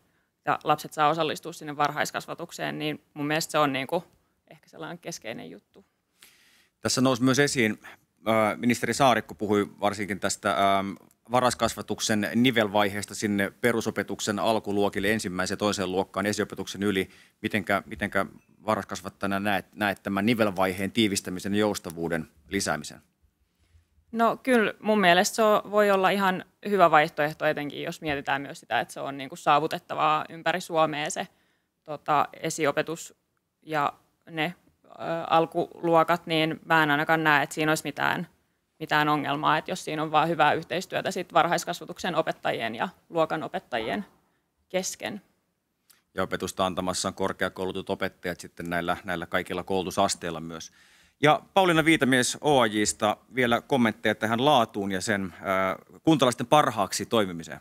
ja lapset saa osallistua sinne varhaiskasvatukseen, niin mun mielestä se on niin kuin ehkä sellainen keskeinen juttu. Tässä nousi myös esiin, ministeri Saarikko puhui varsinkin tästä Varaskasvatuksen nivelvaiheesta sinne perusopetuksen alkuluokille ensimmäiseen ja toiseen luokkaan esiopetuksen yli. Mitenkä, mitenkä varaskasvattajana näet, näet tämän nivelvaiheen tiivistämisen ja joustavuuden lisäämisen? No kyllä mun mielestä se voi olla ihan hyvä vaihtoehto etenkin, jos mietitään myös sitä, että se on niin kuin saavutettavaa ympäri Suomea se tota, esiopetus ja ne ö, alkuluokat, niin mä en ainakaan näe, että siinä olisi mitään – mitään ongelmaa, että jos siinä on vain hyvää yhteistyötä sit varhaiskasvatuksen opettajien ja luokanopettajien kesken. Ja opetusta antamassa on korkeakoulutut opettajat sitten näillä, näillä kaikilla koulutusasteilla myös. Ja Pauliina Viitamies OAJista vielä kommentteja tähän laatuun ja sen äh, kuntalaisten parhaaksi toimimiseen.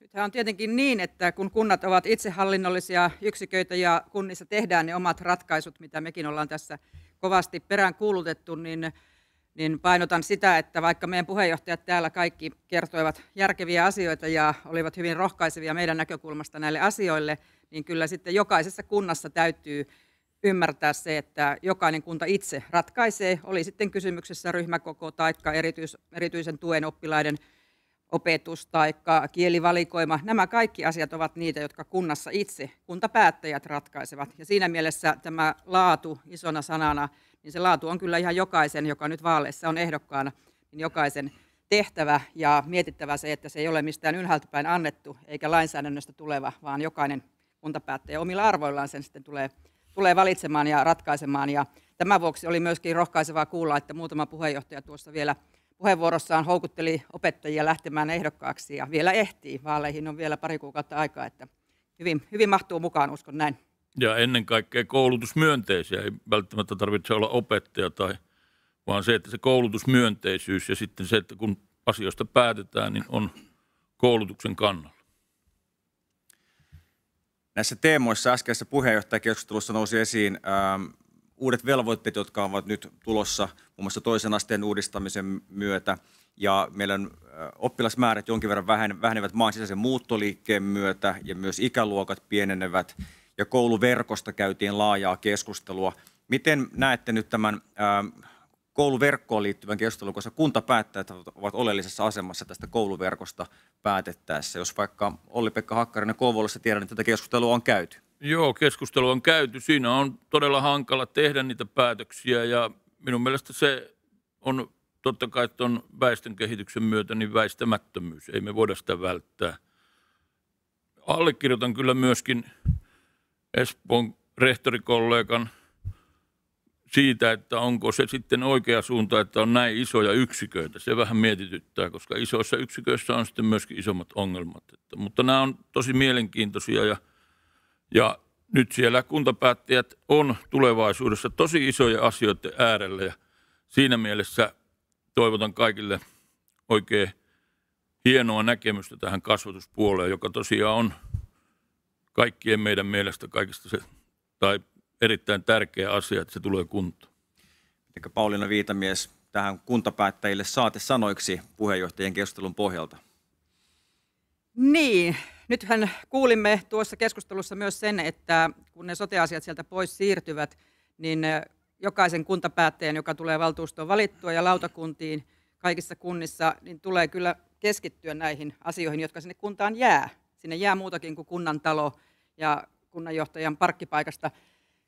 Nythän on tietenkin niin, että kun kunnat ovat itsehallinnollisia yksiköitä ja kunnissa tehdään ne omat ratkaisut, mitä mekin ollaan tässä kovasti perään niin niin painotan sitä, että vaikka meidän puheenjohtajat täällä kaikki kertoivat järkeviä asioita ja olivat hyvin rohkaisevia meidän näkökulmasta näille asioille, niin kyllä sitten jokaisessa kunnassa täytyy ymmärtää se, että jokainen kunta itse ratkaisee, oli sitten kysymyksessä ryhmäkoko tai erityis, erityisen tuen oppilaiden opetus tai kielivalikoima. Nämä kaikki asiat ovat niitä, jotka kunnassa itse kuntapäättäjät ratkaisevat. Ja siinä mielessä tämä laatu isona sanana niin se laatu on kyllä ihan jokaisen, joka nyt vaaleissa on ehdokkaana, niin jokaisen tehtävä ja mietittävä se, että se ei ole mistään ylhäältä päin annettu eikä lainsäädännöstä tuleva, vaan jokainen kuntapäättäjä omilla arvoillaan sen sitten tulee, tulee valitsemaan ja ratkaisemaan. Ja tämän vuoksi oli myöskin rohkaisevaa kuulla, että muutama puheenjohtaja tuossa vielä puheenvuorossaan houkutteli opettajia lähtemään ehdokkaaksi ja vielä ehtii. Vaaleihin on vielä pari kuukautta aikaa, että hyvin, hyvin mahtuu mukaan, uskon näin ja ennen kaikkea koulutusmyönteisiä. Ei välttämättä tarvitse olla opettaja tai vaan se, että se koulutusmyönteisyys ja sitten se, että kun asioista päätetään, niin on koulutuksen kannalla. Näissä teemoissa äskeisessä puheenjohtajakeskustelussa nousi esiin ähm, uudet velvoitteet, jotka ovat nyt tulossa muun muassa toisen asteen uudistamisen myötä. Ja meillä on äh, oppilasmäärät jonkin verran vähenevät maan sisäisen muuttoliikkeen myötä ja myös ikäluokat pienenevät ja kouluverkosta käytiin laajaa keskustelua. Miten näette nyt tämän ähm, kouluverkkoon liittyvän keskustelun, koska kuntapäättäjät ovat oleellisessa asemassa tästä kouluverkosta päätettäessä. Jos vaikka Olli-Pekka Hakkarinen Kouvolassa tiedän, että tätä keskustelua on käyty. Joo, keskustelu on käyty. Siinä on todella hankala tehdä niitä päätöksiä ja minun mielestä se on totta kai tuon väestön kehityksen myötä niin väistämättömyys. Ei me voida sitä välttää. Allekirjoitan kyllä myöskin Espoon rehtorikollegan siitä, että onko se sitten oikea suunta, että on näin isoja yksiköitä. Se vähän mietityttää, koska isoissa yksiköissä on sitten myöskin isommat ongelmat. Että, mutta nämä on tosi mielenkiintoisia ja, ja nyt siellä kuntapäättäjät on tulevaisuudessa tosi isoja asioiden äärellä ja siinä mielessä toivotan kaikille oikein hienoa näkemystä tähän kasvatuspuoleen, joka tosiaan on kaikkien meidän mielestä kaikista se, tai erittäin tärkeä asia, että se tulee kuntoon. Mitenkä Pauliina Viitamies tähän kuntapäättäjille saate sanoiksi puheenjohtajien keskustelun pohjalta? Niin, nythän kuulimme tuossa keskustelussa myös sen, että kun ne soteasiat sieltä pois siirtyvät, niin jokaisen kuntapäättäjän, joka tulee valtuustoon valittua ja lautakuntiin kaikissa kunnissa, niin tulee kyllä keskittyä näihin asioihin, jotka sinne kuntaan jää sinne jää muutakin kuin kunnan talo ja kunnanjohtajan parkkipaikasta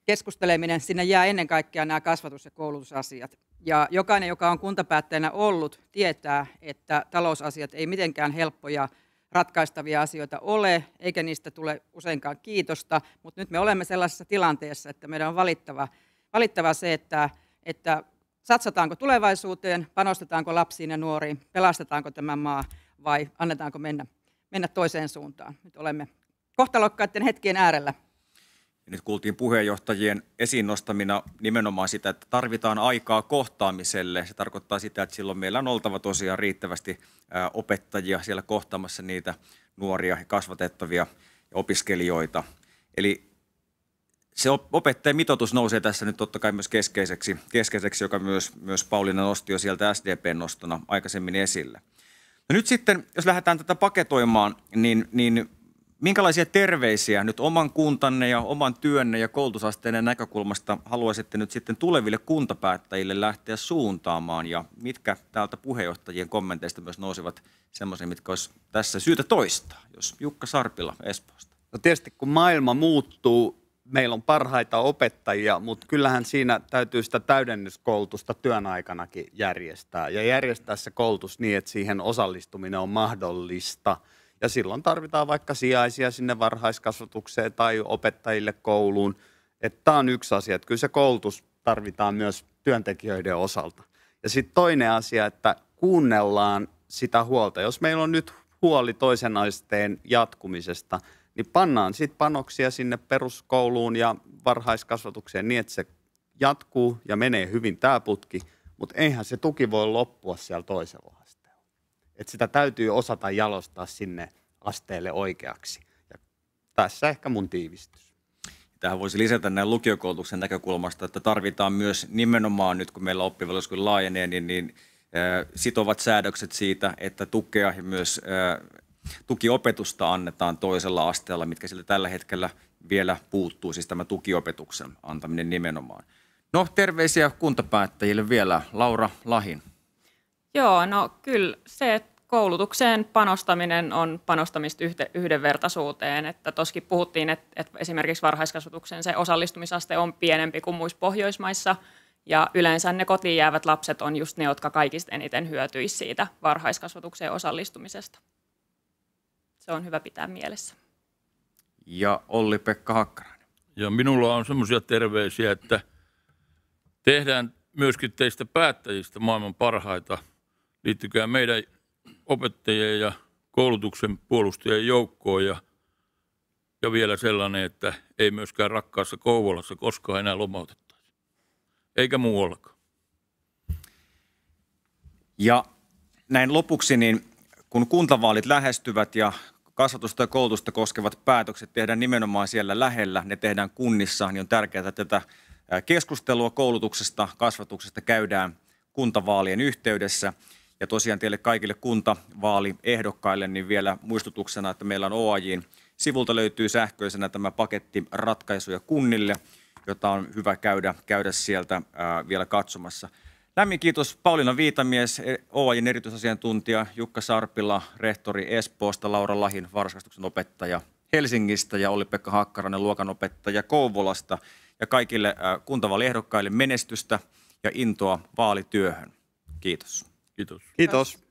keskusteleminen, sinne jää ennen kaikkea nämä kasvatus- ja koulutusasiat. Ja jokainen, joka on kuntapäättäjänä ollut, tietää, että talousasiat ei mitenkään helppoja ratkaistavia asioita ole, eikä niistä tule useinkaan kiitosta, mutta nyt me olemme sellaisessa tilanteessa, että meidän on valittava, valittava se, että, että satsataanko tulevaisuuteen, panostetaanko lapsiin ja nuoriin, pelastetaanko tämä maa vai annetaanko mennä mennä toiseen suuntaan. Nyt olemme kohtalokkaiden hetkien äärellä. Nyt kuultiin puheenjohtajien esiin nostamina nimenomaan sitä, että tarvitaan aikaa kohtaamiselle. Se tarkoittaa sitä, että silloin meillä on oltava tosiaan riittävästi opettajia siellä kohtaamassa niitä nuoria ja kasvatettavia opiskelijoita. Eli se opettajamitoitus nousee tässä nyt totta kai myös keskeiseksi, keskeiseksi joka myös, myös Pauliina nosti jo sieltä SDP-nostona aikaisemmin esille – No nyt sitten, jos lähdetään tätä paketoimaan, niin, niin minkälaisia terveisiä nyt oman kuntanne ja oman työnne ja koulutusasteiden näkökulmasta haluaisitte nyt sitten tuleville kuntapäättäjille lähteä suuntaamaan ja mitkä täältä puheenjohtajien kommenteista myös nousivat semmoisia, mitkä olisi tässä syytä toistaa, jos Jukka Sarpila Espoosta. No tietysti kun maailma muuttuu, meillä on parhaita opettajia, mutta kyllähän siinä täytyy sitä täydennyskoulutusta työn aikanakin järjestää. Ja järjestää se koulutus niin, että siihen osallistuminen on mahdollista. Ja silloin tarvitaan vaikka sijaisia sinne varhaiskasvatukseen tai opettajille kouluun. Tämä on yksi asia, että kyllä se koulutus tarvitaan myös työntekijöiden osalta. Ja sitten toinen asia, että kuunnellaan sitä huolta. Jos meillä on nyt huoli toisen asteen jatkumisesta – niin pannaan sitten panoksia sinne peruskouluun ja varhaiskasvatukseen niin, että se jatkuu ja menee hyvin tämä putki, mutta eihän se tuki voi loppua siellä toisella asteella. Et sitä täytyy osata jalostaa sinne asteelle oikeaksi. Ja tässä ehkä mun tiivistys. Tähän voisi lisätä näin lukiokoulutuksen näkökulmasta, että tarvitaan myös nimenomaan nyt, kun meillä oppivelvollisuus laajenee, niin, niin sitovat säädökset siitä, että tukea ja myös tukiopetusta annetaan toisella asteella, mitkä sillä tällä hetkellä vielä puuttuu, siis tämä tukiopetuksen antaminen nimenomaan. No terveisiä kuntapäättäjille vielä, Laura Lahin. Joo, no kyllä se, että koulutukseen panostaminen on panostamista yhdenvertaisuuteen. Että toskin puhuttiin, että, että esimerkiksi varhaiskasvatuksen se osallistumisaste on pienempi kuin muissa Pohjoismaissa. Ja yleensä ne kotiin jäävät lapset on just ne, jotka kaikista eniten hyötyisi siitä varhaiskasvatukseen osallistumisesta. Se on hyvä pitää mielessä. Ja Olli-Pekka Hakkarainen. Ja minulla on semmoisia terveisiä, että tehdään myöskin teistä päättäjistä maailman parhaita. Liittykää meidän opettajien ja koulutuksen puolustajien joukkoon ja, ja vielä sellainen, että ei myöskään rakkaassa Kouvolassa koskaan enää lomautettaisi. Eikä muuallakaan. Ja näin lopuksi, niin kun kuntavaalit lähestyvät ja kasvatusta ja koulutusta koskevat päätökset tehdään nimenomaan siellä lähellä, ne tehdään kunnissa, niin on tärkeää, että tätä keskustelua koulutuksesta, kasvatuksesta käydään kuntavaalien yhteydessä. Ja tosiaan teille kaikille kuntavaaliehdokkaille niin vielä muistutuksena, että meillä on OAJin sivulta löytyy sähköisenä tämä paketti ratkaisuja kunnille, jota on hyvä käydä, käydä sieltä ää, vielä katsomassa. Lämmin kiitos Pauliina Viitamies, e, OAJin erityisasiantuntija, Jukka Sarpila, rehtori Espoosta, Laura Lahin, varhaiskasvatuksen opettaja Helsingistä ja Olli-Pekka Hakkarainen, luokanopettaja Kouvolasta. Ja kaikille kuntavaaliehdokkaille menestystä ja intoa vaalityöhön. Kiitos. Kiitos. Kiitos.